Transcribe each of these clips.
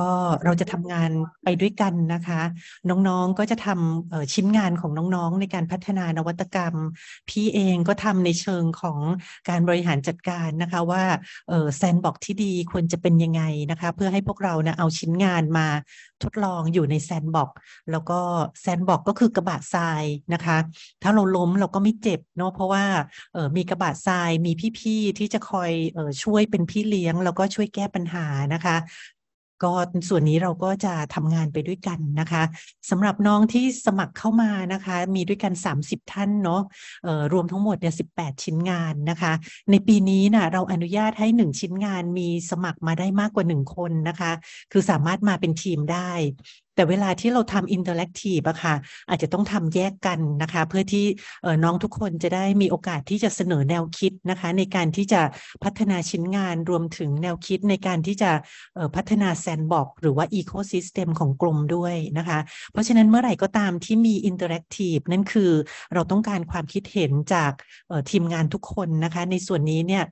ก็เราจะทำงานไปด้วยกันนะคะ น้องๆก็จะทำชิ้นงานของน้องๆในการพัฒนานวัตกรรม พี่เองก็ทำในเชิงของการบริหารจัดการนะคะว่าแซนบ็อกที่ดีควรจะเป็นยังไงนะคะ เพื่อให้พวกเรานะเอาชิ้นงานมาทดลองอยู่ในแซนบ็อกแล้วก็แซนบ็อกก็คือกระบะทรายนะคะถ้าเราล้มเราก็ไม่เจ็บเนาะเพราะว่ามีกระบะทรายมีพี่ๆที่จะคอยช่วยเป็นพี่เลี้ยง แล้วก็ช่วยแก้ปัญหานะคะก็ส่วนนี้เราก็จะทำงานไปด้วยกันนะคะสำหรับน้องที่สมัครเข้ามานะคะมีด้วยกัน 30 ท่านเนาะรวมทั้งหมดเนี่ย18 ชิ้นงานนะคะ ในปีนี้น่ะเราอนุญาตให้ 1 ชิ้นงานมีสมัครมาได้มากกว่า 1 คนนะคะ คือสามารถมาเป็นทีมได้แต่เวลาที่เราทำอินเตอร์แอคทีฟอะค่ะอาจจะต้องทำแยกกันนะคะ เพื่อที่น้องทุกคนจะได้มีโอกาสที่จะเสนอแนวคิดนะคะในการที่จะพัฒนาชิ้นงานรวมถึงแนวคิดในการที่จะพัฒนาแซนบ็อกหรือว่าอีโคซิสเต็มของกลุ่มด้วยนะคะ เพราะฉะนั้นเมื่อไหร่ก็ตามที่มีอินเตอร์แอคทีฟนั่นคือเราต้องการความคิดเห็นจากทีมงานทุกคนนะคะ ในส่วนนี้เนี่ย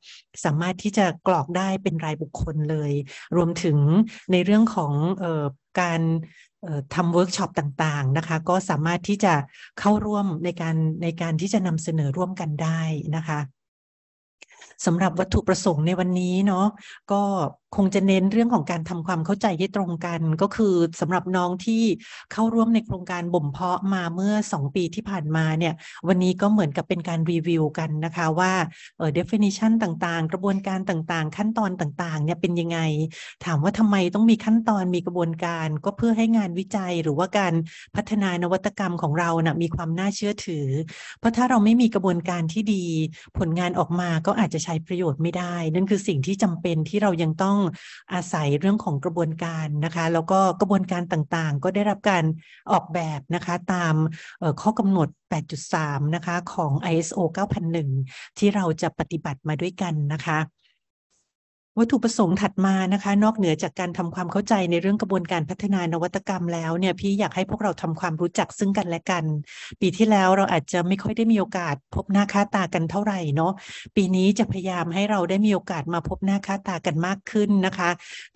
สามารถที่จะกรอกได้เป็นรายบุคคลเลย รวมถึงในเรื่องของการทำเวิร์กช็อปต่างๆนะคะ ก็สามารถที่จะเข้าร่วมในการในการที่จะนำเสนอร่วมกันได้นะคะสำหรับวัตถุประสงค์ในวันนี้เนาะก็คงจะเน้นเรื่องของการทำความเข้าใจที่ตรงกัน ก็คือสำหรับน้องที่เข้าร่วมในโครงการบ่มเพาะมาเมื่อ 2 ปีที่ผ่านมาเนี่ยวันนี้ก็เหมือนกับเป็นการรีวิวกันนะคะว่าเออ definition ต่างๆ กระบวนการต่างๆ ขั้นตอนต่างๆเนี่ยเป็นยังไงถามว่าทำไมต้องมีขั้นตอนมีกระบวนการ ก็เพื่อให้งานวิจัยหรือว่าการพัฒนานวัตกรรมของเรานะ่ะมีความน่าเชื่อถือ เพราะถ้าเราไม่มีกระบวนการที่ดี ผลงานออกมาก็อาจจะใช้ประโยชน์ไม่ได้ นั่นคือสิ่งที่จำเป็นที่เรายังต้องอาศัยเรื่องของกระบวนการนะคะ แล้วก็กระบวนการต่างๆ ก็ได้รับการออกแบบนะคะตามข้อกำหนด 8.3 นะคะของ ISO 9001 ที่เราจะปฏิบัติมาด้วยกันนะคะวัตถุประสงค์ถัดมานะคะ นอกเหนือจากการทำความเข้าใจในเรื่องกระบวนการพัฒนานวัตกรรมแล้วเนี่ย พี่อยากให้พวกเราทำความรู้จักซึ่งกันและกัน ปีที่แล้วเราอาจจะไม่ค่อยได้มีโอกาส พบหน้าค่าตากันเท่าไหร่เนาะปีนี้จะพยายามให้เราได้มีโอกาสมาพบหน้าค่าตากันมากขึ้นนะคะ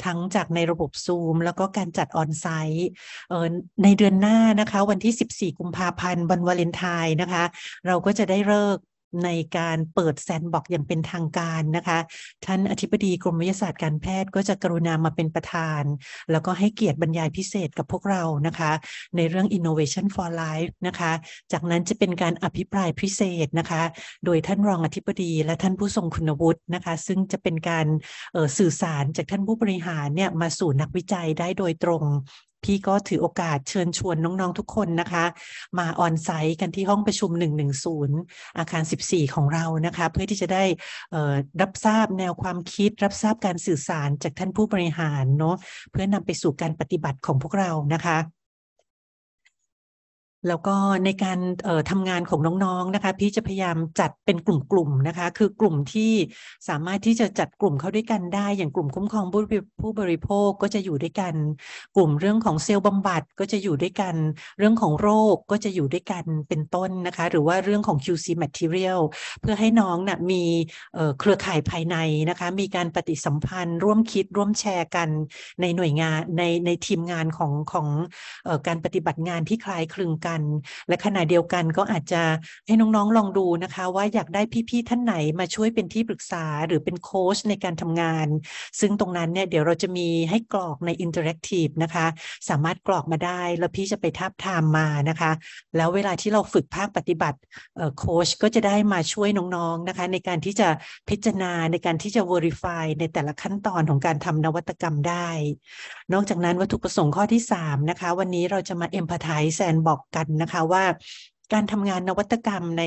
ทั้งจากในระบบซูมแล้วก็การจัดออนไซต์ในเดือนหน้านะคะ วันที่14กุมภาพันธ์วันวาเลนไทน์นะคะ เราก็จะได้เลิกในการเปิดแซนบ็อกอย่างเป็นทางการนะคะ ท่านอธิบดีกรมวิทยาศาสตร์การแพทย์ก็จะกรุณามาเป็นประธาน แล้วก็ให้เกียรติบรรยายพิเศษกับพวกเรานะคะ ในเรื่อง innovation for life นะคะ จากนั้นจะเป็นการอภิปรายพิเศษนะคะ โดยท่านรองอธิบดี และท่านผู้ทรงคุณวุฒินะคะซึ่งจะเป็นการสื่อสารจากท่านผู้บริหารเนี่ยมาสู่นักวิจัยได้โดยตรงพี่ก็ถือโอกาสเชิญชวนน้องๆทุกคนนะคะ มาออนไซต์กันที่ห้องประชุม 110 อาคาร 14 ของเรานะคะ เพื่อที่จะได้รับทราบแนวความคิด รับทราบการสื่อสารจากท่านผู้บริหารเนาะเพื่อนำไปสู่การปฏิบัติของพวกเรานะคะแล้วก็ในการทำงานของน้องๆนะคะพี่จะพยายามจัดเป็นกลุ่มๆนะคะ คือกลุ่มที่สามารถที่จะจัดกลุ่มเข้าด้วยกันได้อย่างกลุ่มคุ้มครองผู้บริโภคก็จะอยู่ด้วยกัน กลุ่มเรื่องของเซลล์บำบัดก็จะอยู่ด้วยกัน เรื่องของโรคก็จะอยู่ด้วยกันเป็นต้นนะคะ หรือว่าเรื่องของ QC material เพื่อให้น้องนะ่ะมีเครือข่ายภายในนะคะมีการปฏิสัมพันธ์ร่วมคิดร่วมแชร์กันในหน่วยงานในในทีมงานของของอการปฏิบัติงานที่คล้ายคลึงกันันและขณะเดียวกันก็อาจจะให้น้องๆ ลองดูนะคะ ว่าอยากได้พี่ๆ ท่านไหนมาช่วยเป็นที่ปรึกษาหรือเป็นโค้ชในการทำงาน ซึ่งตรงนั้นเนี่ยเดี๋ยวเราจะมีให้กรอกในอินเทอร์แอคทีฟนะคะ สามารถกรอกมาได้แล้วพี่จะไปทับทามมานะคะ แล้วเวลาที่เราฝึกภาคปฏิบัติโค้ชก็จะได้มาช่วยน้องๆ นะคะ ในการที่จะพิจารณาในการที่จะ verify ในแต่ละขั้นตอนของการทำนวัตกรรมได้นอกจากนั้นวัตถุประสงค์ข้อที่3นะคะวันนี้เราจะมาเอ็มพ h ทายแซนบอกกันนะคะว่าการทำงานนวัตกรรมใน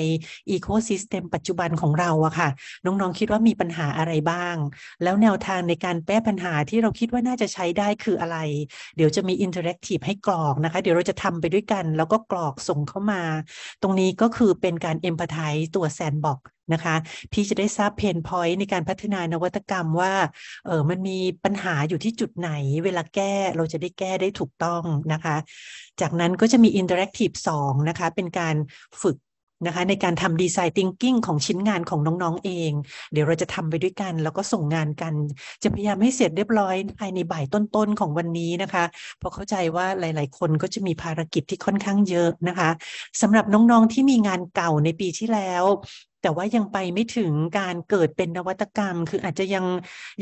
อีโคซิสเต็มปัจจุบันของเราอะค่ะ น้องๆคิดว่ามีปัญหาอะไรบ้าง แล้วแนวทางในการแก้ปัญหาที่เราคิดว่าน่าจะใช้ได้คืออะไร เดี๋ยวจะมีอินเทอร์แอคทีฟให้กรอกนะคะเดี๋ยวเราจะทำไปด้วยกันแล้วก็กรอกส่งเข้ามา ตรงนี้ก็คือเป็นการเอมพัตไทตัวแซนบอกนะคะ พี่จะได้ทราบเพนพอยต์ในการพัฒนานวัตกรรมว่าเออมันมีปัญหาอยู่ที่จุดไหนเวลาแก้เราจะได้แก้ได้ถูกต้องนะคะ จากนั้นก็จะมี Interactive 2 นะคะ เป็นการฝึกนะคะ ในการทำดีไซน์ทิงกิ้งของชิ้นงานของน้องๆเอง เดี๋ยวเราจะทำไปด้วยกัน แล้วก็ส่งงานกัน จะพยายามให้เสร็จเรียบร้อย ภายในบ่ายต้น ๆ ของวันนี้นะคะเพราะเข้าใจว่าหลาย ๆ คนก็จะมีภารกิจที่ค่อนข้างเยอะนะคะสำหรับน้องๆที่มีงานเก่าในปีที่แล้วแต่ว่ายังไปไม่ถึงการเกิดเป็นนวัตกรรม คืออาจจะยัง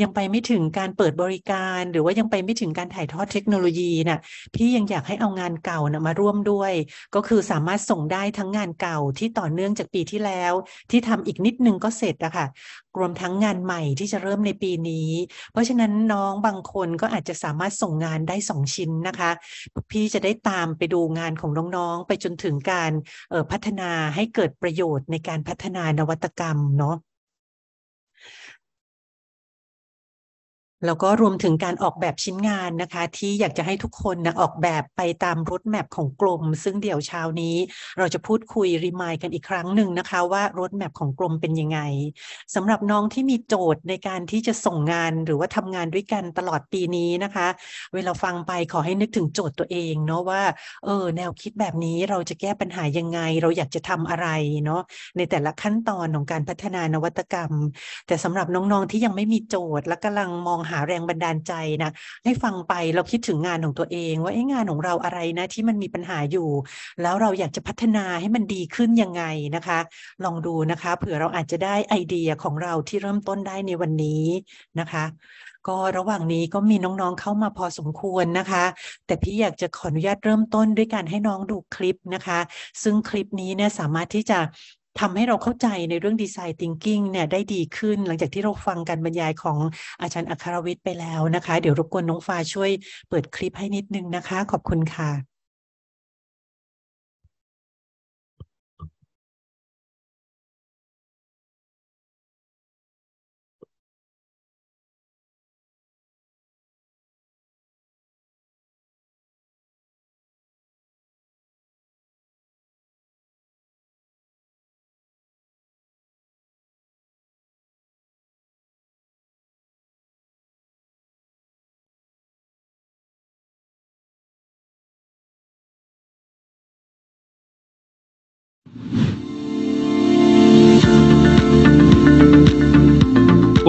ยังไปไม่ถึงการเปิดบริการ หรือว่ายังไปไม่ถึงการถ่ายทอดเทคโนโลยีนะ่ะพี่ยังอยากให้เอางานเก่านะมาร่วมด้วย ก็คือสามารถส่งได้ทั้งงานเก่าที่ต่อเนื่องจากปีที่แล้วที่ทำอีกนิดนึงก็เสร็จอะค่ะรวมทั้งงานใหม่ที่จะเริ่มในปีนี้ เพราะฉะนั้นน้องบางคนก็อาจจะสามารถส่งงานได้สองชิ้นนะคะ พี่จะได้ตามไปดูงานของน้องๆ ไปจนถึงการพัฒนาให้เกิดประโยชน์ในการพัฒนานวัตกรรมเนาะแล้วก็รวมถึงการออกแบบชิ้นงานนะคะที่อยากจะให้ทุกคนนะออกแบบไปตามรถแมพของกลมซึ่งเดี๋ยวเช้านี้เราจะพูดคุยรีมายกันอีกครั้งหนึ่งนะคะว่ารถแมพของกลมเป็นยังไงสำหรับน้องที่มีโจทย์ในการที่จะส่งงาน หรือว่าทำงานด้วยกันตลอดปีนี้นะคะ เวลาฟังไปขอให้นึกถึงโจทย์ตัวเอง เนาะว่าเออแนวคิดแบบนี้เราจะแก้ปัญหายังไง เราอยากจะทำอะไรเนาะในแต่ละขั้นตอนของการพัฒนานวัตกรรม แต่สำหรับน้องๆที่ยังไม่มีโจทย์และกำลังมองหาแรงบันดาลใจนะให้ฟังไปเราคิดถึงงานของตัวเอง ว่าไอ้งานของเราอะไรนะที่มันมีปัญหาอยู่ แล้วเราอยากจะพัฒนาให้มันดีขึ้นยังไงนะคะ ลองดูนะคะ เผื่อเราอาจจะได้ไอเดียของเราที่เริ่มต้นได้ในวันนี้นะคะ ก็ระหว่างนี้ก็มีน้องๆเข้ามาพอสมควรนะคะ แต่พี่อยากจะขออนุญาตเริ่มต้นด้วยการให้น้องดูคลิปนะคะ ซึ่งคลิปนี้เนี่ยสามารถที่จะทำให้เราเข้าใจในเรื่องดีไซน์ thinking เนี่ยได้ดีขึ้นหลังจากที่เราฟังการบรรยายของอาจารย์อัครวิทย์ไปแล้วนะคะ เดี๋ยวรบกวนน้องฟ้าช่วยเปิดคลิปให้นิดนึงนะคะ ขอบคุณค่ะ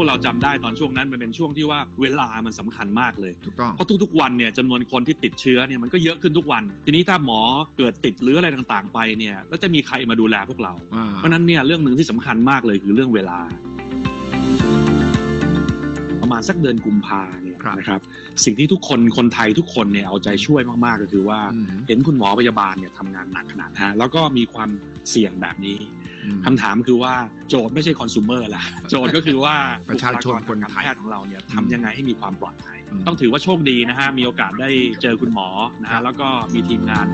เราจำได้ตอนช่วงนั้นมันเป็นช่วงที่ว่าเวลามันสำคัญมากเลยถูกต้องเพราะทุกๆวันเนี่ยจำนวนคนที่ติดเชื้อเนี่ยมันก็เยอะขึ้นทุกวัน ทีนี้ถ้าหมอเกิดติดหรืออะไรต่างๆไป เนี่ยแล้วจะมีใครมาดูแลพวกเรา เพราะนั้นเนี่ยเรื่องหนึ่งที่สำคัญมากเลยคือเรื่องเวลา ประมาณสักเดือนกุมภาเนี่ยนะครับ สิ่งที่ทุกคนคนไทยทุกคนเนี่ยเอาใจช่วยมากๆก็คือว่า เห็นคุณหมอพยาบาลเนี่ยทำงานหนักขนาดีะแล้วก็มีความเสี่ยงแบบนี้คำถามคือว่าโจทย์ไม่ใช่คอน sumer ล่ะ โจทย์ก็คือว่าประชาชนคนไทยของเราเนี่ยทำยังไงให้มีความปลอดภัย ต้องถือว่าโชคดีนะฮะมีโอกาสได้เจอคุณหมอนะฮะแล้วก็มีทีมงาน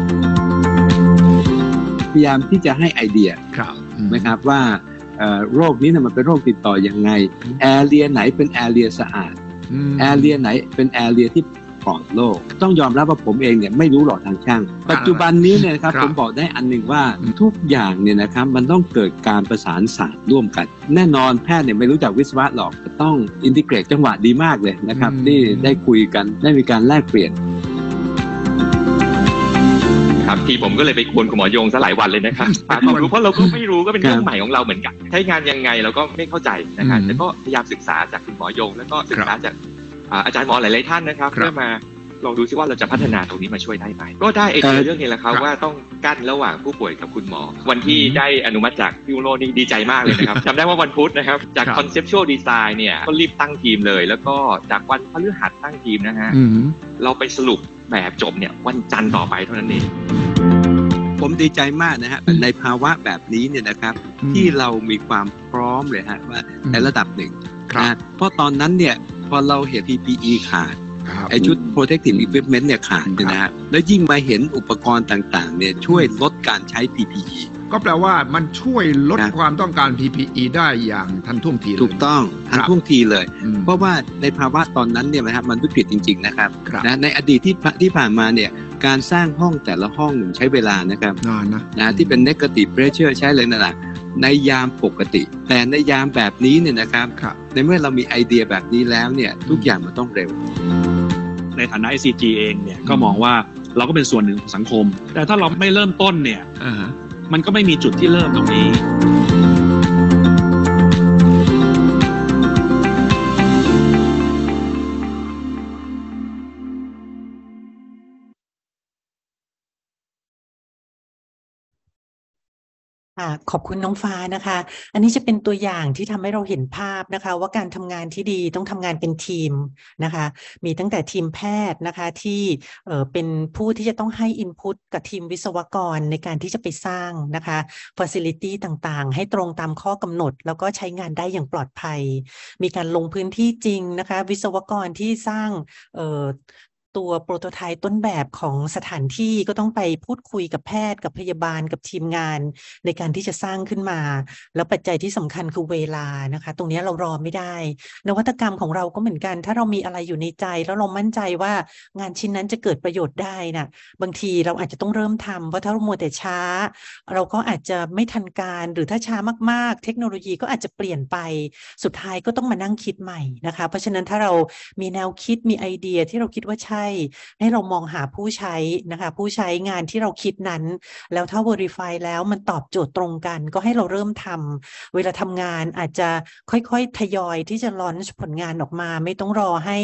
พยายามที่จะให้ไอเดียนะครับ ว่าโรคนี้นะมันเป็นโรคติดต่อยังไงแอเรียไหนเป็นแอเรียสะอาดแอเรียไหนเป็นแอเรียที่ปลอดโลกต้องยอมรับว่าผมเองเนี่ยไม่รู้หรอกทางช่าง ปัจจุบันนี้เนี่ยครับผมบอกได้อันหนึ่งว่าทุกอย่างเนี่ยนะครับมันต้องเกิดการประสานศาสตร์ร่วมกัน แน่นอนแพทย์เนี่ยไม่รู้จักวิศวะหรอกต้องอินทิเกรตจังหวะดีมากเลยนะครับที่ได้คุยกันได้มีการแลกเปลี่ยนครับทีผมก็เลยไปควรคุณหมอยงซะหลายวันเลยนะครับหาความรู้เพราะเราก็ไม่รู้ก็เป็นเรื่องใหม่ของเราเหมือนกันใช้งานยังไงเราก็ไม่เข้าใจนะครับแล้วก็พยายามศึกษาจากคุณหมอยง แล้วก็ศึกษาจากอาจารย์หมอหลาย ๆ ท่านนะครับเพื่อมา ลองดูซิว่าเราจะพัฒนาตรงนี้มาช่วยได้ไหม ก็ได้ไอเดียเรื่องนี้แหละครับ ว่าต้องกั้นระหว่างผู้ป่วยกับคุณหมอ วันที่ได้อนุมัติจากพี่โรนี่ดีใจมากเลยนะครับจำได้ว่าวันพุธนะครับ จากคอนเซปชวลดีไซน์เนี่ยก็รีบตั้งทีมเลย แล้วก็จากวันพฤหัสตั้งทีมนะฮะเราไปสรุปแบบจบเนี่ยวันจันทร์ต่อไปเท่านั้นเองผมดีใจมากนะฮะในภาวะแบบนี้เนี่ยนะครับ ที่เรามีความพร้อมเลยฮะว่าในระดับหนึ่งนะเพราะตอนนั้นเนี่ยพอเราเห็น PPE ขาดไอชุด protective equipment เนี่ยขาดนะฮะแล้วยิ่งมาเห็นอุปกรณ์ต่างๆ เนี่ยช่วยลดการใช้ PPE ก็แปลว่ามันช่วยลดความต้องการ PPE ได้อย่างทันท่วงทีถูกต้อง ทันท่วงทีเลย เพราะว่าในภาวะตอนนั้นเนี่ยนะครับมันวิกฤตจริงๆนะครับนะในอดีตที่ที่ผ่านมาเนี่ย การสร้างห้องแต่ละห้องใช้เวลานะครับนานนะนะที่เป็นเนกาติเพรสเชอร์ใช้เลยนะ่ะในยามปกติ แต่ในยามแบบนี้เนี่ยนะครับ ในเมื่อเรามีไอเดียแบบนี้แล้วเนี่ย ทุกอย่างมันต้องเร็ว ในฐานะ ICG เองเนี่ยก็มองว่าเราก็เป็นส่วนหนึ่งของสังคม แต่ถ้าเราไม่เริ่มต้นเนี่ยมันก็ไม่มีจุดที่เริ่มตรงนี้ขอบคุณน้องฟ้านะคะ อันนี้จะเป็นตัวอย่างที่ทำให้เราเห็นภาพนะคะว่าการทำงานที่ดีต้องทำงานเป็นทีมนะคะ มีตั้งแต่ทีมแพทย์นะคะที่เป็นผู้ที่จะต้องให้อินพุตกับทีมวิศวกรในการที่จะไปสร้างนะคะฟอิลิตี้ต่างๆ ให้ตรงตามข้อกำหนด แล้วก็ใช้งานได้อย่างปลอดภัย มีการลงพื้นที่จริงนะคะ วิศวกรที่สร้างตัวโปรโตไทป์ต้นแบบของสถานที่ก็ต้องไปพูดคุยกับแพทย์กับพยาบาลกับทีมงาน ในการที่จะสร้างขึ้นมา แล้วปัจจัยที่สำคัญคือเวลานะคะ ตรงนี้เรารอไม่ได้ นวัตกรรมของเราก็เหมือนกัน ถ้าเรามีอะไรอยู่ในใจ แล้วเรามั่นใจว่างานชิ้นนั้นจะเกิดประโยชน์ได้นะ่ะบางทีเราอาจจะต้องเริ่มทำเพราะถ้าเรามแต่ช้า เราก็อาจจะไม่ทันการหรือถ้าช้ามากๆ เทคโนโลยีก็อาจจะเปลี่ยนไป สุดท้ายก็ต้องมานั่งคิดใหม่นะคะเพราะฉะนั้นถ้าเรามีแนวคิดมีไอเดียที่เราคิดว่าใช่ให้เรามองหาผู้ใช้นะคะ ผู้ใช้งานที่เราคิดนั้น แล้วถ้า Verify แล้วมันตอบโจทย์ตรงกัน ก็ให้เราเริ่มทำเวลาทำงานอาจจะค่อยๆ ทยอยที่จะลอนช์ผลงานออกมา ไม่ต้องรอให้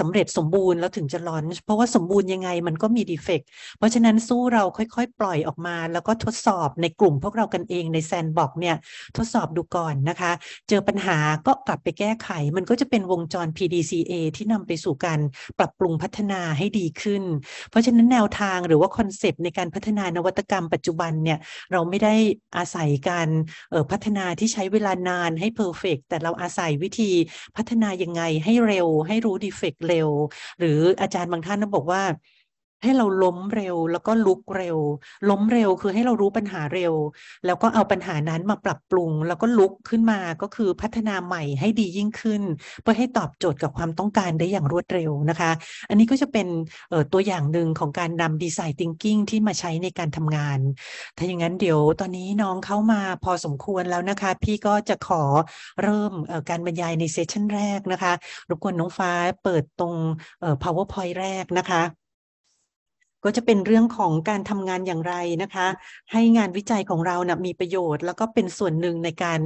สำเร็จสมบูรณ์แล้วถึงจะลอนช์เพราะว่าสมบูรณ์ยังไงมันก็มีดีเฟกต์เพราะฉะนั้นสู้เราค่อย ๆ ปล่อยออกมา แล้วก็ทดสอบในกลุ่มพวกเรากันเองในแซนบ็อกเนี่ยทดสอบดูก่อนนะคะ เจอปัญหาก็กลับไปแก้ไขมันก็จะเป็นวงจร PDCA ที่นำไปสู่การปรับปรุงพัฒฒนาให้ดีขึ้น เพราะฉะนั้นแนวทางหรือว่าคอนเซปต์ในการพัฒนานวัตกรรมปัจจุบันเนี่ย เราไม่ได้อาศัยการพัฒนาที่ใช้เวลานานให้เพอร์เฟกแต่เราอาศัยวิธีพัฒนายังไงให้เร็วให้รู้ดีเฟกเร็ว หรืออาจารย์บางท่านบอกว่าให้เราล้มเร็วแล้วก็ลุกเร็ว ล้มเร็วคือให้เรารู้ปัญหาเร็ว แล้วก็เอาปัญหานั้นมาปรับปรุง แล้วก็ลุกขึ้นมาก็คือพัฒนาใหม่ให้ดียิ่งขึ้น เพื่อให้ตอบโจทย์กับความต้องการได้อย่างรวดเร็วนะคะ อันนี้ก็จะเป็นตัวอย่างหนึ่งของการนำดีไซน์ทิงกิ้งที่มาใช้ในการทำงานถ้าอย่างนั้นเดี๋ยวตอนนี้น้องเข้ามาพอสมควรแล้วนะคะ พี่ก็จะขอเริ่มการบรรยายในเซสชันแรกนะคะรบกวนน้องฟ้าเปิดตรง powerpoint แรกนะคะก็จะเป็นเรื่องของการทำงานอย่างไรนะคะ ให้งานวิจัยของเรานะมีประโยชน์ แล้วก็เป็นส่วนหนึ่งในการ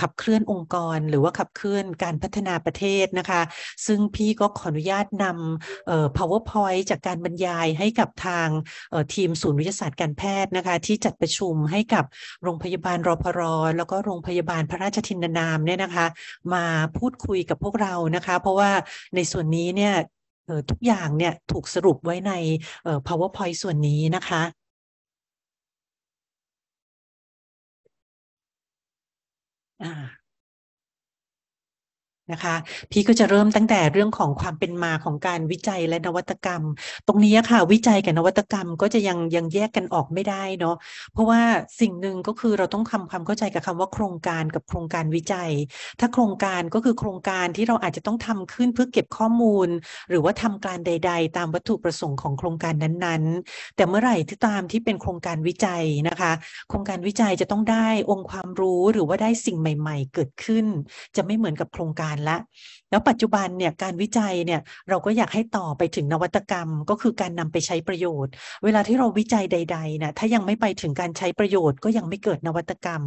ขับเคลื่อนองค์กร หรือว่าขับเคลื่อนการพัฒนาประเทศนะคะ ซึ่งพี่ก็ขออนุญาตนำ powerpoint จากการบรรยายให้กับทางทีมศูนย์วิทยาศาสตร์การแพทย์นะคะ ที่จัดประชุมให้กับโรงพยาบาลรอพรแล้วก็โรงพยาบาลพระราชทินนามเนี่ยนะคะ มาพูดคุยกับพวกเรานะคะ เพราะว่าในส่วนนี้เนี่ยทุกอย่างเนี่ย ถูกสรุปไว้ใน PowerPoint ส่วนนี้นะคะอ่านะคะพี่ก็จะเริ่มตั้งแต่เรื่องของความเป็นมาของการวิจัยและนวัตกรรม ตรงนี้ค่ะวิจัยกับนวัตกรรมก็จะยังยังแยกกันออกไม่ได้เนาะเพราะว่าสิ่งหนึ่งก็คือเราต้องทำความเข้าใจกับคำว่า โครงการกับโครงการวิจัย ถ้าโครงการก็คือโครงการที่เราอาจจะต้องทำขึ้นเพื่อเก็บข้อมูล หรือว่าทำการใด ๆ ตามวัตถุประสงค์ของโครงการนั้นๆ แต่เมื่อไหร่ที่ตามที่เป็นโครงการวิจัยนะคะโครงการวิจัยจะต้องได้องค์ความรู้หรือว่าได้สิ่งใหม่ ๆ เกิดขึ้น จะไม่เหมือนกับโครงการานละแล้วปัจจุบันเนี่ยการวิจัยเนี่ยเราก็อยากให้ต่อไปถึงนวัตกรรม ก็คือการนำไปใช้ประโยชน์ เวลาที่เราวิจัยใดๆนะถ้ายังไม่ไปถึงการใช้ประโยชน์ ก็ยังไม่เกิดนวัตกรรม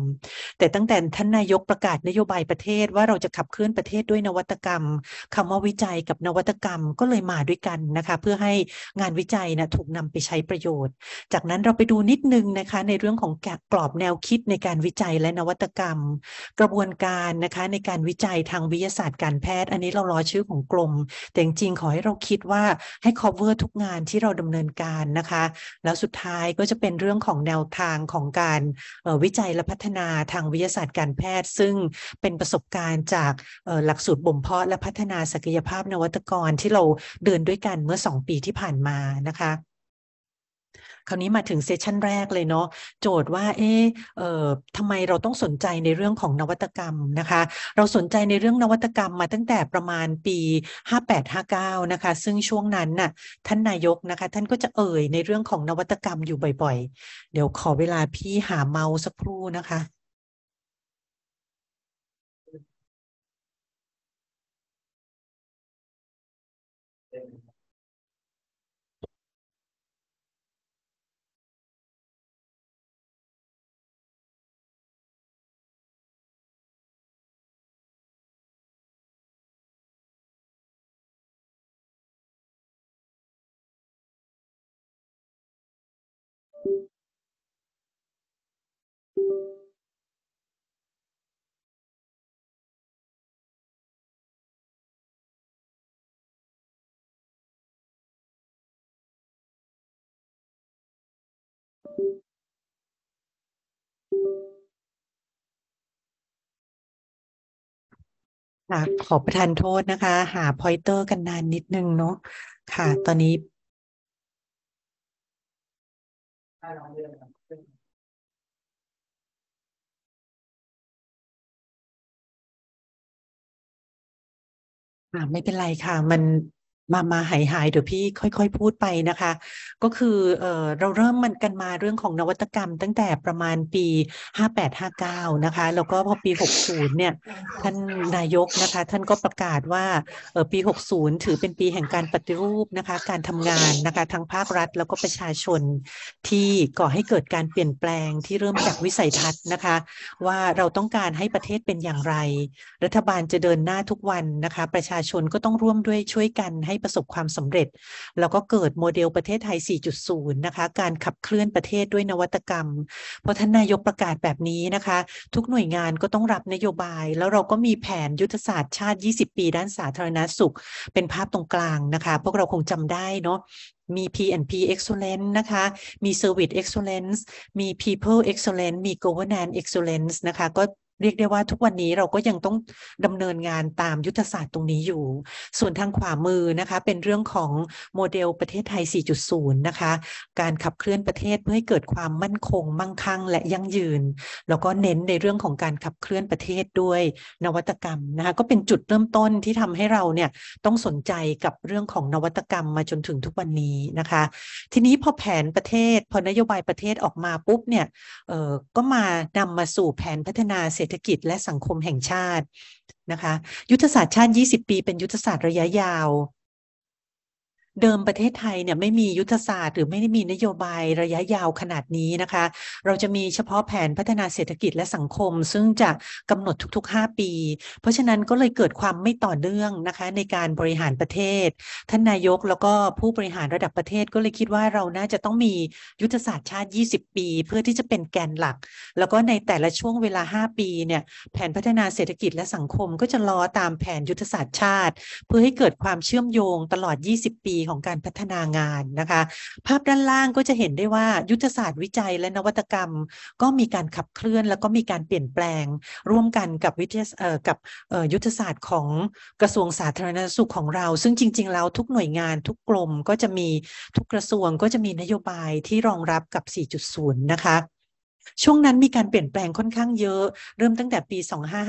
แต่ตั้งแต่ท่านนายกประกาศนโยบายประเทศ ว่าเราจะขับเคลื่อนประเทศด้วยนวัตกรรม คำว่าวิจัยกับนวัตกรรมก็เลยมาด้วยกันนะคะเพื่อให้งานวิจัยนะถูกนำไปใช้ประโยชน์ จากนั้นเราไปดูนิดนึงนะคะในเรื่องของกรอบแนวคิดในการวิจัยและนวัตกรรม กระบวนการนะคะในการวิจัยทางวิทยาศาสตร์การแพทย์ อันนี้เรา รอ ชื่อ ของกลมแต่ จริงๆขอ ให้ เราคิดว่าให้ cover ทุกงานที่เราดำเนินการนะคะ แล้วสุดท้ายก็จะเป็นเรื่องของแนวทางของการวิจัยและพัฒนาทางวิทยาศาสตร์การแพทย์ ซึ่งเป็นประสบการณ์จากหลักสูตรบ่มเพาะและพัฒนาศักยภาพนวัตกรที่เราเดินด้วยกันเมื่อ 2 ปีที่ผ่านมานะคะคราวนี้มาถึงเซสชันแรกเลยเนาะโจทย์ว่าเอ๊ะเออทำไมเราต้องสนใจในเรื่องของนวัตกรรมนะคะ เราสนใจในเรื่องนวัตกรรม มาตั้งแต่ประมาณปี58-59นะคะซึ่งช่วงนั้นน่ะท่านนายกนะคะ ท่านก็จะเอ่ยในเรื่องของนวัตกรรมอยู่บ่อย ๆ เดี๋ยวขอเวลาพี่หาเมาสักครู่นะคะค่ะขอประทานโทษนะคะ หาพอยเตอร์กันนานนิดนึงเนาะค่ะตอนนี้่ไม่เป็นไรค่ะมันมา มาหายหายเดี๋ยวพี่ค่อยๆ พูดไปนะคะ ก็คือเออเราเริ่มมันกันมาเรื่องของนวัตกรรม ตั้งแต่ประมาณปี 58-59นะคะ แล้วก็พอปี 60เนี่ยท่านนายกนะคะท่านก็ประกาศว่าเออปี 60 ถือเป็นปีแห่งการปฏิรูปนะคะการทำงานนะคะทั้งภาครัฐแล้วก็ประชาชนที่ก่อให้เกิดการเปลี่ยนแปลงที่เริ่มจากวิสัยทัศน์นะคะ ว่าเราต้องการให้ประเทศเป็นอย่างไร รัฐบาลจะเดินหน้าทุกวันนะคะ ประชาชนก็ต้องร่วมด้วยช่วยกันให้ประสบความสำเร็จ แล้วก็เกิดโมเดลประเทศไทย 4.0 นะคะ การขับเคลื่อนประเทศด้วยนวัตกรรมเพราะท่านนายกประกาศแบบนี้นะคะ ทุกหน่วยงานก็ต้องรับนโยบาย แล้วเราก็มีแผนยุทธศาสตร์ชาติ 20 ปีด้านสาธารณสุขเป็นภาพตรงกลางนะคะ พวกเราคงจำได้เนาะมี P&P Excellence นะคะ มี Service Excellence มี People Excellence มี Governance Excellence นะคะก็เรียกได้ว่าทุกวันนี้เราก็ยังต้องดำเนินงานตามยุทธศาสตร์ตรงนี้อยู่ ส่วนทางขวามือนะคะ เป็นเรื่องของโมเดลประเทศไทย 4.0 นะคะ การขับเคลื่อนประเทศเพื่อให้เกิดความมั่นคง มั่งคั่ง และยั่งยืน แล้วก็เน้นในเรื่องของการขับเคลื่อนประเทศด้วยนวัตกรรมนะคะก็เป็นจุดเริ่มต้นที่ทำให้เราเนี่ยต้องสนใจกับเรื่องของนวัตกรรมมาจนถึงทุกวันนี้นะคะ ทีนี้พอแผนประเทศพอนโยบายประเทศออกมาปุ๊บเนี่ยเออก็มานำมาสู่แผนพัฒนาเศรษรษฐกิจ และสังคมแห่งชาติ นะคะ ยุทธศาสตร์ชาติ 20 ปี เป็นยุทธศาสตร์ระยะยาวเดิมประเทศไทยเนี่ยไม่มียุทธศาสตร์หรือไม่ได้มีนโยบายระยะยาวขนาดนี้นะคะ เราจะมีเฉพาะแผนพัฒนาเศรษฐกิจและสังคม ซึ่งจะกำหนดทุกๆ 5 ปี เพราะฉะนั้นก็เลยเกิดความไม่ต่อเนื่องนะคะในการบริหารประเทศ ท่านนายกแล้วก็ผู้บริหารระดับประเทศก็เลยคิดว่าเราน่าจะต้องมียุทธศาสตร์ชาติ 20 ปี เพื่อที่จะเป็นแกนหลัก แล้วก็ในแต่ละช่วงเวลา 5 ปีเนี่ยแผนพัฒนาเศรษฐกิจและสังคมก็จะรอตามแผนยุทธศาสตร์ชาติ เพื่อให้เกิดความเชื่อมโยงตลอด 20 ปีของการพัฒนางานนะคะ ภาพด้านล่างก็จะเห็นได้ว่ายุทธศาสตร์วิจัยและนวัตกรรม ก็มีการขับเคลื่อน แล้วก็มีการเปลี่ยนแปลงร่วมกันกับวิทยากับยุทธศาสตร์ของกระทรวงสาธารณสุขของเรา ซึ่งจริงๆแล้วทุกหน่วยงานทุกกรมก็จะมีทุกกระทรวงก็จะมีนโยบายที่รองรับกับ 4.0 นะคะช่วงนั้นมีการเปลี่ยนแปลงค่อนข้างเยอะเริ่มตั้งแต่ปี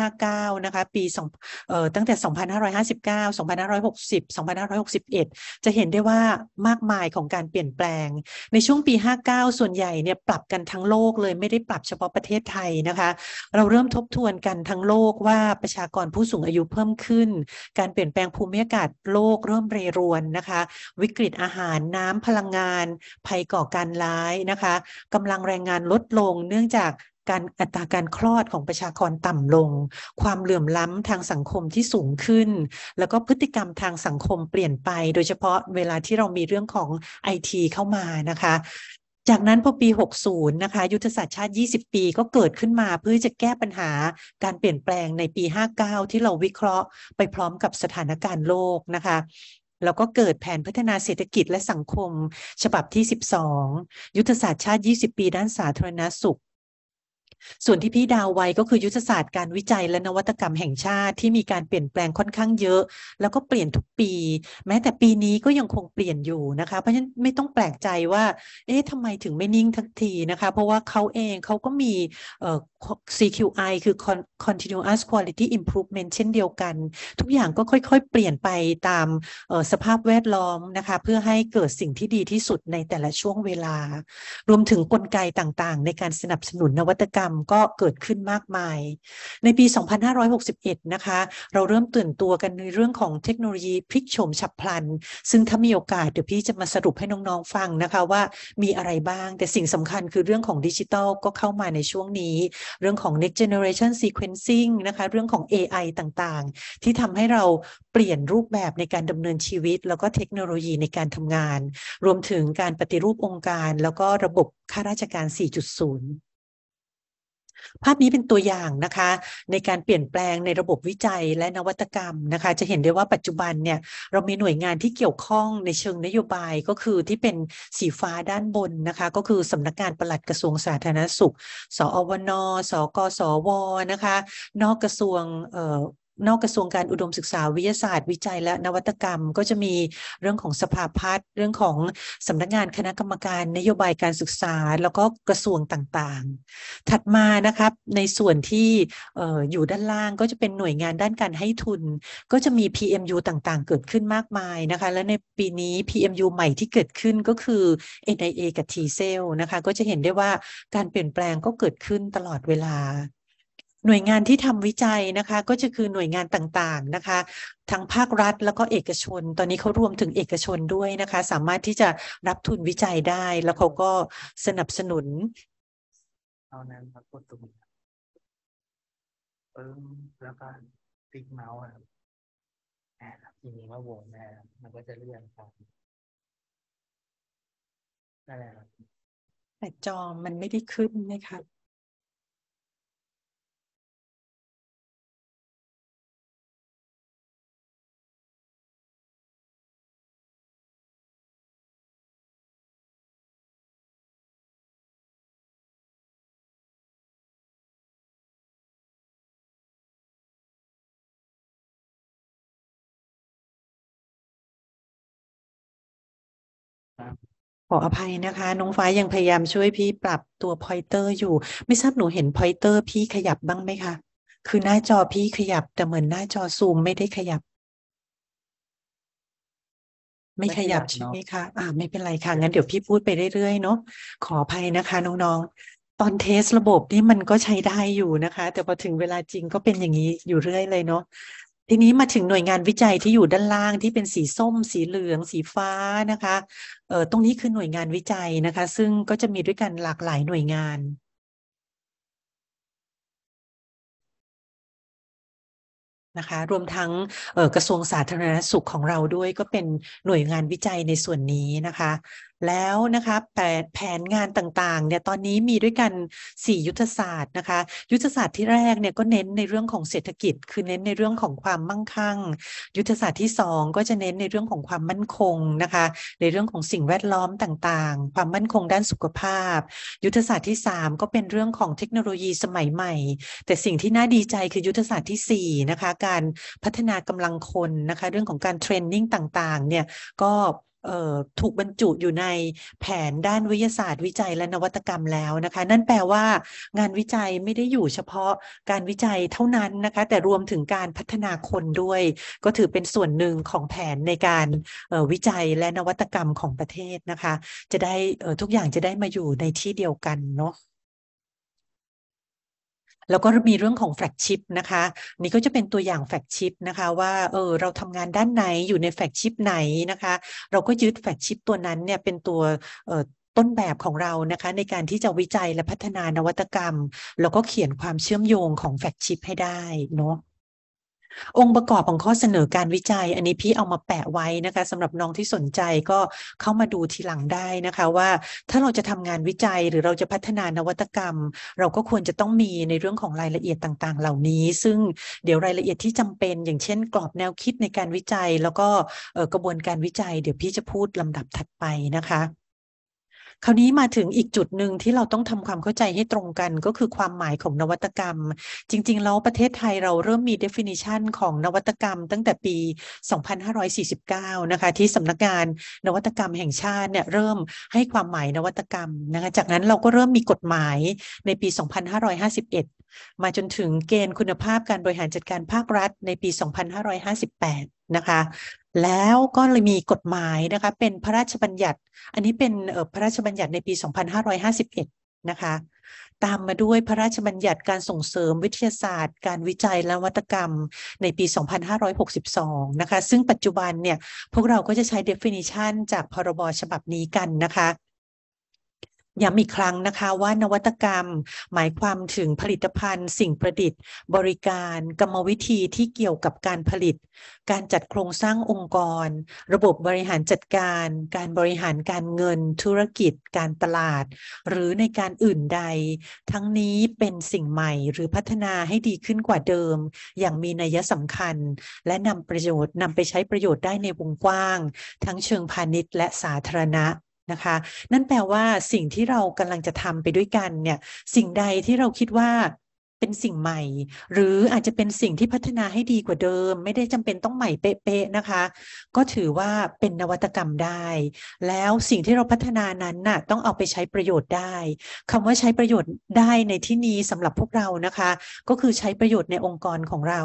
2559 นะคะ ปี2เอ่อตั้งแต่ 2559 2560 2561 จะเห็นได้ว่ามากมายของการเปลี่ยนแปลง ในช่วงปี 59 ส่วนใหญ่เนี่ยปรับกันทั้งโลกเลยไม่ได้ปรับเฉพาะประเทศไทยนะคะเราเริ่มทบทวนกันทั้งโลกว่าประชากรผู้สูงอายุเพิ่มขึ้น การเปลี่ยนแปลงภูมิอากาศโลกเริ่มเรรวนนะคะวิกฤตอาหารน้ำพลังงานภัยก่อการร้ายนะคะกำลังแรงงานลดลงเนื่องจากการอัตราการคลอดของประชากรต่ำลง ความเหลื่อมล้ำทางสังคมที่สูงขึ้น แล้วก็พฤติกรรมทางสังคมเปลี่ยนไปโดยเฉพาะเวลาที่เรามีเรื่องของไอทีเข้ามานะคะ จากนั้นพอปี 60 นะคะ ยุทธศาสตร์ชาติ 20 ปีก็เกิดขึ้นมาเพื่อจะแก้ปัญหาการเปลี่ยนแปลงในปี 59 ที่เราวิเคราะห์ไปพร้อมกับสถานการณ์โลกนะคะแล้วก็เกิดแผนพัฒนาเศรษฐกิจและสังคม ฉบับที่ 12 ยุทธศาสตร์ชาติ 20 ปีด้านสาธารณสุขส่วนที่พี่ดาวไว้ก็คือยุทธศาสตร์การวิจัยและนวัตกรรมแห่งชาติที่มีการเปลี่ยนแปลงค่อนข้างเยอะ แล้วก็เปลี่ยนทุกปี แม้แต่ปีนี้ก็ยังคงเปลี่ยนอยู่นะคะ เพราะฉะนั้นไม่ต้องแปลกใจว่า เอ๊ะทำไมถึงไม่นิ่งทักทีนะคะ เพราะว่าเขาเองเขาก็มี่ CQI คือ continuous quality improvement เช่นเดียวกัน ทุกอย่างก็ค่อยๆ เปลี่ยนไปตามสภาพแวดล้อมนะคะเพื่อให้เกิดสิ่งที่ดีที่สุดในแต่ละช่วงเวลา รวมถึงกลไกต่างๆ ในการสนับสนุนนวัตกรรมรมก็เกิดขึ้นมากมาย ในปี 2561 นะคะ เราเริ่มตื่นตัวกันในเรื่องของเทคโนโลยีพลิกโฉมฉับพลัน ซึ่งถ้ามีโอกาสเดี๋ยวพี่จะมาสรุปให้น้อง ๆ ฟังนะคะว่ามีอะไรบ้าง แต่สิ่งสำคัญคือเรื่องของดิจิทัลก็เข้ามาในช่วงนี้ เรื่องของ next generation sequencing นะคะ เรื่องของ AI ต่างๆ ที่ทำให้เราเปลี่ยนรูปแบบในการดำเนินชีวิต แล้วก็เทคโนโลยีในการทำงาน รวมถึงการปฏิรูปองค์การ แล้วก็ระบบข้าราชการ 4.0ภาพนี้เป็นตัวอย่างนะคะ ในการเปลี่ยนแปลงในระบบวิจัยและนวัตกรรมนะคะ จะเห็นได้ว่าปัจจุบันเนี่ยเรามีหน่วยงานที่เกี่ยวข้องในเชิงนโยบายก็คือที่เป็นสีฟ้าด้านบนนะคะ ก็คือสำนักงานปลัดกระทรวงสาธารณสุข สอวนสกสวนะคะ นอกกระทรวงนอกกระทรวงการอุดมศึกษาวิทยาศาสตร์วิจัยและนวัตกรรม ก็จะมีเรื่องของสภาพัฒน์เรื่องของสำนักงานคณะกรรมการนโยบายการศึกษา แล้วก็กระทรวงต่างๆ ถัดมานะครับในส่วนที่อยู่ด้านล่างก็จะเป็นหน่วยงานด้านการให้ทุน ก็จะมี PMU ต่างๆ เกิดขึ้นมากมายนะคะและในปีนี้ PMU ใหม่ที่เกิดขึ้นก็คือ NIA กับ T-Cell นะคะก็จะเห็นได้ว่าการเปลี่ยนแปลงก็เกิดขึ้นตลอดเวลาหน่วยงานที่ทำวิจัยนะคะ ก็จะคือหน่วยงานต่างๆนะคะ ทั้งภาครัฐแล้วก็เอกชน ตอนนี้เขารวมถึงเอกชนด้วยนะคะ สามารถที่จะรับทุนวิจัยได้ แล้วเขาก็สนับสนุนเอาน้นมากดตรงนี้ปึ้งแล้วก็ติ๊กเมาส์ครับอีนี้ว่าวงนะมันก็จะเลื่อนครับนั่แล้วแต่จอมันไม่ได้ขึ้นนะครับขออภัยนะคะ น้องฟ้ายังพยายามช่วยพี่ปรับตัวพอยเตอร์อยู่ไม่ทราบหนูเห็นพอยเตอร์พี่ขยับบ้างไหมคะคือหน้าจอพี่ขยับแต่เหมือนหน้าจอซูม ไม่ได้ขยับ ไม่ขยับใช่ไหมคะอ่าไม่เป็น ไร ค่ะงั้น เดี๋ยวพี่พูด ไปเรื่อยๆเนาะขออภัยนะคะ น้องๆ ตอนเทสระบบ นี่มันก็ใช้ได้อยู่นะคะ แต่พอถึงเวลาจริงก็เป็นอย่างนี้อยู่เรื่อยเลยเนาะทีนี้มาถึงหน่วยงานวิจัยที่อยู่ด้านล่างที่เป็นสีส้ม สีเหลืองสีฟ้านะคะ เอ่อตรงนี้คือหน่วยงานวิจัยนะคะ ซึ่งก็จะมีด้วยกันหลากหลายหน่วยงาน นะคะรวมทั้งกระทรวงสาธารณสุขของเราด้วยก็เป็นหน่วยงานวิจัยในส่วนนี้นะคะแล้วนะคะแผนงานต่างๆเนี่ยตอนนี้มีด้วยกัน 4 ยุทธศาสตร์นะคะยุทธศาสตร์ที่แรกเนี่ยก็เน้นในเรื่องของเศรษฐกิจ คือเน้นในเรื่องของความมั่งคั่ง ยุทธศาสตร์ที่ 2 ก็จะเน้นในเรื่องของความมั่นคงนะคะในเรื่องของสิ่งแวดล้อมต่างๆ ความมั่นคงด้านสุขภาพ ยุทธศาสตร์ที่ 3 ก็เป็นเรื่องของเทคโนโลยีสมัยใหม่ แต่สิ่งที่น่าดีใจคือยุทธศาสตร์ที่4นะคะการพัฒนากำลังคนนะคะเรื่องของการเทรนนิ่งต่างๆเนี่ยก็ถูกบรรจุอยู่ในแผนด้านวิทยาศาสตร์วิจัย และนวัตกรรมแล้วนะคะ นั่นแปลว่า งานวิจัยไม่ได้อยู่เฉพาะการวิจัยเท่านั้นนะคะ แต่รวมถึงการพัฒนาคนด้วย ก็ถือเป็นส่วนหนึ่งของแผนในการวิจัยและนวัตกรรมของประเทศนะคะ จะได้ทุกอย่างจะได้มาอยู่ในที่เดียวกันเนาะแล้วก็มีเรื่องของแฟกชิพนะคะ นี่ก็จะเป็นตัวอย่างแฟกชิพนะคะว่าเออเราทำงานด้านไหนอยู่ในแฟกชิพไหนนะคะ เราก็ยึดแฟกชิพตัวนั้นเนี่ยเป็นตัวเออต้นแบบของเรานะคะ ในการที่จะวิจัยและพัฒนานวัตกรรมแล้วก็เขียนความเชื่อมโยงของแฟกชิพให้ได้เนาะองค์ประกอบของข้อเสนอการวิจัย อันนี้พี่เอามาแปะไว้นะคะสำหรับน้องที่สนใจก็เข้ามาดูทีหลังได้นะคะ ว่า ถ้าเราจะทำงานวิจัยหรือเราจะพัฒนานวัตกรรม เราก็ควรจะต้องมีในเรื่องของรายละเอียดต่างๆ เหล่านี้ ซึ่งเดี๋ยวรายละเอียดที่จำเป็น อย่างเช่น กรอบแนวคิดในการวิจัย แล้วก็กระบวนการวิจัย เดี๋ยวพี่จะพูดลำดับถัดไปนะคะคราวนี้มาถึงอีกจุดหนึ่งที่เราต้องทำความเข้าใจให้ตรงกัน ก็คือความหมายของนวัตกรรม จริง ๆ แล้วประเทศไทยเราเริ่มมี definition ของนวัตกรรมตั้งแต่ปี 2549นะคะที่สำนักงานนวัตกรรมแห่งชาติเนี่ยเริ่มให้ความหมายนวัตกรรมนะคะจากนั้นเราก็เริ่มมีกฎหมายในปี 2551 มาจนถึงเกณฑ์คุณภาพการบริหารจัดการภาครัฐในปี 2558 นะคะแล้วก็เลยมีกฎหมายนะคะ เป็นพระราชบัญญัติ อันนี้เป็นพระราชบัญญัติในปี 2551 นะคะ ตามมาด้วยพระราชบัญญัติการส่งเสริมวิทยาศาสตร์ การวิจัยและวัตกรรมในปี 2562 นะคะ ซึ่งปัจจุบันเนี่ยพวกเราก็จะใช้ definition จากพรบฉบับนี้กันนะคะย้ำอีกครั้งนะคะว่านวัตกรรม หมายความถึงผลิตภัณฑ์ สิ่งประดิษฐ์ บริการ กรรมวิธีที่เกี่ยวกับการผลิต การจัดโครงสร้างองค์กร ระบบบริหารจัดการ การบริหารการเงิน ธุรกิจ การตลาด หรือในการอื่นใด ทั้งนี้เป็นสิ่งใหม่หรือพัฒนาให้ดีขึ้นกว่าเดิม อย่างมีนัยสำคัญ และนำประโยชน์นำไปใช้ประโยชน์ได้ในวงกว้าง ทั้งเชิงพาณิชย์และสาธารณะนะคะนั่นแปลว่าสิ่งที่เรากำลังจะทำไปด้วยกันเนี่ยสิ่งใดที่เราคิดว่าเป็นสิ่งใหม่ หรืออาจจะเป็นสิ่งที่พัฒนาให้ดีกว่าเดิม ไม่ได้จำเป็นต้องใหม่เป๊ะๆนะคะ ก็ถือว่าเป็นนวัตกรรมได้ แล้วสิ่งที่เราพัฒนานั้นน่ะต้องเอาไปใช้ประโยชน์ได้ คำว่าใช้ประโยชน์ได้ในที่นี้สำหรับพวกเรานะคะ ก็คือใช้ประโยชน์ในองค์กรของเรา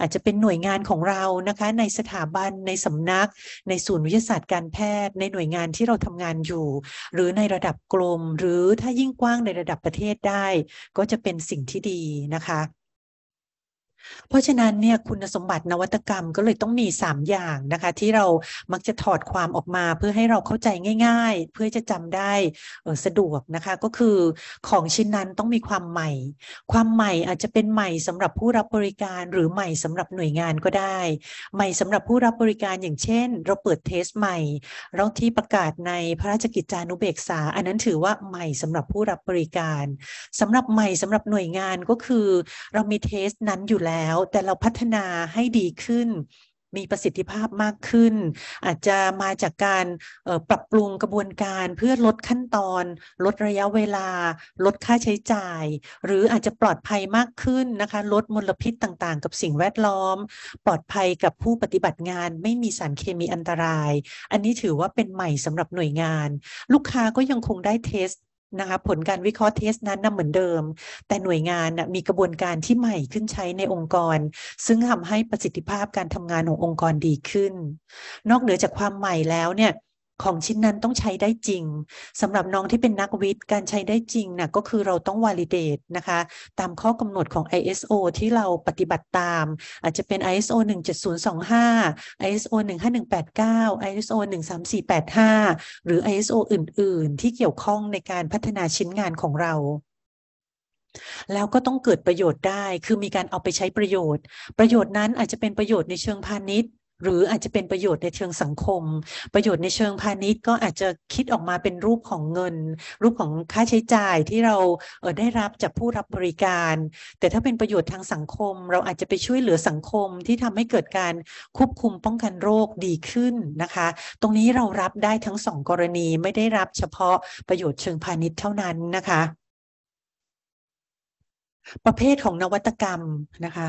อาจจะเป็นหน่วยงานของเรานะคะ ในสถาบันในสำนัก ในศูนย์วิทยาศาสตร์การแพทย์ในหน่วยงานที่เราทำงานอยู่ หรือในระดับกลมหรือถ้ายิ่งกว้างในระดับประเทศได้ ก็จะเป็นสิ่งที่ดีนะคะเพราะฉะนั้นเนี่ยคุณสมบัตินวัตกรรมก็เลยต้องมี 3 อย่างนะคะที่เรามักจะถอดความออกมาเพื่อให้เราเข้าใจง่าย ๆ เพื่อจะจำได้สะดวกนะคะก็คือของชิ้นนั้นต้องมีความใหม่ ความใหม่อาจจะเป็นใหม่สำหรับผู้รับบริการหรือใหม่สำหรับหน่วยงานก็ได้ ใหม่สำหรับผู้รับบริการอย่างเช่น เราเปิดเทสใหม่เราที่ประกาศในพระราชกิจจานุเบกษา อันนั้นถือว่าใหม่สำหรับผู้รับบริการ สำหรับใหม่สำหรับหน่วยงานก็คือ เรามีเทสนั้นอยู่แล้วแล้วแต่เราพัฒนาให้ดีขึ้น มีประสิทธิภาพมากขึ้น อาจจะมาจากการปรับปรุงกระบวนการ เพื่อลดขั้นตอน ลดระยะเวลา ลดค่าใช้จ่าย หรืออาจจะปลอดภัยมากขึ้นนะคะ ลดมลพิษต่างๆ กับสิ่งแวดล้อม ปลอดภัยกับผู้ปฏิบัติงาน ไม่มีสารเคมีอันตราย อันนี้ถือว่าเป็นใหม่สำหรับหน่วยงาน ลูกค้าก็ยังคงได้เทสนะคะผลการวิเคราะห์เทสนั้นนะเหมือนเดิม แต่หน่วยงานนะมีกระบวนการที่ใหม่ขึ้นใช้ในองค์กร ซึ่งทำให้ประสิทธิภาพการทำงานขององค์กรดีขึ้น นอกเหนือจากความใหม่แล้วเนี่ยของชิ้นนั้นต้องใช้ได้จริง สำหรับน้องที่เป็นนักวิทย์การใช้ได้จริงนะ่ะก็คือเราต้องวอลิเดตนะคะ ตามข้อกำหนดของ ISO ที่เราปฏิบัติตาม อาจจะเป็น ISO 17025 ISO 15189 ISO 13485 หรือ ISO อื่นๆ ที่เกี่ยวข้องในการพัฒนาชิ้นงานของเรา แล้วก็ต้องเกิดประโยชน์ได้คือมีการเอาไปใช้ประโยชน์ ประโยชน์นั้นอาจจะเป็นประโยชน์ในเชิงพาณิชย์หรืออาจจะเป็นประโยชน์ในเชิงสังคม ประโยชน์ในเชิงพาณิชย์ ก็อาจจะคิดออกมาเป็นรูปของเงิน รูปของค่าใช้จ่ายที่เราเได้รับจากผู้รับบริการ แต่ถ้าเป็นประโยชน์ทางสังคม เราอาจจะไปช่วยเหลือสังคมที่ทำให้เกิดการควบคุมป้องกันโรคดีขึ้นนะคะ ตรงนี้เรารับได้ทั้งสองกรณีไม่ได้รับเฉพาะประโยชน์เชิงพาณิชย์เท่านั้นนะคะ ประเภทของนวัตกรรมนะคะ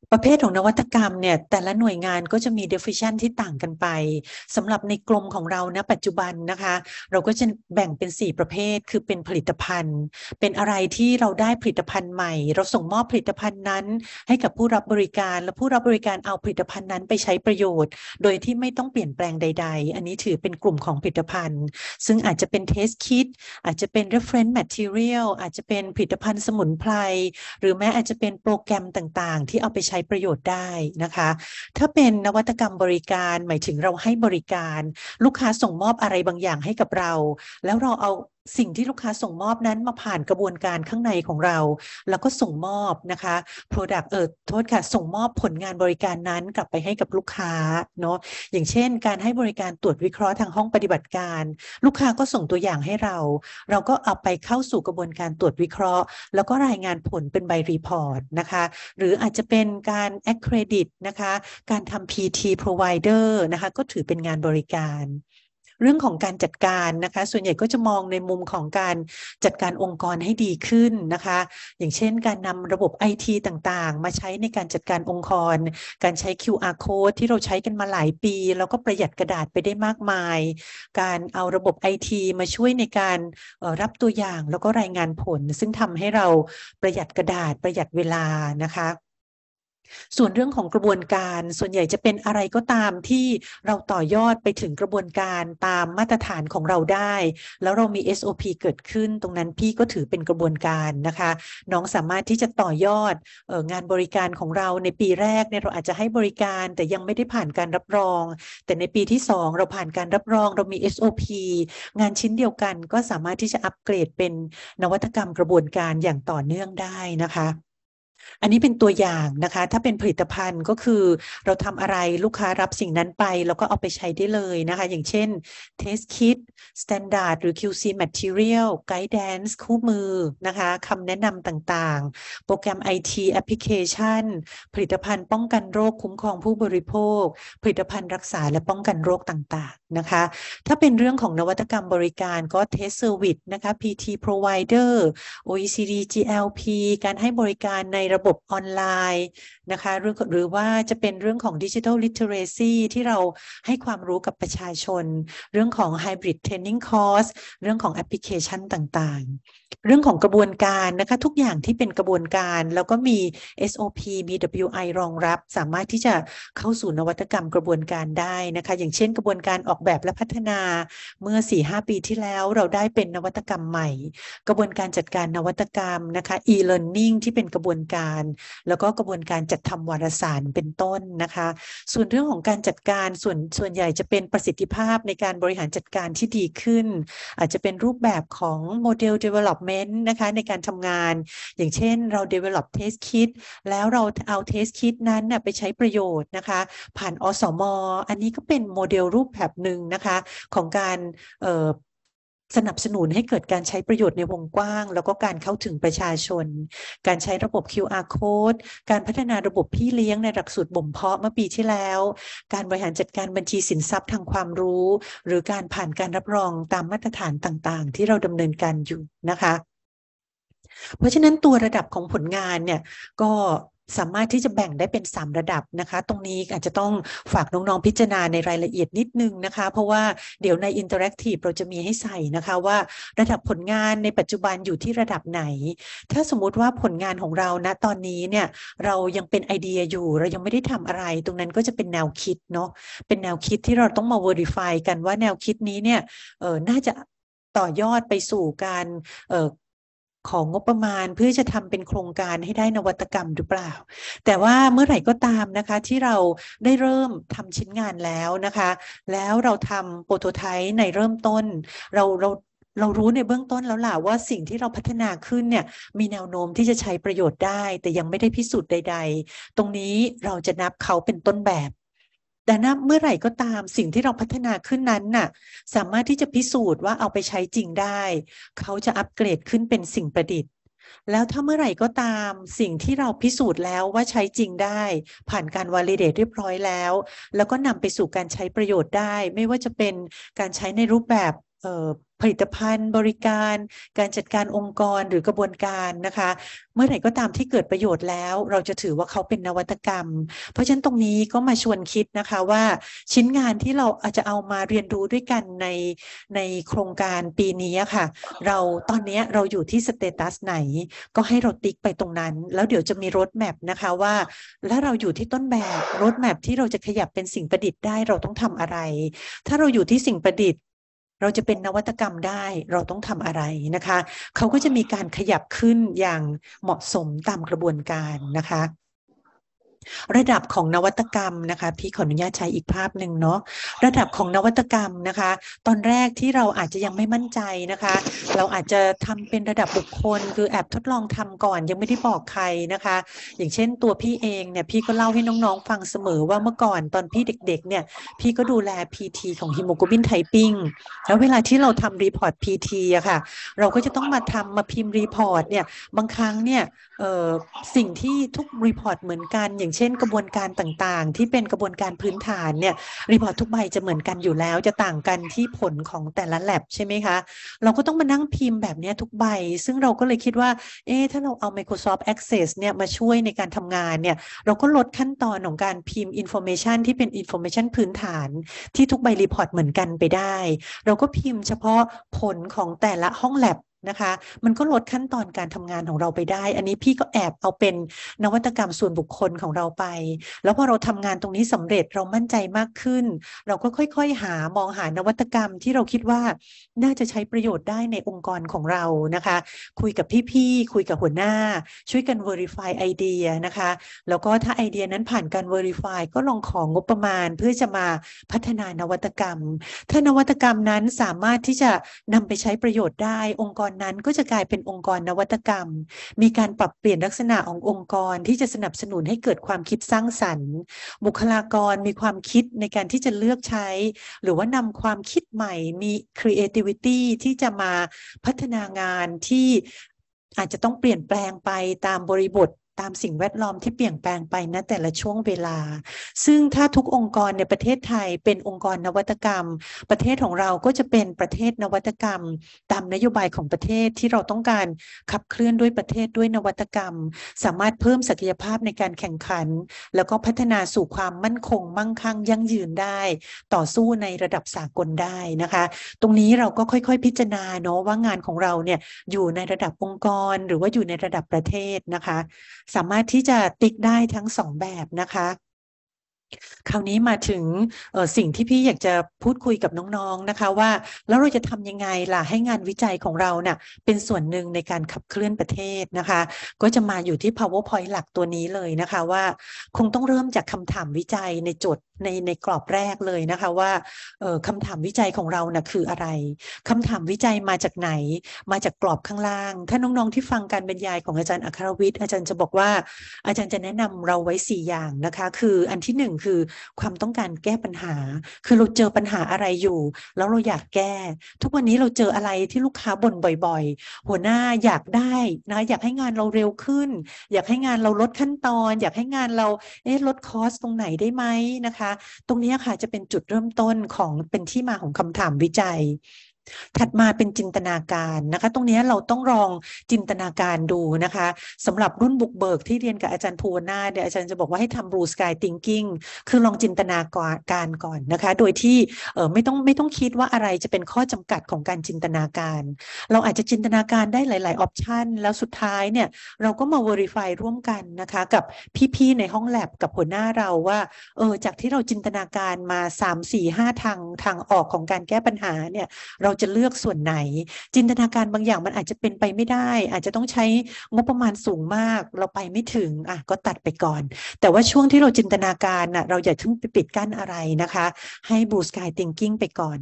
ประเภทของนวัตกรรมเนี่ย แต่ละหน่วยงานก็จะมี definition ที่ต่างกันไปสำหรับในกลมของเรานะปัจจุบันนะคะ เราก็จะแบ่งเป็น 4 ประเภทคือเป็นผลิตภัณฑ์ เป็นอะไรที่เราได้ผลิตภัณฑ์ใหม่เราส่งมอบผลิตภัณฑ์นั้น ให้กับผู้รับบริการและผู้รับบริการเอาผลิตภัณฑ์นั้นไปใช้ประโยชน์ โดยที่ไม่ต้องเปลี่ยนแปลงใด ๆ อันนี้ถือเป็นกลุ่มของผลิตภัณฑ์ ซึ่งอาจจะเป็น test kit อาจจะเป็น reference material อาจจะเป็นผลิตภัณฑ์สมุนไพร หรือแม้อาจจะเป็นโปรแกรมต่างๆ ที่เอาไปใช้ประโยชน์ได้นะคะ ถ้าเป็นนวัตกรรมบริการหมายถึงเราให้บริการ ลูกค้าส่งมอบอะไรบางอย่างให้กับเรา แล้วเราเอาสิ่งที่ลูกค้าส่งมอบนั้นมาผ่านกระบวนการข้างในของเรา แล้วก็ส่งมอบนะคะ Product เออโทษค่ะส่งมอบผลงานบริการนั้นกลับไปให้กับลูกค้าเนาะอย่างเช่น การให้บริการตรวจวิเคราะห์ทางห้องปฏิบัติการ ลูกค้าก็ส่งตัวอย่างให้เรา เราก็เอาไปเข้าสู่กระบวนการตรวจวิเคราะห์ แล้วก็รายงานผลเป็นใบรีพอร์ตนะคะหรืออาจจะเป็นการแอคเครดิตนะคะการทำ PT provider นะคะก็ถือเป็นงานบริการเรื่องของการจัดการนะคะ ส่วนใหญ่ก็จะมองในมุมของการจัดการองค์กรให้ดีขึ้นนะคะ อย่างเช่น การนำระบบไอทีต่างๆ มาใช้ในการจัดการองค์กร การใช้ QR code ที่เราใช้กันมาหลายปี แล้วก็ประหยัดกระดาษไปได้มากมาย การเอาระบบไอทีมาช่วยในการรับตัวอย่างแล้วก็รายงานผล ซึ่งทำให้เราประหยัดกระดาษประหยัดเวลานะคะส่วนเรื่องของกระบวนการ ส่วนใหญ่จะเป็นอะไรก็ตามที่เราต่อยอดไปถึงกระบวนการตามมาตรฐานของเราได้ แล้วเรามี SOP เกิดขึ้น ตรงนั้นพี่ก็ถือเป็นกระบวนการนะคะ น้องสามารถที่จะต่อยอดอองานบริการของเรา ในปีแรกเนี่ยเราอาจจะให้บริการ แต่ยังไม่ได้ผ่านการรับรอง แต่ในปีที่ 2 เราผ่านการรับรองเรามี SOP งานชิ้นเดียวกันก็สามารถที่จะอัปเกรดเป็นนวัตกรรมกระบวนการอย่างต่อเนื่องได้นะคะอันนี้เป็นตัวอย่างนะคะ ถ้าเป็นผลิตภัณฑ์ก็คือ เราทำอะไรลูกค้ารับสิ่งนั้นไป แล้วก็เอาไปใช้ได้เลยนะคะ อย่างเช่น Test Kit Standard หรือ QC Material Guidance คู่มือนะคะคำแนะนำต่างๆ โปรแกรม IT Application ผลิตภัณฑ์ป้องกันโรคคุ้มครองผู้บริโภค ผลิตภัณฑ์รักษาและป้องกันโรคต่างๆนะคะ ถ้าเป็นเรื่องของนวัตกรรมบริการก็ Test Service นะคะ PT Provider OECD GLP การให้บริการในระบบออนไลน์นะคะหรือหรือว่าจะเป็นเรื่องของดิจิทัลลิเทเรซีที่เราให้ความรู้กับประชาชน เรื่องของไฮบริดเทรนนิ่งคอร์สเรื่องของแอปพลิเคชันต่างๆ เรื่องของกระบวนการนะคะทุกอย่างที่เป็นกระบวนการแล้วก็มี SOP b WI รองรับสามารถที่จะเข้าสู่นวัตกรรมกระบวนการได้นะคะ อย่างเช่นกระบวนการออกแบบและพัฒนาเมื่อ 4-5 ปีที่แล้วเราได้เป็นนวัตกรรมใหม่ กระบวนการจัดการนวัตกรรมนะคะ e-learning ที่เป็นกระบวนการการแล้วก็กระบวนการจัดทำวารสารเป็นต้นนะคะ ส่วนเรื่องของการจัดการส่วนส่วนใหญ่จะเป็นประสิทธิภาพในการบริหารจัดการที่ดีขึ้น อาจจะเป็นรูปแบบของ โมเดล development นะคะในการทำงาน อย่างเช่นเรา develop test kit แล้วเราเอา test kit นั้นนะไปใช้ประโยชน์นะคะ ผ่านอสมออันนี้ก็เป็นโมเดลรูปแบบหนึ่งนะคะ ของการสนับสนุนให้เกิดการใช้ประโยชน์ในวงกว้างแล้วก็การเข้าถึงประชาชน การใช้ระบบ QR code การพัฒนาระบบพี่เลี้ยงในหลักสูตรบ่มเพาะเมื่อปีที่แล้ว การบริหารจัดการบัญชีสินทรัพย์ทางความรู้หรือการผ่านการรับรองตามมาตรฐานต่างๆที่เราดำเนินการอยู่นะคะ เพราะฉะนั้นตัวระดับของผลงานเนี่ยก็สามารถที่จะแบ่งได้เป็น 3 ระดับนะคะ ตรงนี้อาจจะต้องฝากน้องๆพิจารณาในรายละเอียดนิดนึงนะคะเพราะว่าเดี๋ยวในอินเทอร์แอคทีฟเราจะมีให้ใส่นะคะว่าระดับผลงานในปัจจุบันอยู่ที่ระดับไหน ถ้าสมมุติว่าผลงานของเราณนะตอนนี้เนี่ยเรายังเป็นไอเดียอยู่ เรายังไม่ได้ทำอะไร ตรงนั้นก็จะเป็นแนวคิดเนาะเป็นแนวคิดที่เราต้องมา verify กันว่าแนวคิดนี้เนี่ยเออน่าจะต่อยอดไปสู่การของงบประมาณเพื่อจะทำเป็นโครงการให้ได้นวัตกรรมหรือเปล่า แต่ว่าเมื่อไหร่ก็ตามนะคะที่เราได้เริ่มทำชิ้นงานแล้วนะคะ แล้วเราทำโปรโตไทป์ในเริ่มต้นเราเราเรารู้ในเบื้องต้นแล้วล่ะว่าสิ่งที่เราพัฒนาขึ้นเนี่ยมีแนวโน้มที่จะใช้ประโยชน์ได้ แต่ยังไม่ได้พิสูจน์ใด ๆ ตรงนี้เราจะนับเขาเป็นต้นแบบแต่นะเมื่อไหร่ก็ตามสิ่งที่เราพัฒนาขึ้นนั้นน่ะ สามารถที่จะพิสูจน์ว่าเอาไปใช้จริงได้เขาจะอัปเกรดขึ้นเป็นสิ่งประดิษฐ์ แล้วถ้าเมื่อไหร่ก็ตามสิ่งที่เราพิสูจน์แล้วว่าใช้จริงได้ ผ่านการวอลิเดตเรียบร้อยแล้ว แล้วก็นำไปสู่การใช้ประโยชน์ได้ ไม่ว่าจะเป็นการใช้ในรูปแบบผลิตภัณฑ์บริการ การจัดการองค์กรหรือกระบวนการนะคะ เมื่อไหร่ก็ตามที่เกิดประโยชน์แล้ว เราจะถือว่าเขาเป็นนวัตกรรม เพราะฉะนั้นตรงนี้ก็มาชวนคิดนะคะว่าชิ้นงานที่เราอาจจะเอามาเรียนรู้ด้วยกันในในโครงการปีนี้ค่ะ เราตอนนี้เราอยู่ที่สเตตัสไหน ก็ให้เราติ๊กไปตรงนั้น แล้วเดี๋ยวจะมีรถแมพนะคะว่าแล้วเราอยู่ที่ต้นแบบรถแมพที่เราจะขยับเป็นสิ่งประดิษฐ์ได้เราต้องทำอะไร ถ้าเราอยู่ที่สิ่งประดิษฐ์เราจะเป็นนวัตกรรมได้ เราต้องทำอะไรนะคะ เขาก็จะมีการขยับขึ้นอย่างเหมาะสมตามกระบวนการนะคะระดับของนวัตกรรมนะคะ พี่ขออนุญาตใช้อีกภาพหนึ่งเนาะระดับของนวัตกรรมนะคะ ตอนแรกที่เราอาจจะยังไม่มั่นใจนะคะ เราอาจจะทำเป็นระดับบุคคล คือแอบทดลองทำก่อนยังไม่ได้บอกใครนะคะ อย่างเช่นตัวพี่เองเนี่ยพี่ก็เล่าให้น้องๆ ฟังเสมอว่าเมื่อก่อนตอนพี่เด็กๆเนี่ยพี่ก็ดูแล PT ของฮิโมโกลบินไทปิ้งแล้วเวลาที่เราทำรีพอร์ต PT อะค่ะเราก็จะต้องมาทำมาพิมพ์รีพอร์ตเนี่ยบางครั้งเนี่ยสิ่งที่ทุกรีพอร์ตเหมือนกันอย่างางเช่นกระบวนการต่างๆ ที่เป็นกระบวนการพื้นฐานเนี่ยรีพอร์ตทุกใบจะเหมือนกันอยู่แล้ว จะต่างกันที่ผลของแต่ละแ lab ใช่ไหมคะเราก็ต้องมานั่งพิมพ์แบบนี้ทุกใบ ซึ่งเราก็เลยคิดว่าเอ๊ถ้าเราเอา Microsoft Access เนี่ยมาช่วยในการทำงานเนี่ยเราก็ลดขั้นตอนของการพิมพ์ Information ที่เป็น Information พื้นฐานที่ทุกใบรีพอร์ตเหมือนกันไปได้ เราก็พิมพ์เฉพาะผลของแต่ละห้องแ lab นะคะ มันก็ลดขั้นตอนการทำงานของเราไปได้ อันนี้พี่ก็แอบเอาเป็นนวัตกรรมส่วนบุคคลของเราไป แล้วพอเราทำงานตรงนี้สำเร็จเรามั่นใจมากขึ้น เราก็ค่อย ๆ หามองหานวัตกรรมที่เราคิดว่า น่าจะใช้ประโยชน์ได้ในองค์กรของเรานะคะ คุยกับพี่ๆคุยกับหัวหน้า ช่วยกัน verify ไอเดียนะคะแล้วก็ถ้าไอเดียนั้นผ่านการ verify ก็ลองของงบประมาณ เพื่อจะมาพัฒนานวัตกรรม ถ้านวัตกรรมนั้นสามารถที่จะนำไปใช้ประโยชน์ได้องค์กรรนั้นก็จะกลายเป็นองค์กรนวัตกรรม มีการปรับเปลี่ยนลักษณะขององค์กรที่จะสนับสนุนให้เกิดความคิดสร้างสรรค์ บุคลากรมีความคิดในการที่จะเลือกใช้ หรือว่านำความคิดใหม่ มี creativity ที่จะมาพัฒนางานที่อาจจะต้องเปลี่ยนแปลงไปตามบริบทตามสิ่งแวดล้อมที่เปลี่ยนแปลงไปนะแต่ละช่วงเวลา ซึ่งถ้าทุกองค์กรในประเทศไทยเป็นองค์กรนวัตกรรม ประเทศของเราก็จะเป็นประเทศนวัตกรรม ตามนโยบายของประเทศที่เราต้องการขับเคลื่อนด้วยประเทศด้วยนวัตกรรม สามารถเพิ่มศักยภาพในการแข่งขัน แล้วก็พัฒนาสู่ความมั่นคง มั่งคั่ง ยั่งยืนได้ ต่อสู้ในระดับสากลได้นะคะ ตรงนี้เราก็ค่อยๆพิจารณาเนาะว่างานของเราเนี่ยอยู่ในระดับองค์กรหรือว่าอยู่ในระดับประเทศนะคะสามารถที่จะติ๊กได้ทั้งสองแบบนะคะคราวนี้มาถึงสิ่งที่พี่อยากจะพูดคุยกับน้องๆนนะคะว่าแล้วเราจะทำยังไงล่ะให้งานวิจัยของเราเนะ่ยเป็นส่วนหนึ่งในการขับเคลื่อนประเทศนะคะ ก็จะมาอยู่ที่ powerpoint หลักตัวนี้เลยนะคะว่าคงต้องเริ่มจากคำถามวิจัยในโจทย์ในในกรอบแรกเลยนะคะว่าคำถามวิจัยของเรานะ่ะคืออะไรคำถามวิจัยมาจากไหน มาจากกรอบข้างล่าง ถ้าน้องๆ ที่ฟังการบรรยายของอาจารย์อัครวิทย์อาจารย์จะบอกว่าอาจารย์จะแนะนำเราไว้ 4 อย่างนะคะ คืออันที่ 1คือความต้องการแก้ปัญหา คือ เราเจอปัญหาอะไรอยู่ แล้วเราอยากแก้ ทุกวันนี้เราเจออะไรที่ลูกค้าบ่นบ่อย ๆ หัวหน้าอยากได้ นะ อยากให้งานเราเร็วขึ้น อยากให้งานเราลดขั้นตอน อยากให้งานเราเลดคอสตรงไหนได้ไหมนะคะ ตรงนี้ค่ะจะเป็นจุดเริ่มต้นของเป็นที่มาของคำถามวิจัยถัดมาเป็นจินตนาการนะคะ ตรงนี้เราต้องลองจินตนาการดูนะคะสำหรับรุ่นบุกเบิกที่เรียนกับอาจารย์ภูวนาเดี๋ยวอาจารย์จะบอกว่าให้ทำ blue sky thinking คือลองจินตนาการก่อนนะคะ โดยที่เออไม่ต้องไม่ต้องคิดว่าอะไรจะเป็นข้อจำกัดของการจินตนาการ เราอาจจะจินตนาการได้หลายๆ ออปชันแล้วสุดท้ายเนี่ยเราก็มา verify ร่วมกันนะคะกับพี่ๆ ในห้องแลบกับหัวหน้าเราว่าเออจากที่เราจินตนาการมา 3 4 5ทางทางออกของการแก้ปัญหาเนี่ยเราเราจะเลือกส่วนไหนจินตนาการบางอย่างมันอาจจะเป็นไปไม่ได้ อาจจะต้องใช้งบประมาณสูงมาก เราไปไม่ถึงอ่ะก็ตัดไปก่อน แต่ว่าช่วงที่เราจินตนาการน่ะเรา อย่าทึ่งไป ปิดกั้น อะไรนะคะ ให้บูสกายติงกิ้งไปก่อน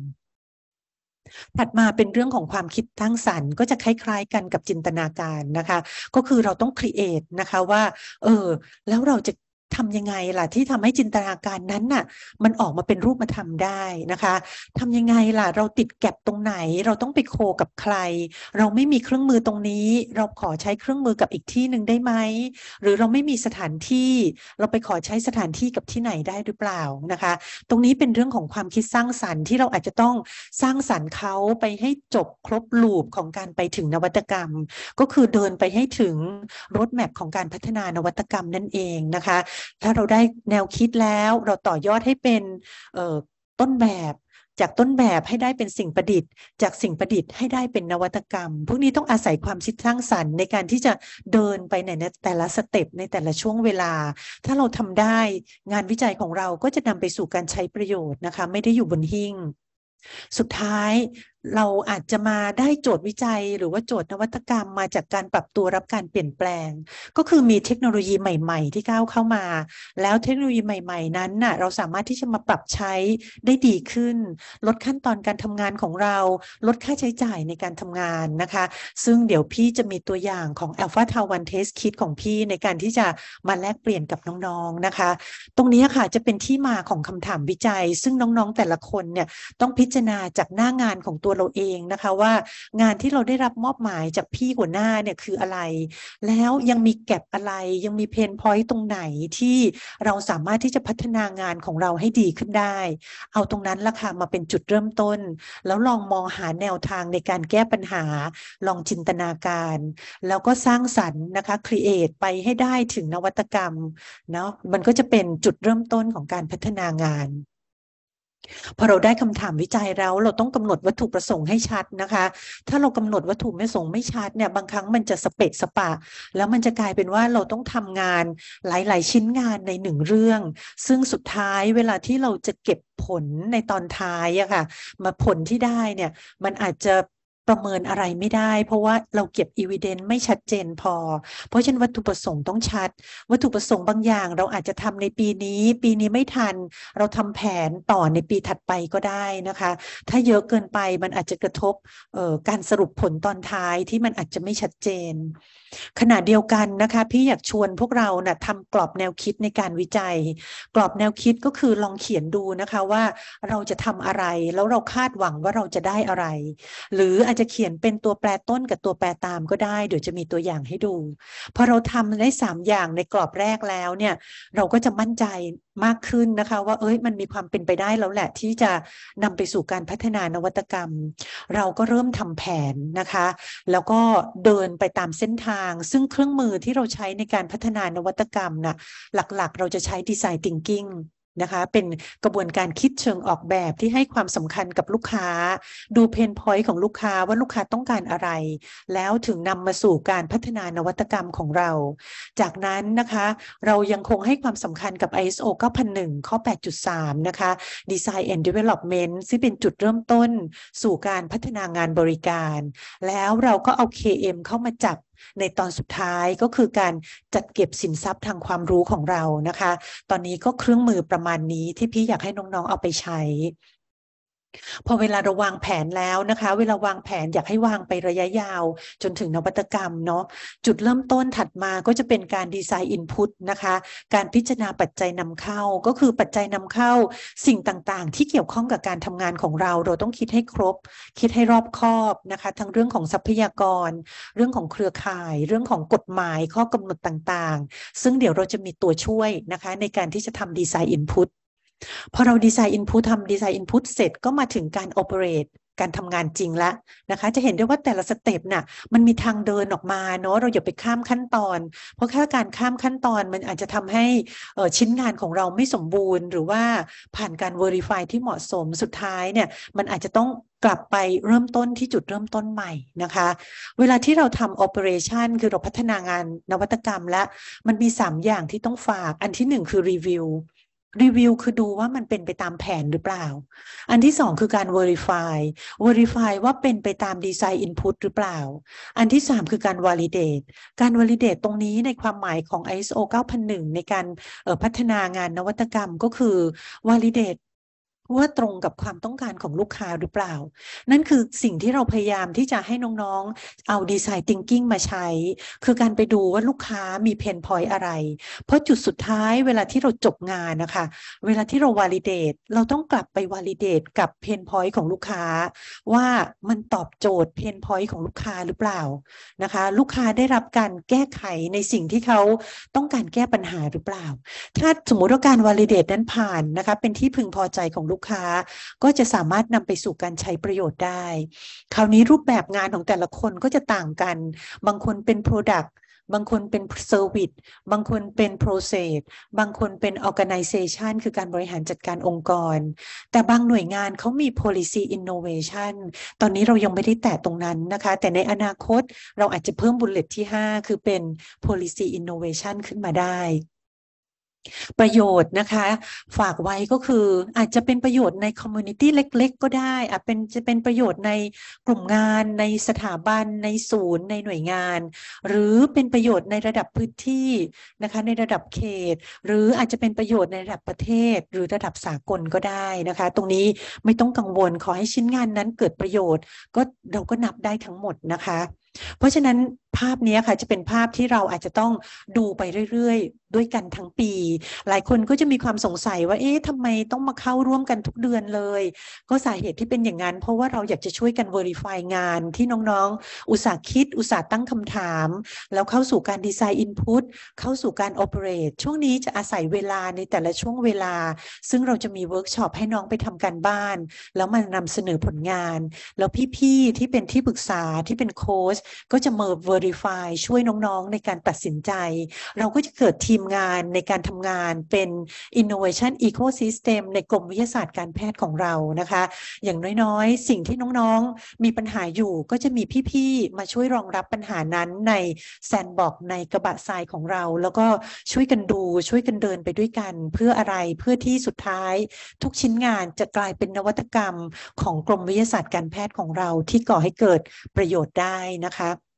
ถัดมาเป็นเรื่องของความคิดสร้างสรรค์ก็จะคล้ายๆ กันกับจินตนาการนะคะ ก็คือเราต้องครีเอทนะคะว่าเออแล้วเราจะทำยังไงล่ะ ที่ทำให้จินตนาการนั้นน่ะ มันออกมาเป็นรูปาทำได้นะคะทำยังไงล่ะ เราติดแก็บตรงไหนเราต้องไปโคกับใคร เราไม่มีเครื่องมือตรงนี้ เราขอใช้เครื่องมือกับอีกที่หนึ่งได้ไหมหรือเราไม่มีสถานที่ เราไปขอใช้สถานที่กับที่ไหนได้หรือเปล่านะคะ ตรงนี้เป็นเรื่องของความคิดสร้างสรรค์ที่เราอาจจะต้องสร้างสรรค์เขาไปให้จบครบลูปของการไปถึงนวัตกรรม ก็คือเดินไปให้ถึงรถแมพของการพัฒนานวัตกรรมนั่นเองนะคะถ้าเราได้แนวคิดแล้ว เราต่อยอดให้เป็นต้นแบบ จากต้นแบบให้ได้เป็นสิ่งประดิษฐ์ จากสิ่งประดิษฐ์ให้ได้เป็นนวัตกรรมพวกนี้ต้องอาศัยความคิดสร้างสรรค์ในการที่จะเดินไปในแต่ละสเต็ปในแต่ละช่วงเวลา ถ้าเราทำได้งานวิจัยของเราก็จะนำไปสู่การใช้ประโยชน์นะคะ ไม่ได้อยู่บนหิ้งสุดท้ายเราอาจจะมาได้โจทย์วิจัย หรือว่าโจทย์นวัตกรรมมาจากการปรับตัวรับการเปลี่ยนแปลง ก็คือมีเทคโนโลยีใหม่ ๆ ที่ก้าวเข้ามา แล้วเทคโนโลยีใหม่ ๆนั้นน่ะเราสามารถที่จะมาปรับใช้ได้ดีขึ้น ลดขั้นตอนการทำงานของเราลดค่าใช้จ่ายในการทำงานนะคะ ซึ่งเดี๋ยวพี่จะมีตัวอย่างของ Alpha t a ทวันเทสคิดของพี่ในการที่จะมาแลกเปลี่ยนกับน้องๆนะคะ ตรงนี้ค่ะจะเป็นที่มาของคำถามวิจัย ซึ่งน้องๆแต่ละคนเนี่ยต้องพิจารณาจากหน้างานของตัวัวเราเองนะคะว่างานที่เราได้รับมอบหมายจากพี่หัวหน้าเนี่ยคืออะไร แล้วยังมีแก็บอะไรยังมีเพนพอยต์ตรงไหนที่เราสามารถที่จะพัฒนางานของเราให้ดีขึ้นได้ เอาตรงนั้นละค่ะมาเป็นจุดเริ่มต้น แล้วลองมองหาแนวทางในการแก้ปัญหา ลองจินตนาการ แล้วก็สร้างสรรค์นะคะครีเอทไปให้ได้ถึงนวัตกรรมเนาะมันก็จะเป็นจุดเริ่มต้นของการพัฒนางานพอเราได้คำถามวิจัยแล้ว เราต้องกำหนดวัตถุประสงค์ให้ชัดนะคะ ถ้าเรากำหนดวัตถุประสงค์ไม่ชัดเนี่ยบางครั้งมันจะสเปกสปะ แล้วมันจะกลายเป็นว่าเราต้องทำงานหลายๆชิ้นงานในหนึ่งเรื่อง ซึ่งสุดท้ายเวลาที่เราจะเก็บผลในตอนท้ายอะค่ะมาผลที่ได้เนี่ยมันอาจจะประเมินอะไรไม่ได้ เพราะว่าเราเก็บอีเวเดนไม่ชัดเจนพอ เพราะฉะนั้นวัตถุประสงค์ต้องชัด วัตถุประสงค์บางอย่าง เราอาจจะทำในปีนี้ ปีนี้ไม่ทันเราทำแผนต่อในปีถัดไปก็ได้นะคะ ถ้าเยอะเกินไปมันอาจจะกระทบการสรุปผลตอนท้ายที่มันอาจจะไม่ชัดเจนขณะเดียวกันนะคะพี่อยากชวนพวกเรานะ่ะทำกรอบแนวคิดในการวิจัย กรอบแนวคิดก็คือลองเขียนดูนะคะว่าเราจะทำอะไร แล้วเราคาดหวังว่าเราจะได้อะไรหรืออาจจะเขียนเป็นตัวแปรต้นกับตัวแปรตามก็ได้เดี๋ยวจะมีตัวอย่างให้ดู พอเราทำได้3อย่างในกรอบแรกแล้วเนี่ยเราก็จะมั่นใจมากขึ้นนะคะ ว่า เอ้ย มันมีความเป็นไปได้แล้วแหละที่จะนำไปสู่การพัฒนานวัตกรรม เราก็เริ่มทำแผนนะคะ แล้วก็เดินไปตามเส้นทาง ซึ่งเครื่องมือที่เราใช้ในการพัฒนานวัตกรรมนะ่ะหลักๆ เราจะใช้ดีไซน์ทิงกิ้งนะคะ เป็นกระบวนการคิดเชิงออกแบบที่ให้ความสำคัญกับลูกค้า ดูเพนพอยต์ของลูกค้าว่าลูกค้าต้องการอะไร แล้วถึงนำมาสู่การพัฒนานวัตกรรมของเรา จากนั้นนะคะ เรายังคงให้ความสำคัญกับ ISO 9001 ข้อ 8.3 นะคะ Design and Development ซึ่งเป็นจุดเริ่มต้นสู่การพัฒนางานบริการ แล้วเราก็เอา KM เข้ามาจับในตอนสุดท้ายก็คือการจัดเก็บสินทรัพย์ทางความรู้ของเรานะคะ ตอนนี้ก็เครื่องมือประมาณนี้ที่พี่อยากให้น้องๆเอาไปใช้พอเวลาเราวางแผนแล้วนะคะ เวลาวางแผนอยากให้วางไประยะยาว จนถึงนวัตกรรมเนาะจุดเริ่มต้นถัดมาก็จะเป็นการดีไซน์อินพุตนะคะการพิจารณาปัจจัยนำเข้า ก็คือปัจจัยนำเข้า สิ่งต่างๆ ที่เกี่ยวข้องกับการทำงานของเรา เราต้องคิดให้ครบ คิดให้รอบคอบนะคะทั้งเรื่องของทรัพยากร เรื่องของเครือข่าย เรื่องของกฎหมาย ข้อกำหนดต่างๆ ซึ่งเดี๋ยวเราจะมีตัวช่วยนะคะในการที่จะทำดีไซน์อินพุตพอเราดีไซน์อินพุตทำดีไซน์อินพุตเสร็จก็มาถึงการโอเปเรตการทำงานจริงแล้วนะคะ จะเห็นได้ว่าแต่ละสเต็ปน่ะมันมีทางเดินออกมาเนาะเราอย่าไปข้ามขั้นตอน เพราะแค่การข้ามขั้นตอนมันอาจจะทำให้ชิ้นงานของเราไม่สมบูรณ์ หรือว่าผ่านการ Verify ที่เหมาะสมสุดท้ายเนี่ยมันอาจจะต้องกลับไปเริ่มต้นที่จุดเริ่มต้นใหม่นะคะ เวลาที่เราทำโอเปอเรชันคือเราพัฒนางานนวัตกรรมและมันมี 3 อย่างที่ต้องฝากอันที่ 1 คือรีวิวรีวิวคือดูว่ามันเป็นไปตามแผนหรือเปล่า อันที่สองคือการ verify verify ว่าเป็นไปตามดีไซน์ input หรือเปล่า อันที่สามคือการ validate การ validate ตรงนี้ในความหมายของ ISO 9001 ในการพัฒนางานนวัตกรรมก็คือ validate ว่าตรงกับความต้องการของลูกค้าหรือเปล่า นั่นคือสิ่งที่เราพยายามที่จะให้น้องๆเอาดีไซน์ทิงกิ้งมาใช้ คือการไปดูว่าลูกค้ามีเพนพอยอะไร เพราะจุดสุดท้ายเวลาที่เราจบงานนะคะ เวลาที่เราวอลิเดตเราต้องกลับไปวอลิเดตกับเพนพอยของลูกค้า ว่ามันตอบโจทย์เพนพอยของลูกค้าหรือเปล่านะคะ ลูกค้าได้รับการแก้ไขในสิ่งที่เขาต้องการแก้ปัญหาหรือเปล่า ถ้าสมมติว่าการวอลิเดตนั้นผ่านนะคะเป็นที่พึงพอใจของลูกกค้าก็จะสามารถนำไปสู่การใช้ประโยชน์ได้ คราวนี้รูปแบบงานของแต่ละคนก็จะต่างกัน บางคนเป็น Product บางคนเป็น Service บางคนเป็น Process บางคนเป็น Organization คือการบริหารจัดการองค์กร แต่บางหน่วยงานเขามี Policy Innovation ตอนนี้เรายังไม่ได้แตะตรงนั้นนะคะ แต่ในอนาคตเราอาจจะเพิ่มบุลเลตที่ 5 คือเป็น Policy Innovation ขึ้นมาได้ประโยชน์นะคะฝากไว้ก็คืออาจจะเป็นประโยชน์ในคอมมูนิตี้เล็กๆก็ได้อาจเป็นจะเป็นประโยชน์ในกลุ่มงาน ในสถาบันในศูนย์ในหน่วยงาน หรือเป็นประโยชน์ในระดับพื้นที่นะคะในระดับเขต หรืออาจจะเป็นประโยชน์ในระดับประเทศหรือระดับสากลก็ได้นะคะ ตรงนี้ไม่ต้องกังวลขอให้ชิ้นงานนั้นเกิดประโยชน์ก็เราก็นับได้ทั้งหมดนะคะ เพราะฉะนั้นภาพนี้ค่ะจะเป็นภาพที่เราอาจจะต้องดูไปเรื่อย ๆ ด้วยกันทั้งปี หลายคนก็จะมีความสงสัยว่าเอ๊ะทำไมต้องมาเข้าร่วมกันทุกเดือนเลย ก็สาเหตุที่เป็นอย่างนั้นเพราะว่าเราอยากจะช่วยกัน Verify งานที่น้องๆ อุตสาห์คิดอุตสาห์ตั้งคำถาม แล้วเข้าสู่การดีไซน์ Input เข้าสู่การ Operate ช่วงนี้จะอาศัยเวลาในแต่ละช่วงเวลา ซึ่งเราจะมีเวิร์กช็อปให้น้องไปทำการบ้าน แล้วมานำเสนอผลงาน แล้วพี่ๆที่เป็นที่ปรึกษาที่เป็นโค้ชก็จะมา v e r i verify ช่วยน้อง ๆ ในการตัดสินใจ เราก็จะเกิดทีมงานในการทำงานเป็น innovation ecosystem ในกรมวิทยาศาสตร์การแพทย์ของเรานะคะ อย่างน้อยๆ สิ่งที่น้องๆ มีปัญหาอยู่ก็จะมีพี่ ๆ มาช่วยรองรับปัญหานั้นในแซนบอกในกระบะทรายของเรา แล้วก็ช่วยกันดูช่วยกันเดินไปด้วยกัน เพื่ออะไรเพื่อที่สุดท้าย ทุกชิ้นงานจะกลายเป็นนวัตกรรม ของกรมวิทยาศาสตร์การแพทย์ของเราที่ก่อให้เกิดประโยชน์ได้นะคะ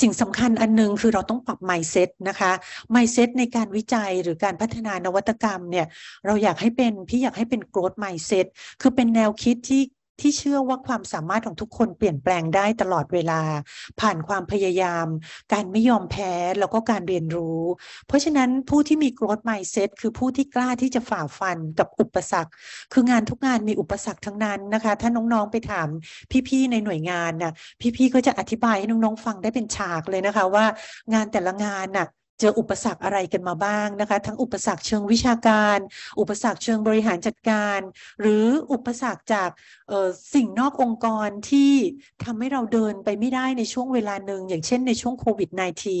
สิ่งสำคัญอันนึง คือเราต้องปรับ mindset นะคะ mindset ในการวิจัยหรือการพัฒนานวัตกรรมเนี่ย เราอยากให้เป็น พี่อยากให้เป็น growth mindset คือเป็นแนวคิดที่ที่เชื่อว่าความสามารถของทุกคนเปลี่ยนแปลงได้ตลอดเวลา ผ่านความพยายาม การไม่ยอมแพ้แล้วก็การเรียนรู้ เพราะฉะนั้นผู้ที่มี growth mindset คือผู้ที่กล้าที่จะฝ่าฟันกับอุปสรรค คืองานทุกงานมีอุปสรรคทั้งนั้นนะคะ ถ้าน้องๆไปถามพี่ ๆ ในหน่วยงานนะพี่ ๆ ก็จะอธิบายให้น้อง ๆ ฟังได้เป็นฉากเลยนะคะ ว่างานแต่ละงานน่ะเจออุปสรรคอะไรกันมาบ้างนะคะทั้งอุปสรรคเชิงวิชาการ อุปสรรคเชิงบริหารจัดการ หรืออุปสรรคจากสิ่งนอกองค์กรที่ทำให้เราเดินไปไม่ได้ในช่วงเวลาหนึ่งอย่างเช่นในช่วงโควิด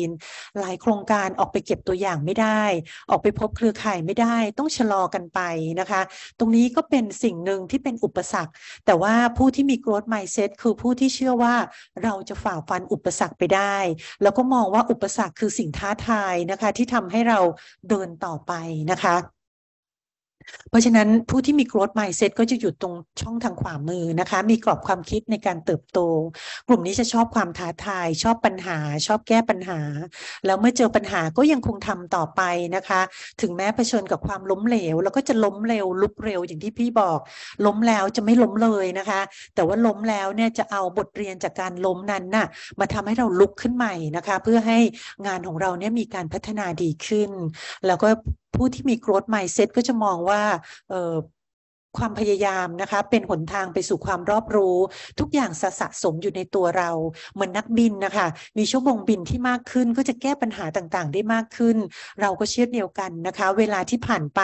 -19 หลายโครงการออกไปเก็บตัวอย่างไม่ได้ ออกไปพบเครือข่ายไม่ได้ต้องชะลอกันไปนะคะตรงนี้ก็เป็นสิ่งหนึ่งที่เป็นอุปสรรค แต่ว่าผู้ที่มี growth mindset คือผู้ที่เชื่อว่าเราจะฝ่าฟันอุปสรรคไปได้ แล้วก็มองว่าอุปสรรคคือสิ่งท้าทายายนะคะที่ทำให้เราเดินต่อไปนะคะเพราะฉะนั้นผู้ที่มีโกรธไม m i n ตก็จะอยู่ตรงช่องทางขวามือนะคะ มีกรอบความคิดในการเติบโต กลุ่มนี้จะชอบความท้าทาย ชอบปัญหาชอบแก้ปัญหา แล้วเมื่อเจอปัญหาก็ยังคงทำต่อไปนะคะ ถึงแม้เผชิญกับความล้มเหลวแล้วก็จะล้มเร็วลุกเร็วอย่างที่พี่บอกล้มแล้วจะไม่ล้มเลยนะคะ แต่ว่าล้มแล้วเนี่ยจะเอาบทเรียนจากการล้มนั้นน่ะมาทำให้เราลุกขึ้นใหม่นะคะ เพื่อให้งานของเราเนี่ยมีการพัฒนาดีขึ้น แล้วก็ผู้ที่มีโกรธไม m i n ตก็จะมองว่าว่าความพยายาม นะคะ เป็นหนทางไปสู่ความรอบรู้ ทุกอย่าง สะสะสม อยู่ในตัวเรา เหมือนนักบินนะคะ มีชั่วโมงบินที่มากขึ้นก็จะแก้ปัญหาต่างๆ ได้มากขึ้น เราก็เชื่อเดียว กันนะคะ เวลาที่ผ่านไป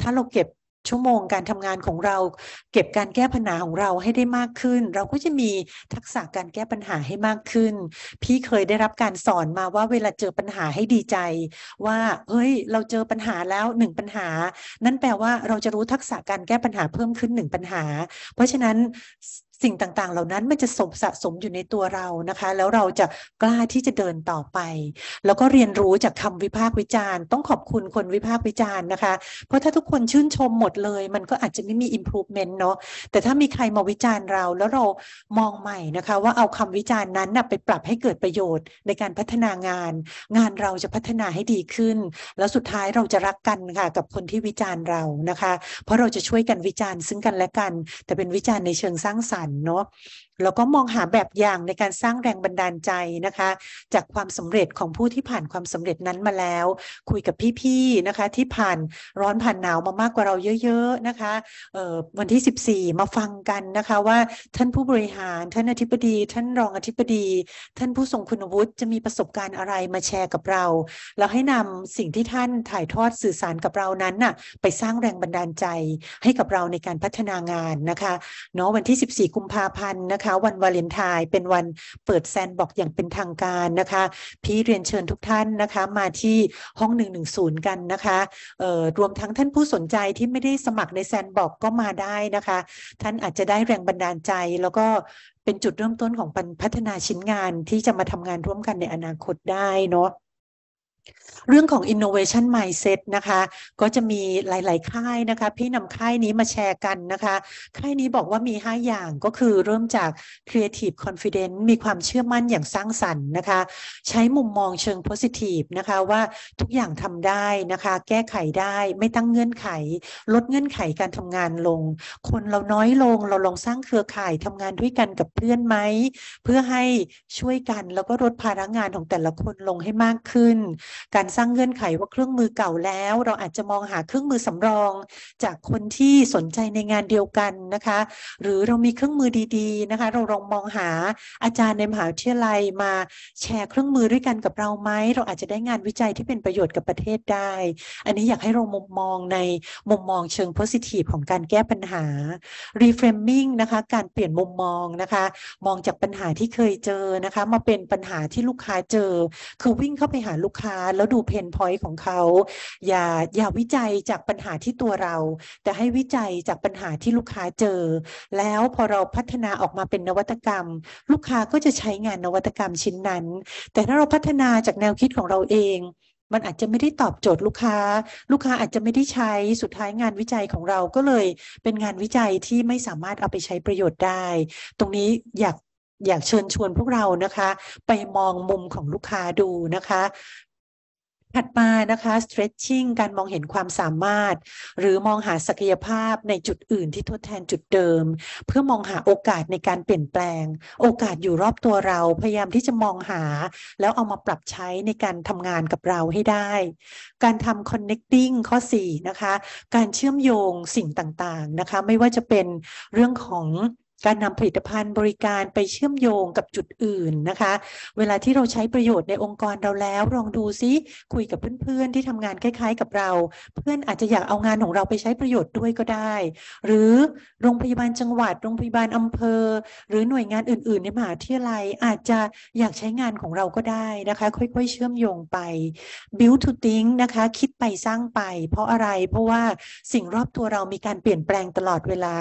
ถ้าเราเก็บชั่วโมงการทำงานของเราเก็บการแก้ปัญหาของเราให้ได้มากขึ้น เราก็จะมีทักษะการแก้ปัญหาให้มากขึ้น พี่เคยได้รับการสอนมาว่า เวลาเจอปัญหาให้ดีใจ ว่าเฮ้ย เราเจอปัญหาแล้วหนึ่งปัญหา นั่นแปลว่าเราจะรู้ทักษะการแก้ปัญหาเพิ่มขึ้นหนึ่งปัญหา เพราะฉะนั้นสิ่งต่างๆ เหล่านั้นมันจะสมสะสมอยู่ในตัวเรานะคะ แล้วเราจะกล้าที่จะเดินต่อไป แล้วก็เรียนรู้จากคำวิพากษ์วิจารณ์ ต้องขอบคุณคนวิพากษ์วิจารณ์นะคะเพราะถ้าทุกคนชื่นชมหมดเลย มันก็อาจจะไม่มี improvement เนาะแต่ถ้ามีใครมาวิจารณ์เราแล้วเรามองใหม่นะคะว่าเอาคำวิจารณ์นั้นนะไปปรับให้เกิดประโยชน์ในการพัฒนางาน งานเราจะพัฒนาให้ดีขึ้น แล้วสุดท้ายเราจะรักกันนะค่ะกับคนที่วิจารณ์เรานะคะ เพราะเราจะช่วยกันวิจารณ์ซึ่งกันและกัน แต่เป็นวิจารณ์ในเชิงสร้างสารรค์ ¿no? แล้วก็มองหาแบบอย่างในการสร้างแรงบันดาลใจนะคะ จากความสำเร็จของผู้ที่ผ่านความสำเร็จนั้นมาแล้ว คุยกับพี่ๆนะคะที่ผ่านร้อนผ่านหนาวมามากกว่าเราเยอะ ๆ นะคะวันที่ 14 มาฟังกันนะคะ ว่าท่านผู้บริหารท่านอธิบดี ท่านรองอธิบดี ท่านผู้ทรงคุณวุฒิจะมีประสบการณ์อะไรมาแชร์กับเราแล้วให้นำสิ่งที่ท่านถ่ายทอดสื่อสารกับเรานั้นน่ะไปสร้างแรงบันดาลใจให้กับเราในการพัฒนางานนะคะเนาะวันที่ 14 กุมภาพันธ์นะคะคะวันวาเลนไทน์เป็นวันเปิดแซนบอกอย่างเป็นทางการนะคะพี่เรียนเชิญทุกท่านนะคะ มาที่ห้อง 110 กันนะคะเอ่อรวมทั้งท่านผู้สนใจที่ไม่ได้สมัครในแซนบอกก็มาได้นะคะ ท่านอาจจะได้แรงบันดาลใจ แล้วก็เป็นจุดเริ่มต้นของพัฒนาชิ้นงานที่จะมาทำงานร่วมกันในอนาคตได้เนาะเรื่องของ innovation mindset นะคะ ก็จะมีหลาย ๆ ค่ายนะคะ พี่นำค่ายนี้มาแชร์กันนะคะ ค่าย นี้บอกว่ามี5อย่างก็คือเริ่ม จาก creative confidence มีความเชื่อมั่นอย่างสร้างสรรค์นะคะ ใช้มุม มองเชิง positive นะคะ ว่าทุกอย่างทำได้นะคะ แก้ไขได้ไม่ตั้งเงื่อนไข ลดเงื่อนไขการทำงานลง คนเราน้อยลง เราลองสร้างเครือข่ายทำงานด้วยกันกับเพื่อนไหมเพื่อให้ช่วยกันแล้วก็ลดภาระงานของแต่ละคนลงให้มากขึ้นการสร้างเงื่อนไขว่าเครื่องมือเก่าแล้ว เราอาจจะมองหาเครื่องมือ สำรอง จากคนที่สนใจในงานเดียวกันนะคะ หรือเรามีเครื่องมือดีๆนะคะ เราลองมองหาอาจารย์ในมหาวิทยาลัยมาแชร์เครื่องมือด้วยกันกับเราไหมเราอาจจะได้งานวิจัยที่เป็นประโยชน์กับประเทศได้ อันนี้อยากให้เรามุมมองในมุมมองเชิงโพสิทีฟของการแก้ปัญหา reframing นะคะการเปลี่ยนมุมมองนะคะมองจากปัญหาที่เคยเจอนะคะมาเป็นปัญหาที่ลูกค้าเจอ คือวิ่งเข้าไปหาลูกค้าาร์แล้วดูเพนพอยต์ของเขาอย่าอย่าวิจัยจากปัญหาที่ตัวเรา แต่ให้วิจัยจากปัญหาที่ลูกค้าเจอ แล้วพอเราพัฒนาออกมาเป็นนวัตกรรม ลูกค้าก็จะใช้งานนวัตกรรมชิ้นนั้น แต่ถ้าเราพัฒนาจากแนวคิดของเราเอง มันอาจจะไม่ได้ตอบโจทย์ลูกค้า ลูกค้าอาจจะไม่ได้ใช้สุดท้ายงานวิจัยของเราก็เลยเป็นงานวิจัยที่ไม่สามารถเอาไปใช้ประโยชน์ได้ ตรงนี้อยากอยากเชิญชวนพวกเรานะคะ ไปมองมุมของลูกค้าดูนะคะถัดมานะคะ stretching การมองเห็นความสามารถ หรือมองหาศักยภาพในจุดอื่นที่ทดแทนจุดเดิม เพื่อมองหาโอกาสในการเปลี่ยนแปลง โอกาสอยู่รอบตัวเราพยายามที่จะมองหาแล้วเอามาปรับใช้ในการทำงานกับเราให้ได้ การทำ connecting ข้อ 4 นะคะ การเชื่อมโยงสิ่งต่าง ๆ นะคะ ไม่ว่าจะเป็นเรื่องของการนำผลิตภัณฑ์บริการไปเชื่อมโยงกับจุดอื่นนะคะ เวลาที่เราใช้ประโยชน์ในองค์กรเราแล้วลองดูซิคุยกับเพื่อนๆ ที่ทำงานคล้ายๆ กับเรา เพื่อนอาจจะอยากเอางานของเราไปใช้ประโยชน์ด้วยก็ได้ หรือโรงพยาบาลจังหวัดโรงพยาบาลอำเภอ หรือหน่วยงานอื่นๆในมหาวิทยาลัยอาจจะอยากใช้งานของเราก็ได้นะคะ ค่อย ๆ เชื่อมโยงไป build to think นะคะคิดไปสร้างไป เพราะอะไรเพราะว่าสิ่งรอบตัวเรามีการเปลี่ยนแปลงตลอดเวลา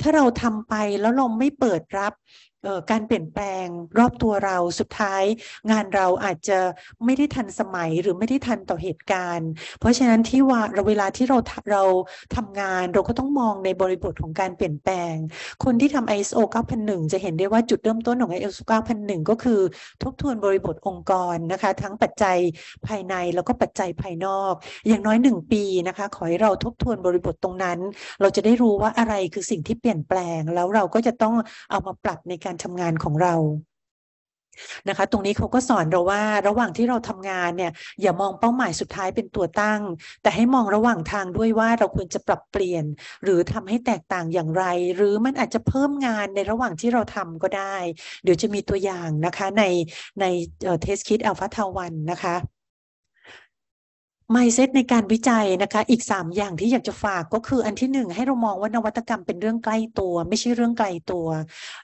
ถ้าเราทำไปแล้วลมไม่เปิดรับการเปลี่ยนแปลง รอบตัวเราสุดท้ายงานเราอาจจะไม่ได้ทันสมัยหรือไม่ได้ทันต่อเหตุการณ์ เพราะฉะนั้นที่ว่าเวลาที่เราเราทำงาน เราก็ต้องมองในบริบทของการเปลี่ยนแปลง คนที่ทำ ISO 9001 จะเห็นได้ว่าจุดเริ่มต้นของ ISO 9001 ก็คือทบทวนบริบทองค์กรนะคะ ทั้งปัจจัยภายในแล้วก็ปัจจัยภายนอก อย่างน้อย 1 ปีนะคะขอให้เราทบทวนบริบทตรงนั้น เราจะได้รู้ว่าอะไรคือสิ่งที่เปลี่ยนแปลง แล้วเราก็จะต้องเอามาปรับในการการทำงานของเรา นะคะ ตรงนี้เขาก็สอนเราว่า ระหว่างที่เราทำงานเนี่ย อย่ามองเป้าหมายสุดท้ายเป็นตัวตั้ง แต่ให้มองระหว่างทางด้วยว่าเราควรจะปรับเปลี่ยนหรือทำให้แตกต่างอย่างไร หรือมันอาจจะเพิ่มงานในระหว่างที่เราทำก็ได้ เดี๋ยวจะมีตัวอย่างนะคะใน ในเทสคิดอัลฟาทาวันนะคะ mindset ในการวิจัยนะคะ อีก3อย่างที่อยากจะฝากก็คืออันที่1ให้เรามองว่านวัตกรรมเป็นเรื่องใกล้ตัว ไม่ใช่เรื่องไกลตัว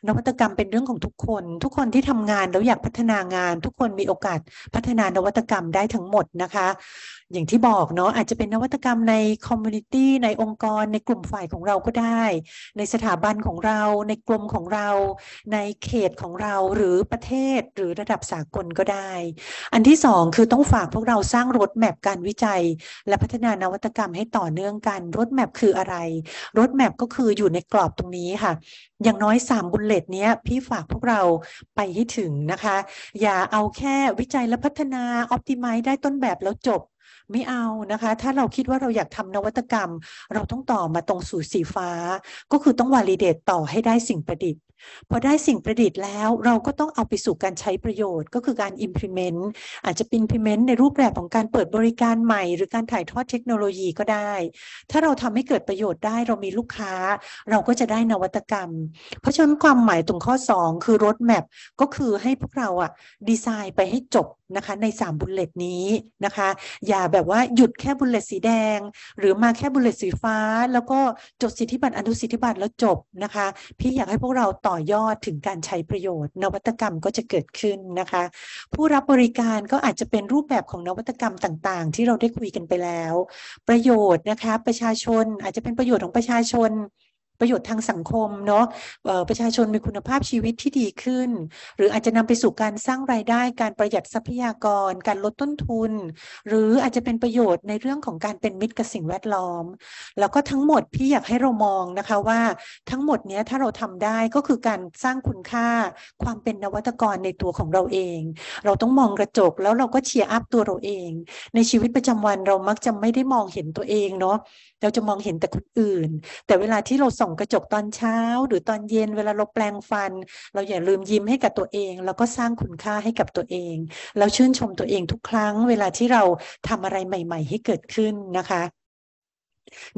นวัตกรรมเป็นเรื่องของทุกคน ทุกคนที่ทำงานแล้วอยากพัฒนางาน ทุกคนมีโอกาสพัฒนานวัตกรรมได้ทั้งหมดนะคะอย่างที่บอก เนาะอาจจะเป็นนวัตกรรมในคอมมูนิตี้ในองค์กร ในกลุ่มฝ่ายของเราก็ได้ ในสถาบันของเราในกลุ่มของเรา ในเขตของเราหรือประเทศหรือระดับสากลก็ได้ อันที่สองคือต้องฝากพวกเราสร้างรถแมพการวิจัย และพัฒนานวัตกรรมให้ต่อเนื่องกันรถแมพคืออะไรรถแมพก็คืออยู่ในกรอบตรงนี้ค่ะ อย่างน้อย 3บุลเลตเนี้ยพี่ฝากพวกเราไปให้ถึงนะคะ อย่าเอาแค่วิจัยและพัฒนาออพติไมัยได้ต้นแบบแล้วจบไม่เอานะคะ ถ้าเราคิดว่าเราอยากทำนวัตกรรม เราต้องต่อมาตรงสู่สีฟ้า ก็คือต้องวาลีเดตต่อให้ได้สิ่งประดิษฐ์ พอได้สิ่งประดิษฐ์แล้ว เราก็ต้องเอาไปสู่การใช้ประโยชน์ ก็คือการ implement อาจจะน implement ในรูปแบบของการเปิดบริการใหม่ หรือการถ่ายทอดเทคโนโลยีก็ได้ ถ้าเราทำให้เกิดประโยชน์ได้ เรามีลูกค้า เราก็จะได้นวัตกรรม เพราะฉะนั้นความหมายตรงข้อ 2 คือ roadmap ก็คือให้พวกเราอะดีไซน์ไปให้จบนะคะ ใน3บุลเลตนี้นะคะ อย่าแบบแบบว่าหยุดแค่บุลเลตสีแดง หรือมาแค่บุลเลตสีฟ้า แล้วก็จดสิทธิบัตรอนุสิทธิบัตรแล้วจบนะคะ พี่อยากให้พวกเราต่อยอดถึงการใช้ประโยชน์ นวัตกรรมก็จะเกิดขึ้นนะคะ ผู้รับบริการก็อาจจะเป็นรูปแบบของนวัตกรรมต่างๆ ที่เราได้คุยกันไปแล้ว ประโยชน์นะคะ ประชาชนอาจจะเป็นประโยชน์ของประชาชนประโยชน์ทางสังคมเนาะประชาชนมีคุณภาพชีวิตที่ดีขึ้น หรืออาจจะนำไปสู่การสร้างรายได้การประหยัดทรัพยากร การลดต้นทุน หรืออาจจะเป็นประโยชน์ในเรื่องของการเป็น มิตรกับสิ่งแวดล้อม แล้วก็ทั้งหมด พี่อยากให้เรามองนะคะว่าทั้งหมดเนี้ยถ้าเราทำได้ก็คือการสร้างคุณค่าความเป็นนวัตกรในตัวของเราเอง เราต้องมองกระจกแล้วเราก็เชียร์อัพตัวเราเองในชีวิตประจำวันเรามักจะไม่ได้มองเห็นตัวเองเนาะเราจะมองเห็นแต่คนอื่น แต่เวลาที่เราส่ององกระจกตอนเช้าหรือตอนเย็นเวลาเราแปลงฟัน เราอย่าลืมยิ้มให้กับตัวเอง แล้วก็สร้างคุณค่าให้กับตัวเอง แล้วชื่นชมตัวเองทุกครั้งเวลาที่เราทำอะไรใหม่ ๆให้เกิดขึ้นนะคะ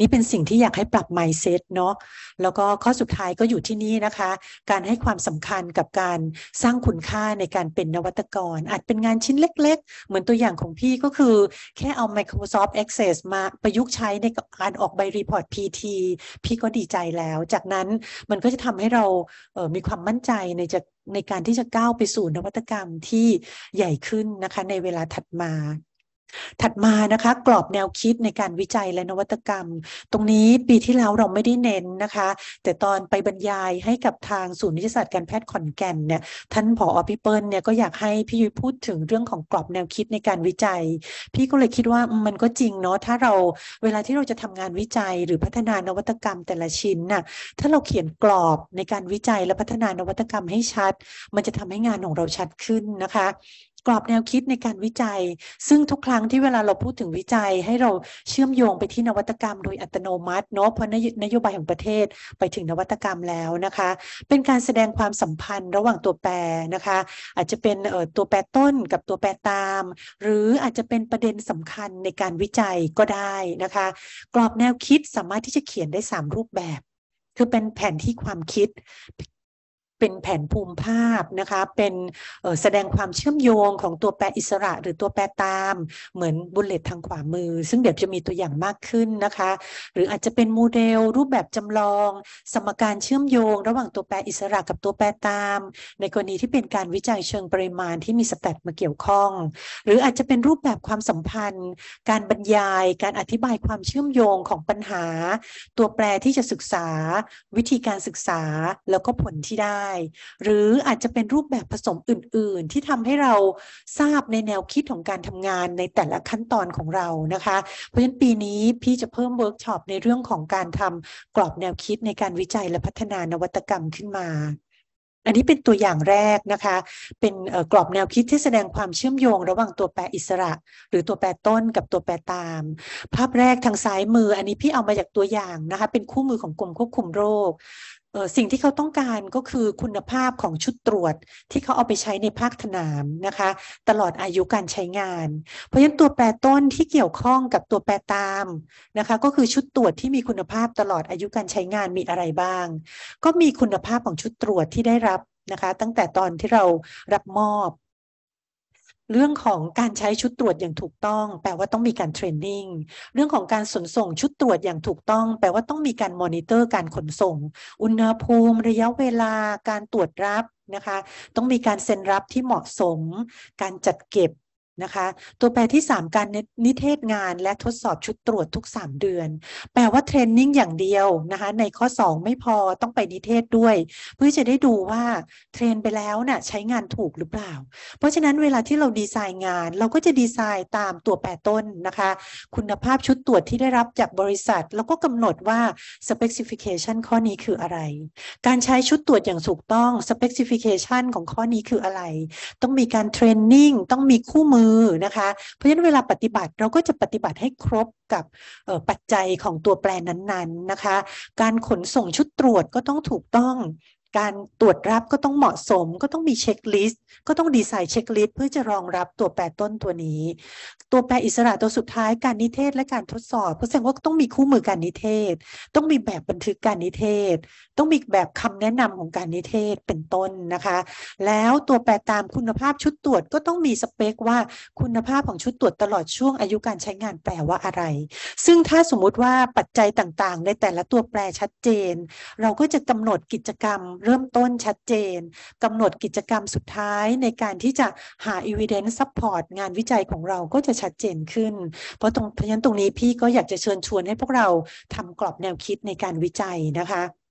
นี่เป็นสิ่งที่อยากให้ปรับ mindset เนาะแล้วก็ข้อสุดท้ายก็อยู่ที่นี่นะคะ การให้ความสำคัญกับการสร้างคุณค่าในการเป็นนวัตกร อาจเป็นงานชิ้นเล็กๆ เหมือนตัวอย่างของพี่ก็คือแค่เอา Microsoft Access มาประยุกต์ใช้ในการออกใบรีพอร์ต PT พี่ก็ดีใจแล้ว จากนั้นมันก็จะทำให้เรามีความมั่นใจ ในจะในการที่จะก้าวไปสู่นวัตกรรมที่ใหญ่ขึ้นนะคะในเวลาถัดมาถัดมานะคะ กรอบแนวคิดในการวิจัยและนวัตกรรม ตรงนี้ปีที่แล้วเราไม่ได้เน้นนะคะ แต่ตอนไปบรรยายให้กับทางศูนย์วิทยาศาสตร์การแพทย์ขอนแก่นเนี่ย ท่านผอพี่เปิลเนี่ยก็อยากให้พี่ยุ้ยพูดถึงเรื่องของกรอบแนวคิดในการวิจัย พี่ก็เลยคิดว่ามันก็จริงเนาะถ้าเราเวลาที่เราจะทำงานวิจัยหรือพัฒนานวัตกรรมแต่ละชิ้นน่ะ ถ้าเราเขียนกรอบในการวิจัยและพัฒนานวัตกรรมให้ชัด มันจะทำให้งานของเราชัดขึ้นนะคะกรอบ แนวคิดในการวิจัย ซึ่ง ทุกครั้งที่เวลาเราพูดถึงวิจัย ให้เราเชื่อมโยงไปที่นวัตกรรม โดยอัตโนมัติเนาะ เพราะนโยบาย ของ ประเทศไปถึงนวัตกรรมแล้วนะคะ เป็นการแสดงความสัมพันธ์ระหว่างตัวแปรนะคะ อาจจะเป็นตัวแปรต้นกับตัวแปรตาม หรืออาจจะเป็นประเด็นสำคัญในการวิจัยก็ได้นะคะ กรอบแนวคิดสามารถที่จะเขียนได้ 3 รูปแบบ คือเป็นแผนที่ความคิดเป็นแผนภูมิภาพนะคะ เป็นแสดงความเชื่อมโยงของตัวแปรอิสระ หรือตัวแปรตาม เหมือนบุลเลตทางขวามือ ซึ่งเดี๋ยวจะมีตัวอย่างมากขึ้นนะคะ หรืออาจจะเป็นโมเดลรูปแบบจำลอง สมการเชื่อมโยง ระหว่างตัวแปรอิสระกับตัวแปรตาม ในกรณีที่เป็นการวิจัยเชิงปริมาณที่มีสแตทมาเกี่ยวข้อง หรืออาจจะเป็นรูปแบบความสัมพันธ์ การบรรยาย การอธิบายความเชื่อมโยงของปัญหา ตัวแปรที่จะศึกษาวิธีการศึกษาแล้วก็ผลที่ได้หรืออาจจะเป็นรูปแบบผสมอื่น ๆ ที่ทำให้เราทราบในแนวคิดของการทำงานในแต่ละขั้นตอนของเรานะคะ เพราะฉะนั้นปีนี้พี่จะเพิ่มเวิร์กช็อปในเรื่องของการทำกรอบแนวคิดในการวิจัยและพัฒนานวัตกรรมขึ้นมา อันนี้เป็นตัวอย่างแรกนะคะ เป็นกรอบแนวคิดที่แสดงความเชื่อมโยง ระหว่างตัวแปรอิสระ หรือตัวแปรต้นกับตัวแปรตาม ภาพแรกทางซ้ายมือ อันนี้พี่เอามาจากตัวอย่างนะคะ เป็นคู่มือของกรมควบคุมโรคสิ่งที่เขาต้องการก็คือคุณภาพของชุดตรวจที่เขาเอาไปใช้ในภาคสนามนะคะ ตลอดอายุการใช้งาน เพราะฉะนั้นตัวแปรต้นที่เกี่ยวข้องกับตัวแปรตามนะคะก็คือชุดตรวจที่มีคุณภาพตลอดอายุการใช้งานมีอะไรบ้าง ก็มีคุณภาพของชุดตรวจที่ได้รับนะคะ ตั้งแต่ตอนที่เรารับมอบเรื่องของการใช้ชุดตรวจอย่างถูกต้อง แปลว่าต้องมีการเทรนนิ่งเรื่องของการ่งส่งชุดตรวจอย่างถูกต้อง แปลว่าต้องมีการมอนิเตอร์ การขนส่ง อุณหภูมิ ระยะเวลา การตรวจรับนะคะ ต้องมีการเซ็นรับที่เหมาะสม การจัดเก็บนะคะ ตัวแปรที่ 3 การนิเทศงานและทดสอบชุดตรวจทุก 3 เดือน แปลว่าเทรนนิ่งอย่างเดียวนะคะ ในข้อ 2 ไม่พอต้องไปนิเทศด้วย เพื่อจะได้ดูว่าเทรนไปแล้วนะ่ะใช้งานถูกหรือเปล่า เพราะฉะนั้นเวลาที่เราดีไซน์งานเราก็จะดีไซน์ตามตัวแปรต้นนะคะ คุณภาพชุดตรวจที่ได้รับจากบริษัท แล้วก็กำหนดว่า specification ข้อนี้คืออะไรการใช้ชุดตรวจอย่างถูกต้อง specification ของข้อนี้คืออะไร ต้องมีการเทรนนิ่งต้องมีคู่มือือนะคะเพราะฉะนั้นเวลาปฏิบัติเราก็จะปฏิบัติให้ครบกับปัจจัยของตัวแปรนั้นๆนะคะการขนส่งชุดตรวจก็ต้องถูกต้องการตรวจรับก็ต้องเหมาะสม ก็ต้องมีเช็คลิสต์ก็ต้องดีไซน์เช็คลิสต์เพื่อจะรองรับตัวแปรต้นตัวนี้ ตัวแปรอิสระตัวสุดท้ายการนิเทศและการทดสอบ เพราะแสดงว่าต้องมีคู่มือการนิเทศ ต้องมีแบบบันทึกการนิเทศต้องมีแบบคำแนะนำของการนิเทศเป็นต้นนะคะ แล้วตัวแปรตามคุณภาพชุดตรวจก็ต้องมีสเปคว่าคุณภาพของชุดตรวจตลอดช่วงอายุการใช้งานแปลว่าอะไร ซึ่งถ้าสมมติว่าปัจจัยต่างๆในแต่ละตัวแปรชัดเจน เราก็จะกำหนดกิจกรรมเริ่มต้นชัดเจนกำหนดกิจกรรมสุดท้ายในการที่จะหา evidence support งานวิจัยของเราก็จะชัดเจนขึ้น เพราะตรงเพราะฉะนั้นตรงนี้พี่ก็อยากจะเชิญชวนให้พวกเราทำกรอบแนวคิดในการวิจัยนะคะ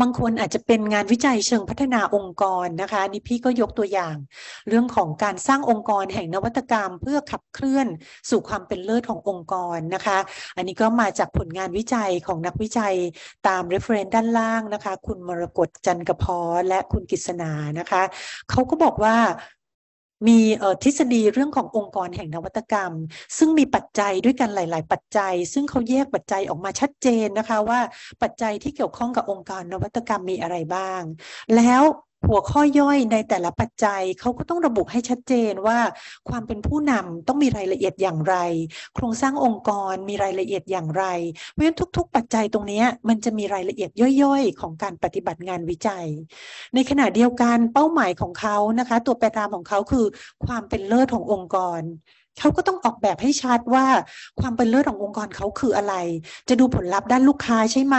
บางคนอาจจะเป็นงานวิจัยเชิงพัฒนาองค์กรนะคะนี่พี่ก็ยกตัวอย่าง เรื่องของการสร้างองค์กรแห่งนวัตกรรม เพื่อขับเคลื่อนสู่ความเป็นเลิศขององค์กรนะคะ อันนี้ก็มาจากผลงานวิจัยของนักวิจัยตาม reference ด้านล่างนะคะ คุณมรกตจันกระพรและคุณกิษณานะคะเขาก็บอกว่ามีทฤษฎีเรื่องขององค์กรแห่งนวัตกรรม ซึ่งมีปัจจัยด้วยกันหลายๆปัจจัย ซึ่งเขาแยกปัจจัยออกมาชัดเจนนะคะ ว่าปัจจัยที่เกี่ยวข้องกับองค์กรนวัตกรรมมีอะไรบ้าง แล้วหัวข้อย่อย ในแต่ละปัจจัยเขาก็ต้องระบุให้ชัดเจนว่าความเป็นผู้นำต้องมีรายละเอียดอย่างไร โครงสร้างองค์กรมีรายละเอียดอย่างไรเพราะฉะนั้นทุกๆ ปัจจัยตรงนี้มันจะมีรายละเอียดย่อยๆ ของการปฏิบัติงานวิจัย ในขณะเดียวกันเป้าหมายของเขานะคะ ตัวแปรตามของเขาคือ ความเป็นเลิศขององค์กรเขาก็ต้องออกแบบให้ชัดว่า ความเป็นเลิศขององค์กรเขาคืออะไร จะดูผลลัพธ์ด้านลูกค้าใช่ไหม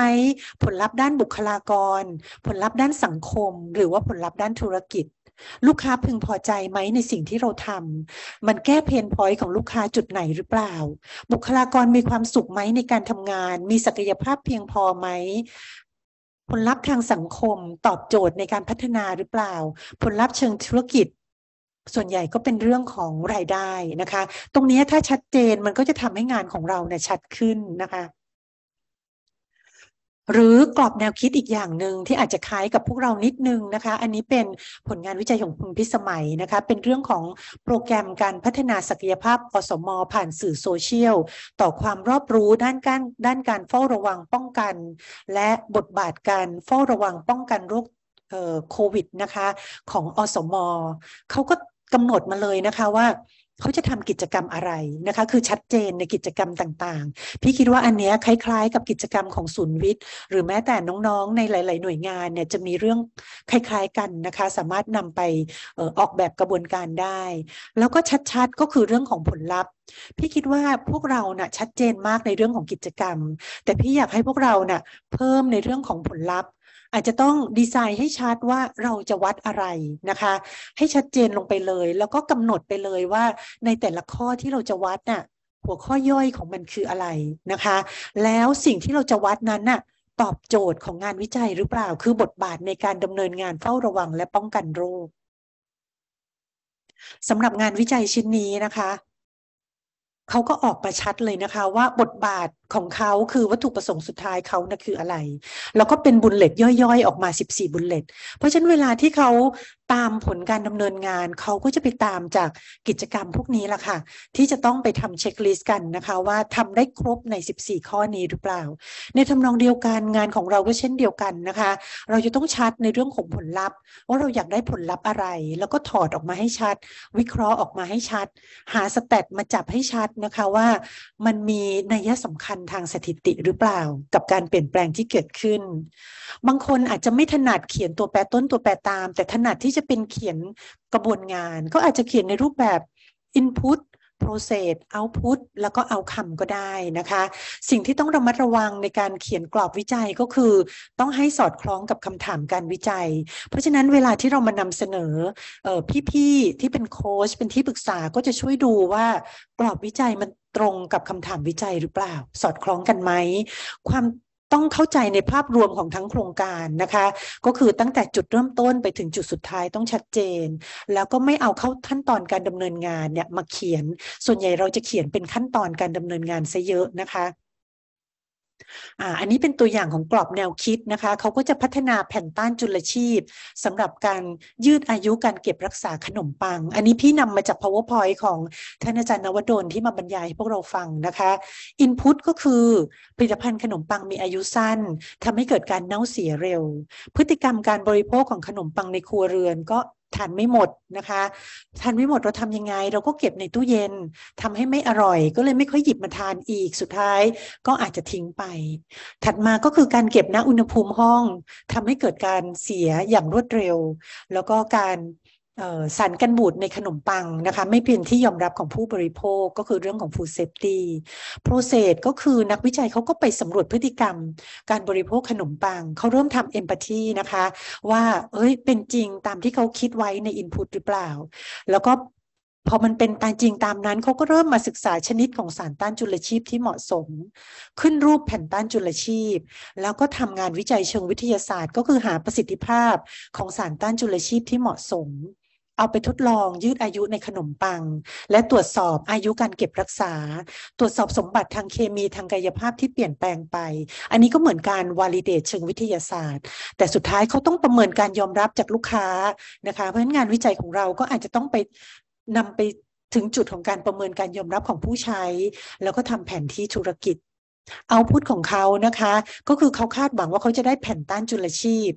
ผลลัพธ์ด้านบุคลากรผลลัพธ์ด้านสังคม หรือว่าผลลัพธ์ด้านธุรกิจ ลูกค้าพึงพอใจไหมในสิ่งที่เราทำมันแก้เพนพอยต์ของลูกค้าจุดไหนหรือเปล่า บุคลากรมีความสุขไหมในการทำงาน มีศักยภาพเพียงพอไหมผลลัพธ์ทางสังคมตอบโจทย์ในการพัฒนาหรือเปล่า ผลลัพธ์เชิงธุรกิจส่วนใหญ่ก็เป็นเรื่องของรายได้นะคะ ตรงนี้ถ้าชัดเจนมันก็จะทำให้งานของเราเนี่ยชัดขึ้นนะคะ หรือกรอบแนวคิดอีกอย่างหนึ่งที่อาจจะคล้ายกับพวกเรานิดนึงนะคะ อันนี้เป็นผลงานวิจัยของคุณพิสมัยนะคะเป็นเรื่องของโปรแกรมการพัฒนาศักยภาพอสมอผ่านสื่อโซเชียลต่อความรอบรู้ด้านการด้านการเฝ้าระวังป้องกัน และบทบาทการเฝ้าระวังป้องกันโรคโควิดนะคะของอสมอเขาก็กำหนดมาเลยนะคะว่าเขาจะทำกิจกรรมอะไรนะคะคือชัดเจนในกิจกรรมต่างๆ พี่คิดว่าอันเนี้ยคล้ายๆ กับกิจกรรมของศูนย์วิทย์หรือแม้แต่น้องๆ ในหลาย ๆหน่วยงานเนี่ยจะมีเรื่องคล้ายๆกันนะคะสามารถนำไปออกแบบกระบวนการได้ แล้วก็ชัดๆ ก็คือเรื่องของผลลัพธ์ พี่คิดว่าพวกเรานะ่ะชัดเจนมากในเรื่องของกิจกรรม แต่พี่อยากให้พวกเรานะ่ะเพิ่มในเรื่องของผลลัพธ์อาจจะต้องดีไซน์ให้ชัดว่าเราจะวัดอะไรนะคะ ให้ชัดเจนลงไปเลย แล้วก็กำหนดไปเลยว่าในแต่ละข้อที่เราจะวัดน่ะหัวข้อย่อยของมันคืออะไรนะคะ แล้วสิ่งที่เราจะวัดนั้นน่ะตอบโจทย์ของงานวิจัยหรือเปล่าคือบทบาทในการดำเนินงานเฝ้าระวังและป้องกันโรคสำหรับงานวิจัยชิ้นนี้นะคะเขาก็ออกประชัดเลยนะคะว่าบทบาทของเขาคือวัตถุประสงค์สุดท้ายเขานะคืออะไร แล้วก็เป็นบุลเลตย่อยๆออกมา 14บุลเลตเพราะฉะนั้นเวลาที่เขาตามผลการดำเนินงานเขาก็จะไปตามจากกิจกรรมพวกนี้ละค่ะ ที่จะต้องไปทำเช็คลิสต์กันนะคะ ว่าทำได้ครบใน 14 ข้อนี้หรือเปล่า ในทำนองเดียวกันงานของเราก็เช่นเดียวกันนะคะ เราจะต้องชัดในเรื่องของผลลัพธ์ ว่าเราอยากได้ผลลัพธ์อะไร แล้วก็ถอดออกมาให้ชัด วิเคราะห์ออกมาให้ชัด หาสเตตมาจับให้ชัดนะคะว่ามันมีนัยสำคัญทางสถิติหรือเปล่า กับการเปลี่ยนแปลงที่เกิดขึ้น บางคนอาจจะไม่ถนัดเขียนตัวแปรต้นตัวแปรตาม แต่ถนัดที่ที่จะเป็นเขียนกระบวนงานก็อาจจะเขียนในรูปแบบ Input Process Output แล้วก็เอาคำก็ได้นะคะ สิ่งที่ต้องระมัดระวังในการเขียนกรอบวิจัยก็คือต้องให้สอดคล้องกับคำถามการวิจัย เพราะฉะนั้นเวลาที่เรามานำเสนอพี่ๆที่เป็นโค้ชเป็นที่ปรึกษาก็จะช่วยดูว่ากรอบวิจัยมันตรงกับคำถามวิจัยหรือเปล่า สอดคล้องกันไหมความต้องเข้าใจในภาพรวมของทั้งโครงการนะคะ ก็คือตั้งแต่จุดเริ่มต้นไปถึงจุดสุดท้ายต้องชัดเจน แล้วก็ไม่เอาเข้าขั้นตอนการดำเนินงานเนี่ย มาเขียน ส่วนใหญ่เราจะเขียนเป็นขั้นตอนการดำเนินงานซะเยอะนะคะอันนี้เป็นตัวอย่างของกรอบแนวคิดนะคะ เขาก็จะพัฒนาแผ่นต้านจุลชีพสำหรับการยืดอายุการเก็บรักษาขนมปัง อันนี้พี่นำมาจาก powerpoint ของท่านอาจารย์นวดลที่มาบรรยายให้พวกเราฟังนะคะ input ก็คือผลิตภัณฑ์ขนมปังมีอายุสั้นทำให้เกิดการเน่าเสียเร็ว พฤติกรรมการบริโภคของขนมปังในครัวเรือนก็ทานไม่หมดนะคะทานไม่หมดเราทำยังไง เราก็เก็บในตู้เย็น ทำให้ไม่อร่อย ก็เลยไม่ค่อยหยิบมาทานอีกสุดท้าย ก็อาจจะทิ้งไป ถัดมาก็คือการเก็บณอุณหภูมิห้อง ทำให้เกิดการเสียอย่างรวดเร็ว แล้วก็การสารกันบูดในขนมปังนะคะ ไม่เป็นที่ยอมรับของผู้บริโภคก็คือเรื่องของ food safety process ก็คือนักวิจัยเขาก็ไปสำรวจพฤติกรรม การบริโภคขนมปัง เขาเริ่มทำ empathy นะคะว่าเอ้ยเป็นจริงตามที่เขาคิดไว้ใน input หรือเปล่า แล้วก็พอมันเป็นตามจริงตามนั้น เขาก็เริ่มมาศึกษาชนิดของสารต้านจุลชีพที่เหมาะสม ขึ้นรูปแผ่นต้านจุลชีพ แล้วก็ทำงานวิจัยเชิงวิทยาศาสตร์ ก็คือหาประสิทธิภาพของสารต้านจุลชีพที่เหมาะสมเอาไปทดลองยืดอายุในขนมปัง และตรวจสอบอายุการเก็บรักษา ตรวจสอบสมบัติทางเคมีทางกายภาพที่เปลี่ยนแปลงไป อันนี้ก็เหมือนการวอลิเดตเชิงวิทยาศาสตร์ แต่สุดท้ายเขาต้องประเมินการยอมรับจากลูกค้านะคะเพราะฉะนั้นงานวิจัยของเราก็อาจจะต้องไปนำไปถึงจุดของการประเมินการยอมรับของผู้ใช้ แล้วก็ทำแผนที่ธุรกิจ เอาพุทของเขานะคะ ก็คือเขาคาดหวังว่าเขาจะได้แผ่นต้านจุลชีพ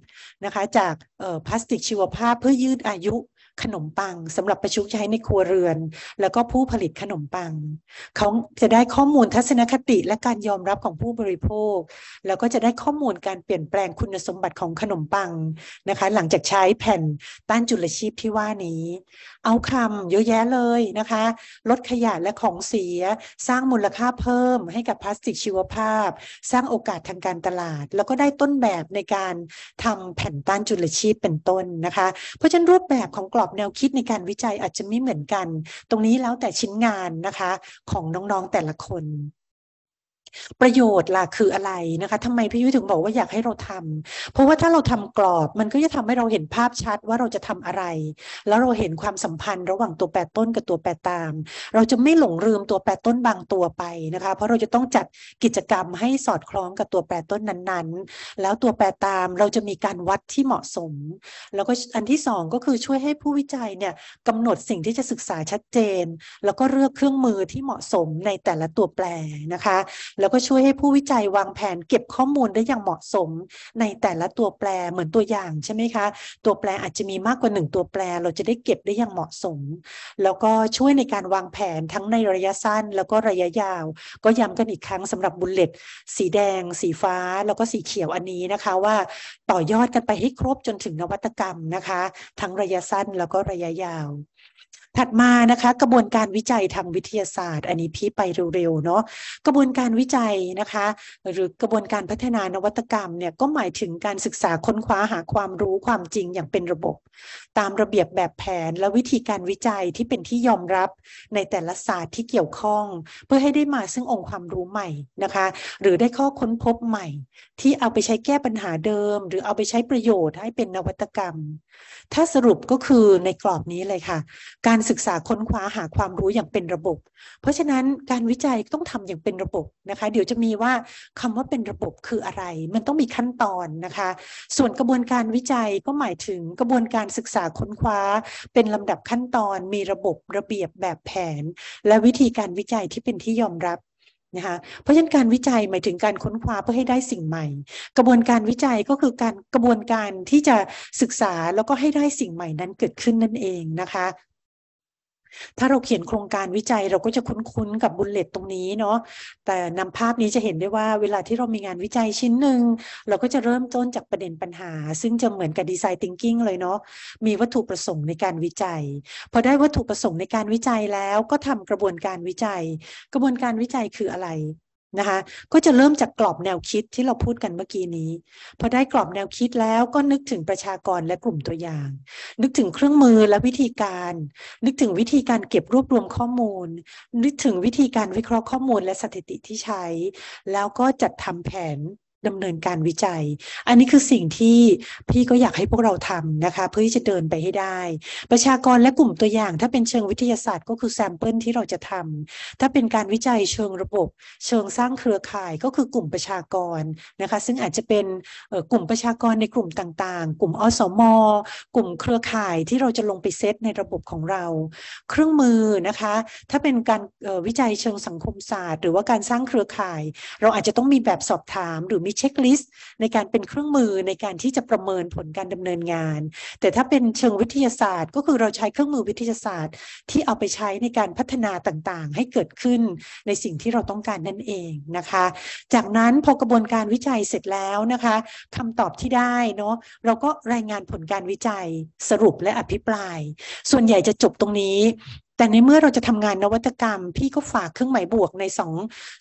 นะคะ จากพลาสติกชีวภาพเพื่อยืดอายุขนมปังสำหรับประชุกใช้ในครัวเรือน แล้วก็ผู้ผลิตขนมปัง เขาจะได้ข้อมูลทัศนคติและการยอมรับของผู้บริโภค แล้วก็จะได้ข้อมูลการเปลี่ยนแปลงคุณสมบัติของขนมปังนะคะ หลังจากใช้แผ่นต้านจุลชีพที่ว่านี้เอาคำเยอะแยะเลยนะคะ ลดขยะและของเสีย สร้างมูลค่าเพิ่มให้กับพลาสติกชีวภาพ สร้างโอกาสทางการตลาด แล้วก็ได้ต้นแบบในการทำแผ่นต้านจุลชีพเป็นต้นนะคะ เพราะฉะนั้นรูปแบบของกรอบแนวคิดในการวิจัยอาจจะไม่เหมือนกัน ตรงนี้แล้วแต่ชิ้นงานนะคะของน้องๆแต่ละคนประโยชน์ล่ะคืออะไรนะคะทำไมพี่ยุ้ยถึงบอกว่าอยากให้เราทำ เพราะว่าถ้าเราทำกรอบมันก็จะทำให้เราเห็นภาพชัดว่าเราจะทำอะไร แล้วเราเห็นความสัมพันธ์ ระหว่างตัวแปรต้นกับตัวแปรตาม เราจะไม่หลงลืมตัวแปรต้นบางตัวไปนะคะ เพราะเราจะต้องจัดกิจกรรมให้สอดคล้องกับตัวแปรต้นนั้น ๆ แล้วตัวแปรตามเราจะมีการวัดที่เหมาะสม แล้วก็อันที่สองก็คือช่วยให้ผู้วิจัยเนี่ยกำหนดสิ่งที่จะศึกษาชัดเจน แล้วก็เลือกเครื่องมือที่เหมาะสมในแต่ละตัวแปรนะคะแล้วแล้วก็ช่วยให้ผู้วิจัยวางแผน เก็บข้อมูลได้อย่างเหมาะสม ในแต่ละตัวแปรเหมือนตัวอย่างใช่ไหมคะตัวแปรอาจจะมีมากกว่าหนึ่งตัวแปร เราจะได้เก็บได้อย่างเหมาะสม แล้วก็ช่วยในการวางแผนทั้งในระยะสั้น แล้วก็ระยะยาว ก็ย้ำกันอีกครั้งสำหรับบุลเลตสีแดง สีฟ้า แล้วก็สีเขียวอันนี้นะคะ ว่าต่อยอดกันไปให้ครบจนถึงนวัตกรรมนะคะ ทั้งระยะสั้นแล้วก็ระยะยาวถัดมานะคะกระบวนการวิจัยทางวิทยาศาสตร์ อันนี้พี่ไปเร็วๆเนาะกระบวนการวิจัยนะคะหรือกระบวนการพัฒนานวัตกรรมเนี่ยก็หมายถึงการศึกษาค้นคว้าหาความรู้ความจริงอย่างเป็นระบบ ตามระเบียบแบบแผนและวิธีการวิจัยที่เป็นที่ยอมรับ ในแต่ละศาสตร์ที่เกี่ยวข้อง เพื่อให้ได้มาซึ่งองค์ความรู้ใหม่นะคะหรือได้ข้อค้นพบใหม่ ที่เอาไปใช้แก้ปัญหาเดิม หรือเอาไปใช้ประโยชน์ให้เป็นนวัตกรรมถ้าสรุปก็คือในกรอบนี้เลยค่ะ การศึกษาค้นคว้าหาความรู้อย่างเป็นระบบ เพราะฉะนั้นการวิจัยต้องทำอย่างเป็นระบบนะคะ เดี๋ยวจะมีว่าคำว่าเป็นระบบคืออะไร มันต้องมีขั้นตอนนะคะ ส่วนกระบวนการวิจัยก็หมายถึงกระบวนการศึกษาค้นคว้าเป็นลำดับขั้นตอน มีระบบระเบียบแบบแผน และวิธีการวิจัยที่เป็นที่ยอมรับนะคะเพราะฉะนั้นการวิจัยหมายถึงการค้นคว้าเพื่อให้ได้สิ่งใหม่ กระบวนการวิจัยก็คือการกระบวนการที่จะศึกษาแล้วก็ให้ได้สิ่งใหม่นั้นเกิดขึ้นนั่นเองนะคะถ้าเราเขียนโครงการวิจัย เราก็จะคุ้นๆ กับบุลเลตตรงนี้เนาะแต่นำภาพนี้จะเห็นได้ว่าเวลาที่เรามีงานวิจัยชิ้นหนึ่งเราก็จะเริ่มต้นจากประเด็นปัญหา ซึ่งจะเหมือนกับดีไซน์ทิงกิ้งเลยเนาะมีวัตถุประสงค์ในการวิจัยพอได้วัตถุประสงค์ในการวิจัยแล้วก็ทำกระบวนการวิจัย กระบวนการวิจัยคืออะไรนะคะก็จะเริ่มจากกรอบแนวคิดที่เราพูดกันเมื่อกี้นี้พอได้กรอบแนวคิดแล้วก็นึกถึงประชากรและกลุ่มตัวอย่าง นึกถึงเครื่องมือและวิธีการ นึกถึงวิธีการเก็บรวบรวมข้อมูล นึกถึงวิธีการวิเคราะห์ข้อมูลและสถิติที่ใช้ แล้วก็จัดทำแผนดำเนินการวิจัย อันนี้คือสิ่งที่พี่ก็อยากให้พวกเราทำนะคะ เพื่อที่จะเดินไปให้ได้ ประชากรและกลุ่มตัวอย่าง ถ้าเป็นเชิงวิทยาศาสตร์ ก็คือแซมเปิลที่เราจะทำถ้าเป็นการวิจัยเชิงระบบเชิงสร้างเครือข่ายก็คือกลุ่มประชากรนะคะซึ่งอาจจะเป็นกลุ่มประชากรในกลุ่มต่างๆ กลุ่มอสมกลุ่มเครือข่ายที่เราจะลงไปเซตในระบบของเรา เครื่องมือนะคะ ถ้าเป็นการวิจัยเชิงสังคมศาสตร์ หรือว่าการสร้างเครือข่าย เราอาจจะต้องมีแบบสอบถามหรือมีเช็คลิสต์ในการเป็นเครื่องมือในการที่จะประเมินผลการดำเนินงาน แต่ถ้าเป็นเชิงวิทยาศาสตร์ ก็คือเราใช้เครื่องมือวิทยาศาสตร์ ที่เอาไปใช้ในการพัฒนาต่างๆ ให้เกิดขึ้นในสิ่งที่เราต้องการนั่นเองนะคะ จากนั้นพอกระบวนการวิจัยเสร็จแล้วนะคะคำตอบที่ได้เนาะเราก็รายงานผลการวิจัยสรุปและอภิปราย ส่วนใหญ่จะจบตรงนี้แต่ในเมื่อเราจะทำงานนวัตกรรม พี่ก็ฝากเครื่องหมายบวกในสอง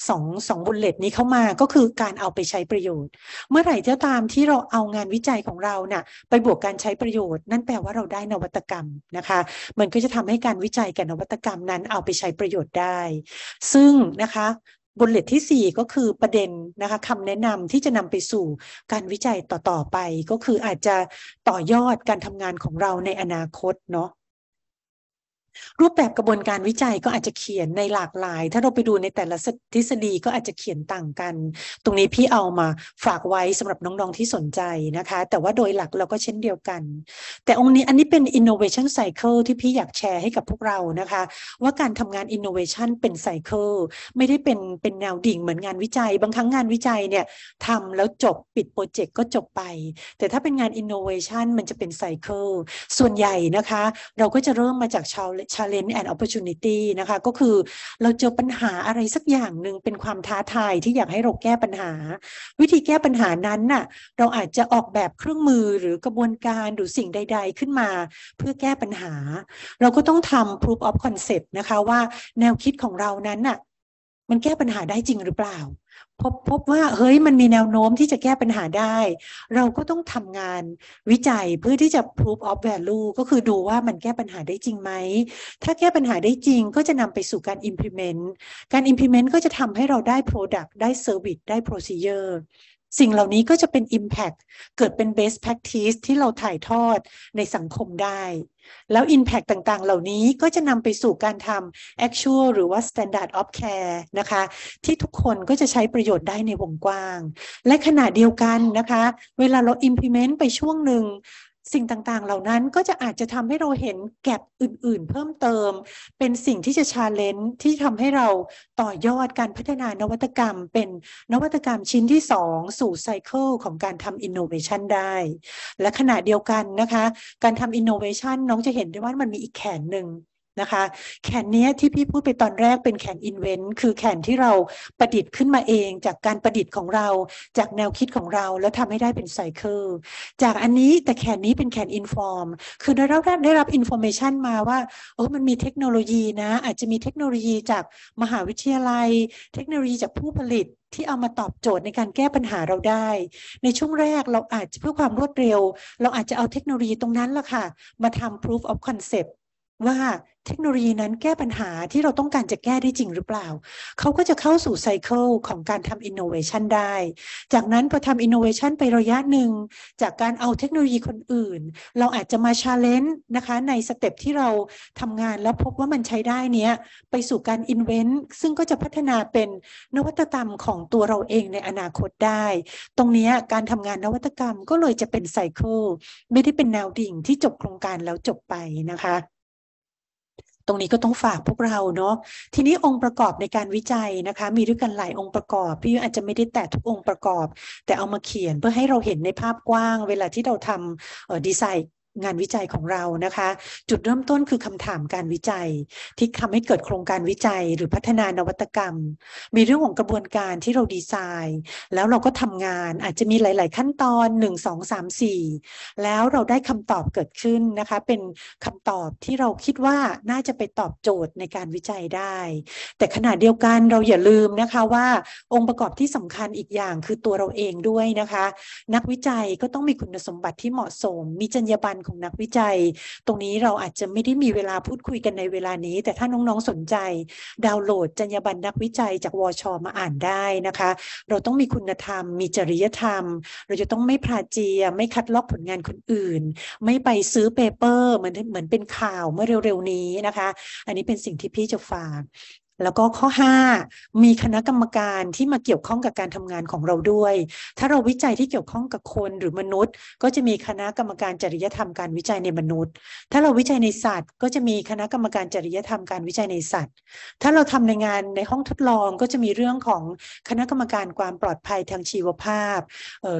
สองสองบุลเลตนี้เข้ามาก็คือการเอาไปใช้ประโยชน์ เมื่อไหร่ก็ตามที่เราเอางานวิจัยของเราเนะ่ยไปบวกการใช้ประโยชน์ นั่นแปลว่าเราได้นวัตกรรมนะคะ มันก็จะทำให้การวิจัยกับนวัตกรรมนั้นเอาไปใช้ประโยชน์ได้ ซึ่งนะคะบุลเลตที่ 4 ก็คือประเด็นนะคะคำแนะนำที่จะนำไปสู่การวิจัยต่อๆไป ก็คืออาจจะต่อยอดการทำงานของเราในอนาคตเนาะรูปแบบกระบวนการวิจัยก็อาจจะเขียนในหลากหลาย ถ้าเราไปดูในแต่ละทฤษฎีก็อาจจะเขียนต่างกัน ตรงนี้พี่เอามาฝากไว้สำหรับน้องๆที่สนใจนะคะ แต่ว่าโดยหลักเราก็เช่นเดียวกัน แต่องค์นี้อันนี้เป็น innovation cycle ที่พี่อยากแชร์ให้กับพวกเรานะคะ ว่าการทำงาน innovation เป็น cycle ไม่ได้เป็นเป็นแนวดิ่งเหมือนงานวิจัย บางครั้งงานวิจัยเนี่ยทำแล้วจบปิดโปรเจกต์ก็จบไป แต่ถ้าเป็นงาน innovation มันจะเป็น cycle ส่วนใหญ่นะคะ เราก็จะเริ่มมาจากชาว challenge and opportunity นะคะ ก็คือเราเจอปัญหาอะไรสักอย่างหนึ่งเป็นความท้าทายที่อยากให้เราแก้ปัญหา วิธีแก้ปัญหานั้นน่ะเราอาจจะออกแบบเครื่องมือหรือกระบวนการหรือสิ่งใดๆขึ้นมาเพื่อแก้ปัญหา เราก็ต้องทำ proof of concept นะคะ ว่าแนวคิดของเรานั้นน่ะ มันแก้ปัญหาได้จริงหรือเปล่าพบพบว่า เฮ้ยมันมีแนวโน้มที่จะแก้ปัญหาได้ เราก็ต้องทำงานวิจัยเพื่อที่จะ proof of value ก็คือดูว่ามันแก้ปัญหาได้จริงไหม ถ้าแก้ปัญหาได้จริงก็จะนำไปสู่การ implement การ implement ก็จะทำให้เราได้ product ได้ service ได้ procedure สิ่งเหล่านี้ก็จะเป็น Impact เกิดเป็น Best Practice ที่เราถ่ายทอดในสังคมได้ แล้ว Impact ต่าง ๆ เหล่านี้ก็จะนำไปสู่การทำ Actual หรือว่า Standard of Care นะคะ ที่ทุกคนก็จะใช้ประโยชน์ได้ในวงกว้าง และขณะเดียวกันนะคะ เวลาเรา implement ไปช่วงหนึ่งสิ่งต่างๆเหล่านั้นก็จะอาจจะทำให้เราเห็นแกลบอื่นๆ เพิ่มเติม เป็นสิ่งที่จะชาเลนจ์ที่ทำให้เราต่อยอดการพัฒนานวัตกรรม เป็นนวัตกรรมชิ้นที่ 2 สู่ไซเคิลของการทำอินโนเวชันได้ และขณะเดียวกันนะคะ การทำอินโนเวชันน้องจะเห็นได้ว่ามันมีอีกแขนหนึ่งนะคะแขนนี้ที่พี่พูดไปตอนแรกเป็นแขนอินเวนต์คือแขนที่เราประดิษฐ์ขึ้นมาเองจากการประดิษฐ์ของเรา จากแนวคิดของเรา แล้วทำให้ได้เป็นไซเคิลจากอันนี้แต่แขนนี้เป็นแขนอินฟอร์มคือได้รับได้รับอินโฟเมชันมาว่าโอ้มันมีเทคโนโลยีนะ อาจจะมีเทคโนโลยีจากมหาวิทยาลัย เทคโนโลยีจากผู้ผลิตที่เอามาตอบโจทย์ในการแก้ปัญหาเราได้ ในช่วงแรกเราอาจจะเพื่อความรวดเร็ว เราอาจจะเอาเทคโนโลยีตรงนั้นล่ะค่ะมาทำ proof of concept ว่าเทคโนโลยีนั้นแก้ปัญหาที่เราต้องการจะแก้ได้จริงหรือเปล่า เขาก็จะเข้าสู่ไซเคิลของการทำอินโนเวชันได้ จากนั้นพอทำอินโนเวชันไประยะหนึ่ง จากการเอาเทคโนโลยีคนอื่น เราอาจจะมาชาเลนจ์นะคะ ในสเต็ปที่เราทำงานแล้วพบว่ามันใช้ได้เนี้ย ไปสู่การอินเวนต์ ซึ่งก็จะพัฒนาเป็นนวัตกรรมของตัวเราเองในอนาคตได้ ตรงนี้การทำงานนวัตกรรมก็เลยจะเป็นไซเคิลไม่ได้เป็นแนวดิ่งที่จบโครงการแล้วจบไปนะคะตรงนี้ก็ต้องฝากพวกเราเนาะ ทีนี้องค์ประกอบในการวิจัยนะคะ มีด้วยกันหลายองค์ประกอบ พี่ยุอาจจะไม่ได้แตะทุกองค์ประกอบ แต่เอามาเขียนเพื่อให้เราเห็นในภาพกว้าง เวลาที่เราทำดีไซน์งานวิจัยของเรานะคะจุดเริ่มต้นคือคำถามการวิจัยที่ทำให้เกิดโครงการวิจัยหรือพัฒนานวัตกรรม มีเรื่องของกระบวนการที่เราดีไซน์ แล้วเราก็ทำงานอาจจะมีหลาย ๆ ขั้นตอน 1 2 3 4 แล้วเราได้คำตอบเกิดขึ้นนะคะเป็นคำตอบที่เราคิดว่าน่าจะไปตอบโจทย์ในการวิจัยได้ แต่ขณะเดียวกันเราอย่าลืมนะคะว่าองค์ประกอบที่สำคัญอีกอย่างคือตัวเราเองด้วยนะคะ นักวิจัยก็ต้องมีคุณสมบัติที่เหมาะสม มีจรรยาบรรณของนักวิจัยตรงนี้เราอาจจะไม่ได้มีเวลาพูดคุยกันในเวลานี้ แต่ถ้าน้องๆสนใจดาวน์โหลด จรรยาบรรณนักวิจัยจากวช มาอ่านได้นะคะ เราต้องมีคุณธรรม มีจริยธรรม เราจะต้องไม่พาเจียไม่คัดลอกผลงานคนอื่น ไม่ไปซื้อเปเปอร์เหมือนเหมือนเป็นข่าวเมื่อเร็วๆ นี้นะคะ อันนี้เป็นสิ่งที่พี่จะฝากแล้วก็ข้อ 5 มีคณะกรรมการที่มาเกี่ยวข้องกับการทำงานของเราด้วย ถ้าเราวิจัยที่เกี่ยวข้องกับคนหรือมนุษย์ ก็จะมีคณะกรรมการจริยธรรมการวิจัยในมนุษย์ ถ้าเราวิจัยในสัตว์ ก็จะมีคณะกรรมการจริยธรรมการวิจัยในสัตว์ ถ้าเราทำในงานในห้องทดลองก็จะมีเรื่องของคณะกรรมการความปลอดภัยทางชีวภาพ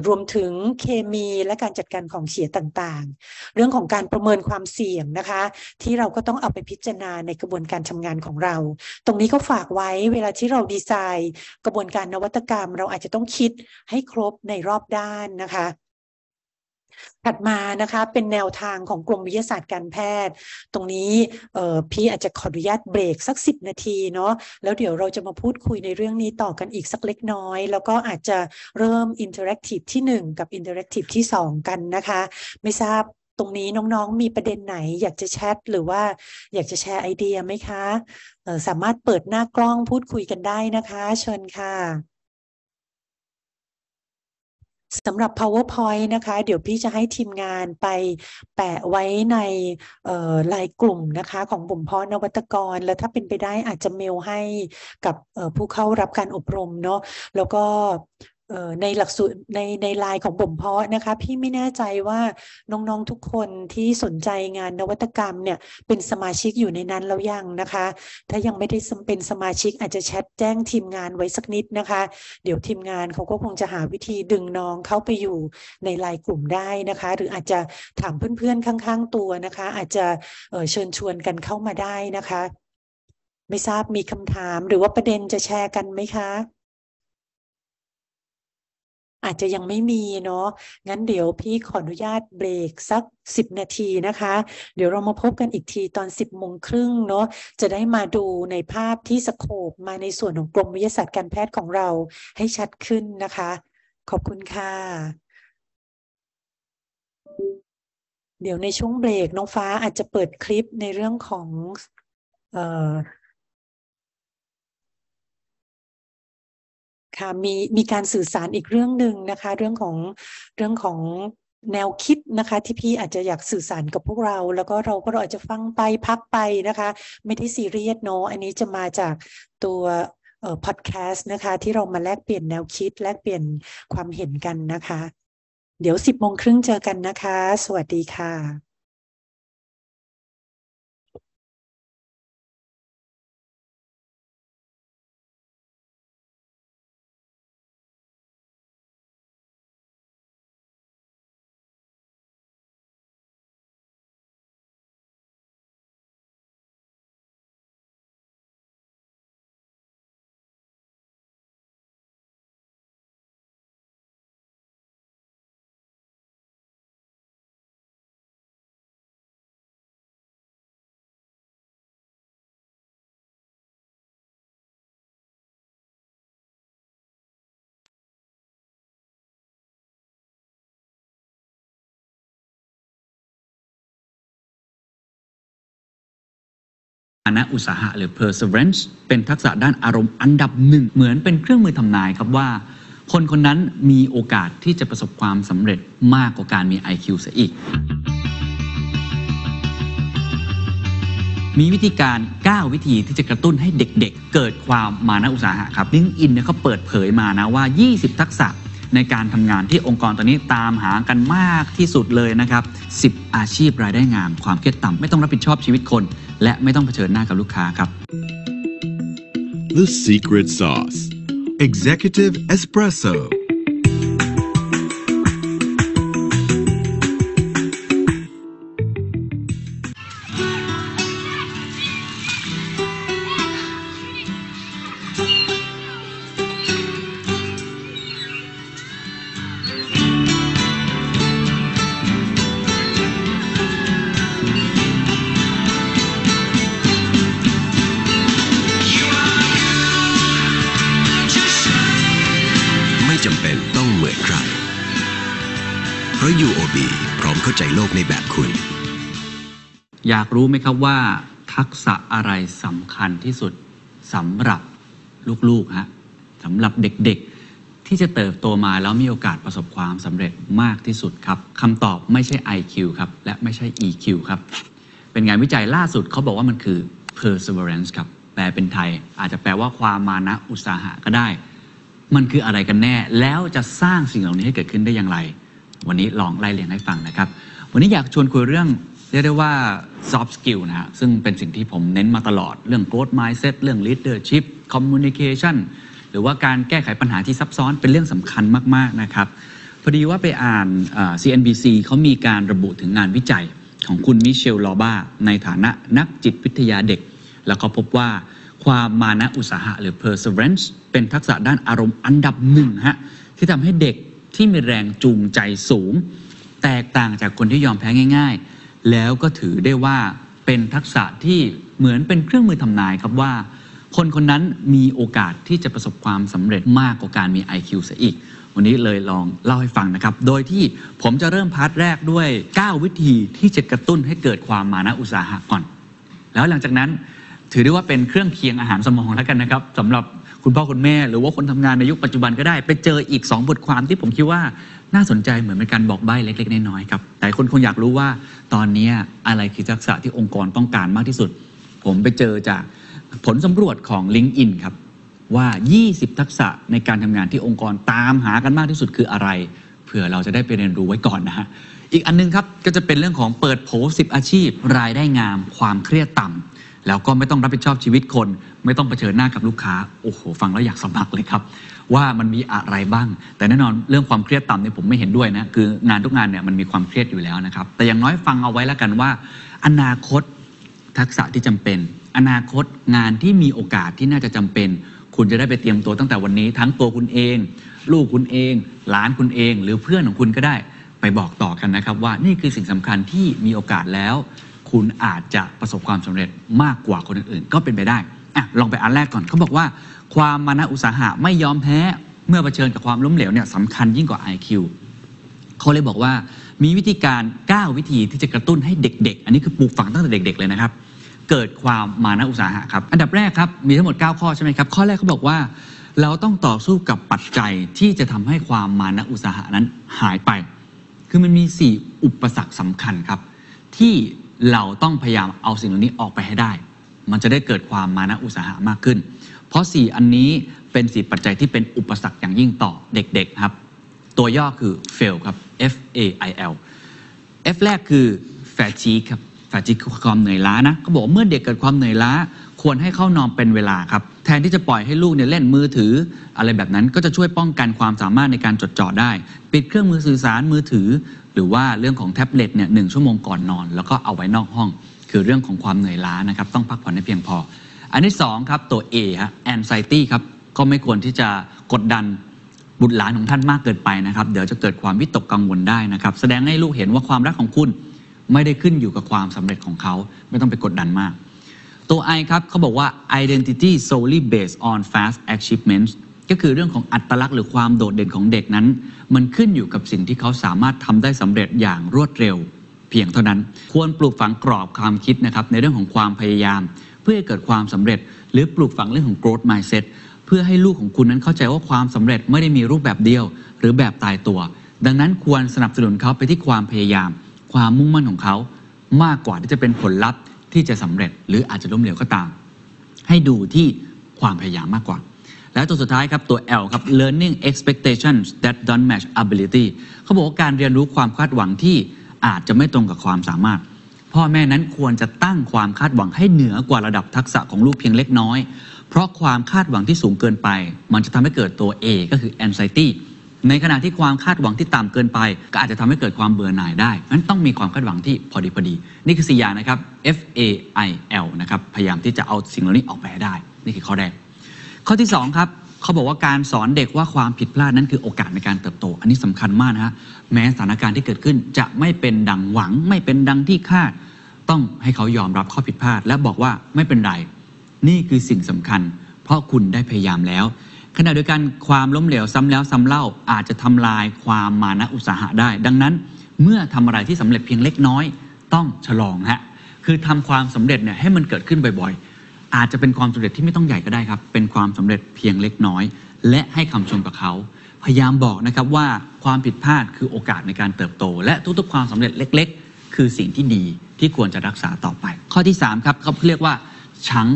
รวมถึงเคมีและการจัดการของเสียต่างๆ เรื่องของการประเมินความเสี่ยงนะคะที่เราก็ต้องเอาไปพิจารณาในกระบวนการทำงานของเรา ตรงนี้ี้เขาฝากไว้เวลาที่เราดีไซน์กระบวนการนวัตกรรม เราอาจจะต้องคิดให้ครบในรอบด้านนะคะ ถัดมานะคะเป็นแนวทางของกรมวิทยาศาสตร์การแพทย์ตรงนี้พี่อาจจะขออนุญาตเบรกสัก 10 นาที เนาะแล้วเดี๋ยวเราจะมาพูดคุยในเรื่องนี้ต่อกันอีกสักเล็กน้อยแล้วก็อาจจะเริ่มอินเทอร์แอคทีฟที่ 1 กับอินเทอร์แอคทีฟที่ 2 กันนะคะ ไม่ทราบตรงนี้น้องๆมีประเด็นไหนอยากจะแชทหรือว่าอยากจะแชร์ไอเดียไหมคะ สามารถเปิดหน้ากล้องพูดคุยกันได้นะคะ เชิญค่ะสำหรับ PowerPoint นะคะ เดี๋ยวพี่จะให้ทีมงานไปแปะไว้ในไลน์กลุ่มนะคะ ของบุ่มพอนวัตกร และถ้าเป็นไปได้อาจจะเมลให้กับผู้เข้ารับการอบรมเนาะแล้วก็ในหลักสูตรในในไลน์ของบ่มเพาะนะคะ พี่ไม่แน่ใจว่าน้องๆทุกคนที่สนใจงานนวัตกรรมเนี่ยเป็นสมาชิกอยู่ในนั้นแล้วยังนะคะ ถ้ายังไม่ได้เป็นสมาชิกอาจจะแชทแจ้งทีมงานไว้สักนิดนะคะ เดี๋ยวทีมงานเขาก็คงจะหาวิธีดึงน้องเข้าไปอยู่ในไลน์กลุ่มได้นะคะ หรืออาจจะถามเพื่อนๆข้างๆ ตัวนะคะ อาจจะเชิญชวนกันเข้ามาได้นะคะ ไม่ทราบมีคำถามหรือว่าประเด็นจะแชร์กันไหมคะอาจจะยังไม่มีเนาะ งั้นเดี๋ยวพี่ขออนุญาตเบรกสัก 10 นาทีนะคะ เดี๋ยวเรามาพบกันอีกทีตอน 10โมงครึ่งเนาะ จะได้มาดูในภาพที่สโคบมาในส่วนของกรมวิทยาศาสตร์การแพทย์ของเราให้ชัดขึ้นนะคะ ขอบคุณค่ะ เดี๋ยวในช่วงเบรกน้องฟ้า อาจจะเปิดคลิปในเรื่องของเอ่อค่ะมี มีการสื่อสารอีกเรื่องหนึ่งนะคะ เรื่องของเรื่องของแนวคิดนะคะ ที่พี่อาจจะอยากสื่อสารกับพวกเรา แล้ว ก็เราก็อาจจะฟังไปพักไปนะคะไม่ได้ซีเรียสเนาะอันนี้จะมาจากตัวพอดแคสต์นะคะ ที่เรามาแลกเปลี่ยนแนวคิด แลกเปลี่ยนความเห็นกันนะคะ เดี๋ยวสิบโมงครึ่งเจอกันนะคะ สวัสดีค่ะานะอุตสาหะหรือ perseverance เป็นทักษะด้านอารมณ์อันดับหนึ่งเหมือนเป็นเครื่องมือทำนายครับว่า คนคนนั้นมีโอกาสที่จะประสบความสำเร็จมากกว่าการมี IQ เสียอีก มีวิธีการ 9 วิธีที่จะกระตุ้นให้เด็กๆเเกิดความมานะอุตสาหะครับลิงอินเนี่ยเขาเปิดเผยมานะว่า 20 ทักษะในการทำงานที่องค์กรตอนนี้ตามหากันมากที่สุดเลยนะครับ10 อาชีพรายได้งามความเครียดต่ำไม่ต้องรับผิดชอบชีวิตคนและไม่ต้องเผชิญหน้ากับลูกค้าครับ The Secret Sauce Executive Espresso ่ UOB พร้อมเข้าใจโลกในแบบคุณ อยากรู้ไหมครับว่า ทักษะอะไรสำคัญที่สุดสำหรับลูก ๆ ฮะสำหรับเด็ก ๆ ที่จะเติบโตมาแล้วมีโอกาสประสบความสำเร็จมากที่สุดครับคำตอบไม่ใช่ IQ ครับ และไม่ใช่ EQ ครับ เป็นงานวิจัยล่าสุดเขาบอกว่ามันคือ perseverance ครับ แปลเป็นไทย อาจจะแปลว่าความมานะอุตสาหะก็ได้ มันคืออะไรกันแน่ แล้วจะสร้างสิ่งเหล่านี้ให้เกิดขึ้นได้อย่างไรวันนี้ลองไล่เรียงให้ฟังนะครับ วันนี้อยากชวนคุยเรื่อง เรียกได้ว่า soft skill นะฮะซึ่งเป็นสิ่งที่ผมเน้นมาตลอด เรื่อง growth mindset เรื่อง leadership communication หรือว่าการแก้ไขปัญหาที่ซับซ้อนเป็นเรื่องสำคัญมาก ๆ นะครับ พอดีว่าไปอ่าน CNBC เขามีการระบุถึงงานวิจัยของคุณมิเชล ลอบ้าในฐานะนักจิตวิทยาเด็ก แล้วเขาพบว่าความมานะอุตสาหะหรือ perseverance เป็นทักษะด้านอารมณ์อันดับหนึ่งฮะที่ทำให้เด็กที่มีแรงจูงใจสูง แตกต่างจากคนที่ยอมแพ้ง่ายๆ แล้วก็ถือได้ว่าเป็นทักษะที่เหมือนเป็นเครื่องมือทำนายครับว่า คนคนนั้นมีโอกาสที่จะประสบความสำเร็จมากกว่าการมี IQ เสียอีก วันนี้เลยลองเล่าให้ฟังนะครับ โดยที่ผมจะเริ่มพาร์ทแรกด้วย 9 วิธีที่จะกระตุ้นให้เกิดความมานะอุตสาหะก่อน แล้วหลังจากนั้นถือได้ว่าเป็นเครื่องเคียงอาหารสมองแล้วกันนะครับสำหรับคุณพ่อคุณแม่หรือว่าคนทำงานในยุคปัจจุบันก็ได้ไปเจออีก 2 บทความที่ผมคิดว่าน่าสนใจเหมือนเป็นการบอกใบ้เล็กๆน้อยๆครับแต่คนคงอยากรู้ว่าตอนนี้อะไรคือทักษะที่องค์กรต้องการมากที่สุด ผมไปเจอจากผลสำรวจของ l i n k ์อ i n ครับว่า 20 ทักษะในการทำงานที่องค์กรตามหากันมากที่สุดคืออะไรเผื่อเราจะได้ไปเรียนรู้ไว้ก่อนนะฮะอีกอันนึงครับก็จะเป็นเรื่องของเปิดโผสิ0อาชีพ รายได้งาม ความเครียดต่ำแล้วก็ไม่ต้องรับผิดชอบชีวิตคน ไม่ต้องเผชิญหน้ากับลูกค้าโอ้โหฟังแล้วอยากสมัครเลยครับ ว่ามันมีอะไรบ้าง แต่แน่นอนเรื่องความเครียดต่ำเนี่ยผมไม่เห็นด้วยนะคืองานทุกงานเนี่ยมันมีความเครียดอยู่แล้วนะครับ แต่อย่างน้อยฟังเอาไว้แล้วกันว่า อนาคตทักษะที่จำเป็น อนาคตงานที่มีโอกาสที่น่าจะจำเป็น คุณจะได้ไปเตรียมตัวตั้งแต่วันนี้ ทั้งตัวคุณเอง ลูกคุณเอง หลานคุณเอง หรือเพื่อนของคุณก็ได้ไปบอกต่อกันนะครับ ว่านี่คือสิ่งสำคัญที่มีโอกาสแล้วคุณอาจจะประสบความสำเร็จมากกว่าคนอื่นๆ ก็เป็นไปได้อะลองไปอันแรก ก่อนเขาบอกว่า ความมานะอุตสาหะไม่ยอมแพ้ เมื่อเผชิญกับความล้มเหลวเนี่ยสำคัญยิ่งกว่า IQ เขาเลยบอกว่ามีวิธีการ 9 วิธีที่จะกระตุ้นให้เด็ก ๆ อันนี้คือปลูกฝังตั้งแต่เด็ก ๆ เลยนะครับ เกิดความมานะอุตสาหะครับอันดับแรกครับมีทั้งหมด 9 ข้อใช่ไหมครับข้อแรกเขาบอกว่าเราต้องต่อสู้กับปัจจัยที่จะทำให้ความมานะอุตสาหะนั้นหายไป คือมันมี 4 อุปสรรคสำคัญครับที่เราต้องพยายามเอาสิ่งเหล่านี้ออกไปให้ได้ มันจะได้เกิดความมานะอุตสาหะมากขึ้น เพราะ 4 อันนี้เป็นสี่ปัจจัยที่เป็นอุปสรรคอย่างยิ่งต่อเด็กๆครับ ตัวย่อคือ fail ครับ F A I L F แรกคือ fatigue ครับ fatigue คือความเหนื่อยล้านะก็บอกเมื่อเด็กเกิดความเหนื่อยล้า ควรให้เข้านอนเป็นเวลาครับ แทนที่จะปล่อยให้ลูกเนี่ยเล่นมือถือ อะไรแบบนั้นก็จะช่วยป้องกันความสามารถในการจดจ่อได้ ปิดเครื่องมือสื่อสารมือถือหรือว่าเรื่องของแท็บเล็ตเนี่ยหชั่วโมงก่อนนอน แล้วก็เอาไว้นอกห้อง คือเรื่องของความเหนื่อยล้านะครับต้องพักผ่อนให้เพียงพอ อันที่2ครับตัว A ฮะแนซายตี้ครับก็ไม่ควรที่จะกดดันบุตรหลานของท่านมากเกินไปนะครับเดี๋ยวจะเกิดความวิตกกังวลได้นะครับแสดงให้ลูกเห็นว่าความรักของคุณ ไม่ได้ขึ้นอยู่กับความสำเร็จของเขาไม่ต้องไปกดดันมาก ตัว I ครับเขาบอกว่า identity solely based on fast achievements ก็คือเรื่องของอัตลักษณ์หรือความโดดเด่นของเด็กนั้น มันขึ้นอยู่กับสิ่งที่เขาสามารถทำได้สำเร็จอย่างรวดเร็ว เพียงเท่านั้น ควรปลูกฝังกรอบความคิดนะครับในเรื่องของความพยายาม เพื่อให้เกิดความสำเร็จหรือปลูกฝังเรื่องของ growth mindset เพื่อให้ลูกของคุณนั้นเข้าใจว่าความสำเร็จไม่ได้มีรูปแบบเดียวหรือแบบตายตัว ดังนั้นควรสนับสนุนเขาไปที่ความพยายาม ความมุ่งมั่นของเขา มากกว่าที่จะเป็นผลลัพธ์ที่จะสำเร็จ หรืออาจจะล้มเหลวก็ตาม ให้ดูที่ความพยายามมากกว่าและตัวสุดท้ายครับตัว L ครับ learning expectations that don't match ability เขาบอกว่าการเรียนรู้ความคาดหวังที่อาจจะไม่ตรงกับความสามารถ พ่อแม่นั้นควรจะตั้งความคาดหวังให้เหนือกว่าระดับทักษะของลูกเพียงเล็กน้อย เพราะความคาดหวังที่สูงเกินไป มันจะทำให้เกิดตัว A ก็คือ anxiety ในขณะที่ความคาดหวังที่ต่ำเกินไป ก็อาจจะทำให้เกิดความเบื่อหน่ายได้นั้นต้องมีความคาดหวังที่พอดีพอดีนี่คือสี่อย่างนะครับ F A I L นะครับพยายามที่จะเอาสิ่งเหล่านี้ออกไปได้นี่คือข้อแรกข้อที่2ครับเขาบอกว่าการสอนเด็กว่าความผิดพลาดนั้นคือโอกาสในการเติบโต อันนี้สำคัญมากนะฮะแม้สถานการณ์ที่เกิดขึ้นจะไม่เป็นดังหวัง ไม่เป็นดังที่คาดต้องให้เขายอมรับข้อผิดพลาด และบอกว่าไม่เป็นไรนี่คือสิ่งสำคัญ เพราะคุณได้พยายามแล้ว ขณะเดียวกันความล้มเหลวซ้ำแล้วซ้าเล่าอาจจะทำลายความมานะอุตสาหะได้ ดังนั้นเมื่อทำอะไรที่สำเร็จเพียงเล็กน้อย ต้องฉลองฮะคือทำความสำเร็จเนี่ยให้มันเกิดขึ้นบ่อยอาจจะเป็นความสำเร็จที่ไม่ต้องใหญ่ก็ได้ครับ เป็นความสำเร็จเพียงเล็กน้อย และให้คำชมกับเขา พยายามบอกนะครับว่าความผิดพลาดคือโอกาสในการเติบโตและทุกๆ ความสำเร็จเล็กๆ คือสิ่งที่ดี ที่ควรจะรักษาต่อไป ข้อที่ 3ครับเขาเรียกว่าชั้ง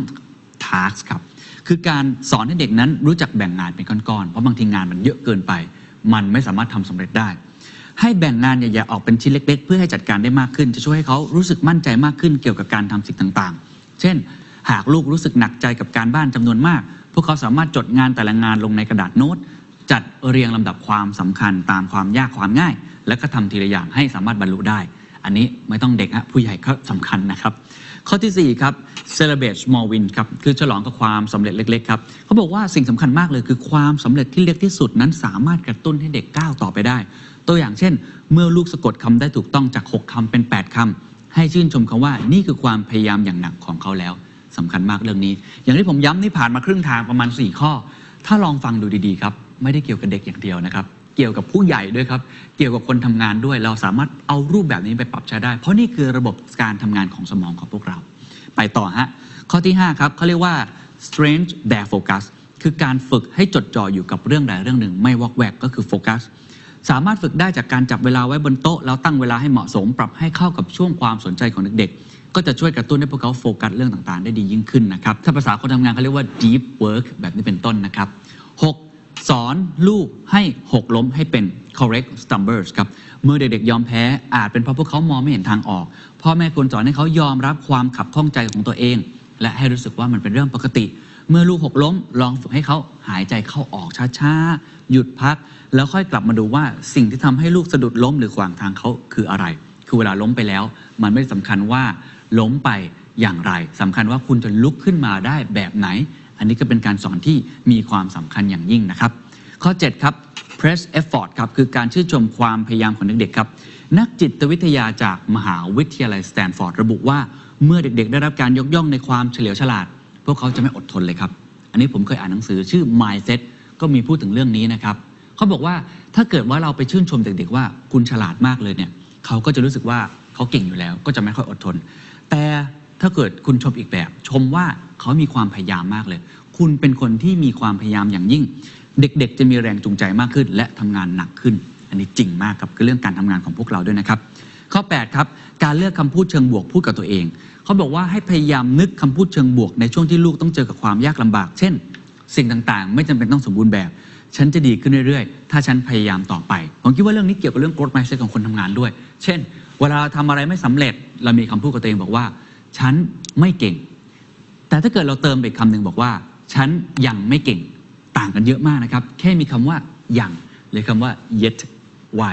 ทาร์กครับ คือการสอนให้เด็กนั้นรู้จักแบ่งงานเป็นก้อนๆ เพราะบางทีงานมันเยอะเกินไป มันไม่สามารถทำสำเร็จได้ ให้แบ่งงานใหญ่ๆออกเป็นชิ้นเล็กๆ เพื่อให้จัดการได้มากขึ้นจะช่วยให้เขารู้สึกมั่นใจมากขึ้นเกี่ยวกับการทำสิ่งต่างๆ เช่นหากลูกรู้สึกหนักใจกับการบ้านจำนวนมาก พวกเขาสามารถจดงานแต่ละงานลงในกระดาษโน้ต จัดเรียงลำดับความสำคัญตามความยากความง่าย และก็ทำทีละอย่างให้สามารถบรรลุได้ อันนี้ไม่ต้องเด็กฮะผู้ใหญ่ก็สำคัญนะครับ ข้อที่ 4 ครับ celebrate small win ครับ คือฉลองกับความสำเร็จเล็กๆ ครับ เขาบอกว่าสิ่งสำคัญมากเลยคือความสำเร็จที่เล็กที่สุด นั้นสามารถกระตุ้นให้เด็กก้าวต่อไปได้ ตัวอย่างเช่น เมื่อลูกสะกดคำได้ถูกต้องจาก 6 คำเป็น 8 คำ ให้ชื่นชมคำว่า นี่คือความพยายามอย่างหนักของเขาแล้วสำคัญมากเรื่องนี้ อย่างที่ผมย้ำนี่ผ่านมาครึ่งทางประมาณ 4 ข้อ ถ้าลองฟังดูดีๆครับไม่ได้เกี่ยวกับเด็กอย่างเดียวนะครับ เกี่ยวกับผู้ใหญ่ด้วยครับเกี่ยวกับคนทำงานด้วย เราสามารถเอารูปแบบนี้ไปปรับใช้ได้ เพราะนี่คือระบบการทำงานของสมองของพวกเรา ไปต่อฮะข้อที่5ครับเขาเรียกว่า strange their focus คือการฝึกให้จดจ่ออยู่กับเรื่องใดเรื่องหนึ่ง ไม่วอกแวกก็คือโฟกัสสามารถฝึกได้จากการจับเวลาไว้บนโต๊ะแล้วตั้งเวลาให้เหมาะสมปรับให้เข้ากับช่วงความสนใจของเด็กๆก็จะช่วยกระตุ้นให้พวกเขาโฟกัสเรื่องต่างๆ ได้ดียิ่งขึ้นนะครับ ถ้าภาษาคนทำงานเขาเรียกว่า deep work แบบนี้เป็นต้นนะครับ 6. สอนลูกให้หกล้มให้เป็น correct s t u m b l e s ครับ เมื่อเด็กๆยอมแพ้อาจเป็นเพราะพวกเขามองไม่เห็นทางออก พ่อแม่ควรสอนให้เขายอมรับความขับข้องใจของตัวเอง และให้รู้สึกว่ามันเป็นเรื่องปกติ เมื่อลูกหกล้มลองฝึกให้เขาหายใจเข้าออกช้าๆหยุดพักแล้วค่อยกลับมาดูว่าสิ่งที่ทำให้ลูกสะดุดล้มหรือขวางทางเขาคืออะไร คือเวลาล้มไปแล้ว มันไม่สำคัญว่าล้มไปอย่างไรสำคัญว่าคุณจะลุกขึ้นมาได้แบบไหน อันนี้ก็เป็นการสอนที่มีความสำคัญอย่างยิ่งนะครับข้อ 7 ครับ press effort ครับคือการชื่นชมความพยายามของเด็กๆครับ นักจิตวิทยาจากมหาวิทยาลัยสแตนฟอร์ดระบุว่าเมื่อเด็กๆ ได้รับการยกย่องในความเฉลียวฉลาดพวกเขาจะไม่อดทนเลยครับอันนี้ผมเคยอ่านหนังสือชื่อ mindset ก็มีพูดถึงเรื่องนี้นะครับเขาบอกว่าถ้าเกิดว่าเราไปชื่นชมเด็กๆว่าคุณฉลาดมากเลยเนี่ยเขาก็จะรู้สึกว่าเขาเก่งอยู่แล้วก็จะไม่ค่อยอดทนแต่ถ้าเกิดคุณชมอีกแบบ ชมว่าเขามีความพยายามมากเลย คุณเป็นคนที่มีความพยายามอย่างยิ่งเด็กๆจะมีแรงจูงใจมากขึ้น และทำงานหนักขึ้น อันนี้จริงมากครับคือเรื่องการทำงานของพวกเราด้วยนะครับข้อ 8 ครับ การเลือกคำพูดเชิงบวกพูดกับตัวเองเขาบอกว่าให้พยายามนึกคำพูดเชิงบวกในช่วงที่ลูกต้องเจอกับความยากลำบาก เช่น สิ่งต่างๆไม่จำเป็นต้องสมบูรณ์แบบ ฉันจะดีขึ้นเรื่อยๆ ถ้าฉันพยายามต่อไปผมคิดว่าเรื่องนี้เกี่ยวกับเรื่องกฎหมายใช n ของคนทำงานด้วย เช่นเวลาทำอะไรไม่สำเร็จ เรามีคำพูดกับตัวเองบอกว่า ฉันไม่เก่ง แต่ถ้าเกิดเราเติมไปคำหนึ่งบอกว่า ฉันยังไม่เก่งต่างกันเยอะมากนะครับแค่มีคำว่า ยังหรือคำว่า yet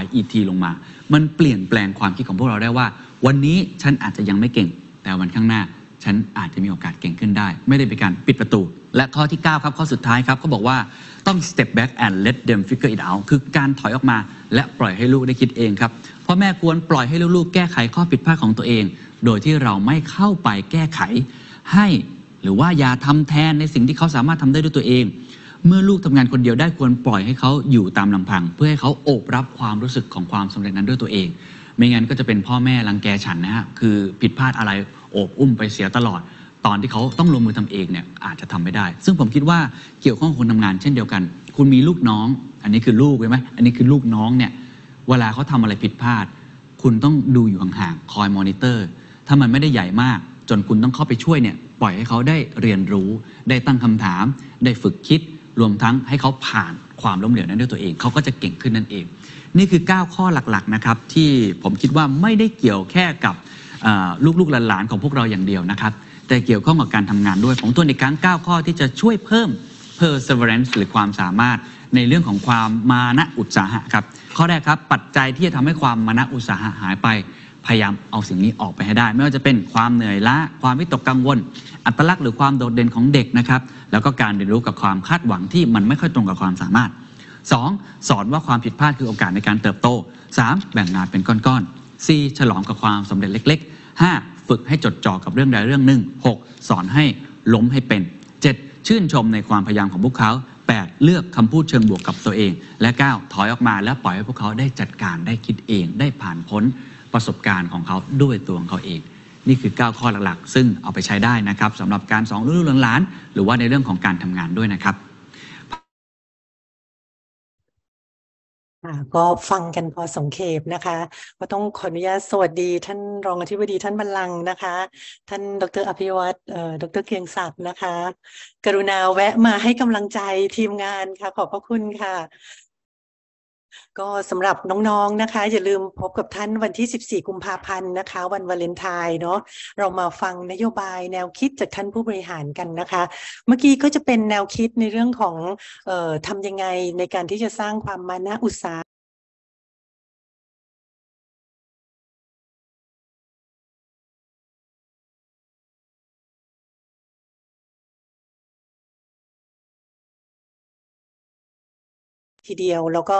y e t ลงมา มันเปลี่ยนแปลงความคิดของพวกเราได้ว่า วันนี้ฉันอาจจะยังไม่เก่ง แต่วันข้างหน้า ฉันอาจจะมีโอกาสเก่งขึ้นได้ ไม่ได้เป็นการปิดประตู และข้อที่ 9 ครับข้อสุดท้ายครับเขาบอกว่าต้อง step back and let them figure it out คือการถอยออกมา และปล่อยให้ลูกได้คิดเองครับพ่อแม่ควรปล่อยให้ลูกๆแก้ไขข้อผิดพลาดของตัวเอง โดยที่เราไม่เข้าไปแก้ไขให้หรือว่าอย่าทำแทนในสิ่งที่เขาสามารถทำได้ด้วยตัวเอง เมื่อลูกทำงานคนเดียวได้ควรปล่อยให้เขาอยู่ตามลำพัง เพื่อให้เขาโอบรับความรู้สึกของความสำเร็จนั้นด้วยตัวเอง ไม่งั้นก็จะเป็นพ่อแม่รังแกฉันนะฮะคือผิดพลาดอะไรโอบอุ้มไปเสียตลอด ตอนที่เขาต้องลงมือทำเองเนี่ยอาจจะทำไม่ได้ ซึ่งผมคิดว่าเกี่ยวข้องคนทำงาน เช่นเดียวกัน คุณมีลูกน้อง อันนี้คือลูกใช่ไหมอันนี้คือลูกน้องเนี่ยเวลาเขาทำอะไรผิดพลาด คุณต้องดูอยู่ห่างๆคอยมอนิเตอร์ถ้ามันไม่ได้ใหญ่มาก จนคุณต้องเข้าไปช่วยเนี่ยปล่อยให้เขาได้เรียนรู้ ได้ตั้งคำถาม ได้ฝึกคิดรวมทั้งให้เขาผ่านความล้มเหลวนั้นด้วยตัวเอง เขาก็จะเก่งขึ้นนั่นเอง นี่คือ 9 ข้อหลักๆนะครับที่ผมคิดว่าไม่ได้เกี่ยวแค่กับลูกๆหลานๆของพวกเราอย่างเดียวนะครับ แต่เกี่ยวข้องกับการทำงานด้วยผมตัวในครั้ง9ข้อที่จะช่วยเพิ่ม perseverance หรือความสามารถในเรื่องของความมานะอุตสาหะครับข้อแรกครับปัจจัยที่จะทำให้ความมณอุตสาหะหายไป พยายามเอาสิ่งนี้ออกไปให้ได้ ไม่ว่าจะเป็นความเหนื่อยล้าความวิตกกังวล อัตลักษณ์หรือความโดดเด่นของเด็กนะครับ แล้วก็การเรียนรู้กับความคาดหวังที่มันไม่ค่อยตรงกับความสามารถ 2. สอนว่าความผิดพลาดคือโอกาสในการเติบโต 3. แบ่งงานเป็นก้อนๆ 4. ฉลองกับความสำเร็จเล็ก ๆ 5. ฝึกให้จดจ่อกับเรื่องใดเรื่องหนึ่ง 6. สอนให้ล้มให้เป็น 7. ชื่นชมในความพยายามของพวกเขา8เลือกคำพูดเชิงบวกกับตัวเองและ 9 ถอยออกมา แล้วปล่อยให้พวกเขาได้จัดการได้คิดเองได้ผ่านพ้นประสบการณ์ของเขาด้วยตัวของเขาเอง นี่คือ 9 ข้อหลักๆซึ่งเอาไปใช้ได้นะครับสำหรับการสอนลูกหลาน หรือว่าในเรื่องของการทำงานด้วยนะครับก็ฟังกันพอสงเขปนะคะ ก็ต้องขออนุญาตสวัสดีท่านรองอธิบดีท่านบรรลังนะคะ ท่านดรอภิวัตรดรเกียงศักดิ์นะคะ กรุณาแวะมาให้กำลังใจทีมงานค่ะ ขอบพระคุณค่ะก็สำหรับน้องๆนนะคะ อย่าลืมพบกับท่านวันที่ 14 กุมภาพันธ์นะคะ วันวาเลนไทน์เนาะเรามาฟังนโยบายแนวคิดจากท่านผู้บริหารกันนะคะ เมื่อกี้ก็จะเป็นแนวคิดในเรื่องของออทำยังไงในการที่จะสร้างความมานะอุตสาหทีเดียว แล้วก็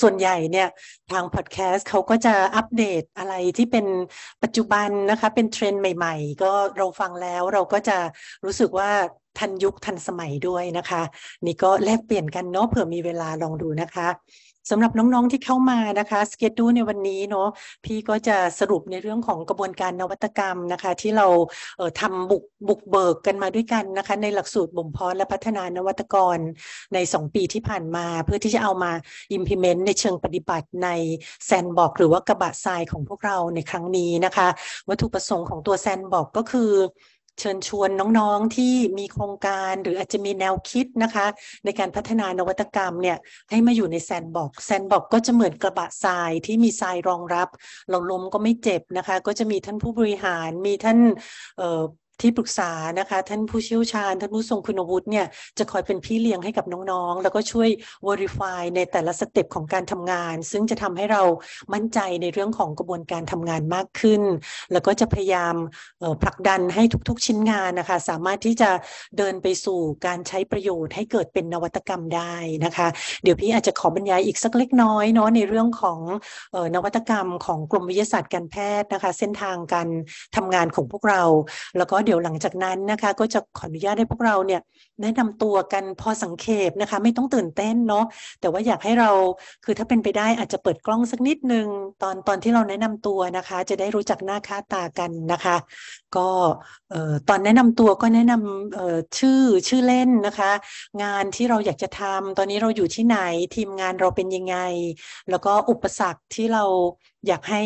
ส่วนใหญ่เนี่ยทางพอดแคสต์เขาก็จะอัปเดตอะไรที่เป็นปัจจุบันนะคะ เป็นเทรนด์ใหม่ ๆ ก็เราฟังแล้วเราก็จะรู้สึกว่าทันยุค ทันสมัยด้วยนะคะ นี่ก็แลกเปลี่ยนกันเนาะเผื่อมีเวลาลองดูนะคะสำหรับน้องๆที่เข้ามานะคะสเก็ตดูในวันนี้เนาะพี่ก็จะสรุปในเรื่องของกระบวนการนวัตกรรมนะคะ ที่เราเทำบุกบุกเบิกกันมาด้วยกันนะคะ ในหลักสูตรบ่มเพาะและพัฒนานวัตกรใน2ปีที่ผ่านมาเพื่อที่จะเอามา implement ในเชิงปฏิบัติในแซนบอกหรือว่ากระบะทรายของพวกเราในครั้งนี้นะคะ วัตถุประสงค์ของตัวแซนบอกก็คือเชิญชวนน้องๆที่มีโครงการหรืออาจจะมีแนวคิดนะคะ ในการพัฒนานวัตกรรมเนี่ย ให้มาอยู่ในแซนบ็อก แซนบ็อกก็จะเหมือนกระบะทรายที่มีทรายรองรับ เราล้มก็ไม่เจ็บนะคะ ก็จะมีท่านผู้บริหารมีท่านที่ปรึกษานะคะ ท่านผู้เชี่ยวชาญท่านผู้ทรงคุณวุฒิเนี่ย จะคอยเป็นพี่เลี้ยงให้กับน้องๆ แล้วก็ช่วย verify ในแต่ละสเต็ปของการทำงาน ซึ่งจะทำให้เรามั่นใจในเรื่องของกระบวนการทำงานมากขึ้น แล้วก็จะพยายามผลักดันให้ทุกๆชิ้นงานนะคะ สามารถที่จะเดินไปสู่การใช้ประโยชน์ให้เกิดเป็นนวัตกรรมได้นะคะ เดี๋ยวพี่อาจจะขอบรรยายอีกสักเล็กน้อยเนาะในเรื่องของนวัตกรรม ของกรมวิทยาศาสตร์การแพทย์นะคะ เส้นทางการทำงานของพวกเรา แล้วก็เดี๋ยวหลังจากนั้นนะคะก็จะขออนุญาตให้พวกเราเนี่ยแนะนำตัวกันพอสังเขปนะคะ ไม่ต้องตื่นเต้นเนาะแต่ว่าอยากให้เราคือถ้าเป็นไปได้อาจจะเปิดกล้องสักนิดนึงตอนตอนที่เราแนะนำตัวนะคะจะได้รู้จักหน้าค่าตากันนะคะ ก็ตอนแนะนำตัวก็แนะนำชื่อชื่อเล่นนะคะ งานที่เราอยากจะทำ ตอนนี้เราอยู่ที่ไหนทีมงานเราเป็นยังไงแล้วก็อุปสรรคที่เราอยากให้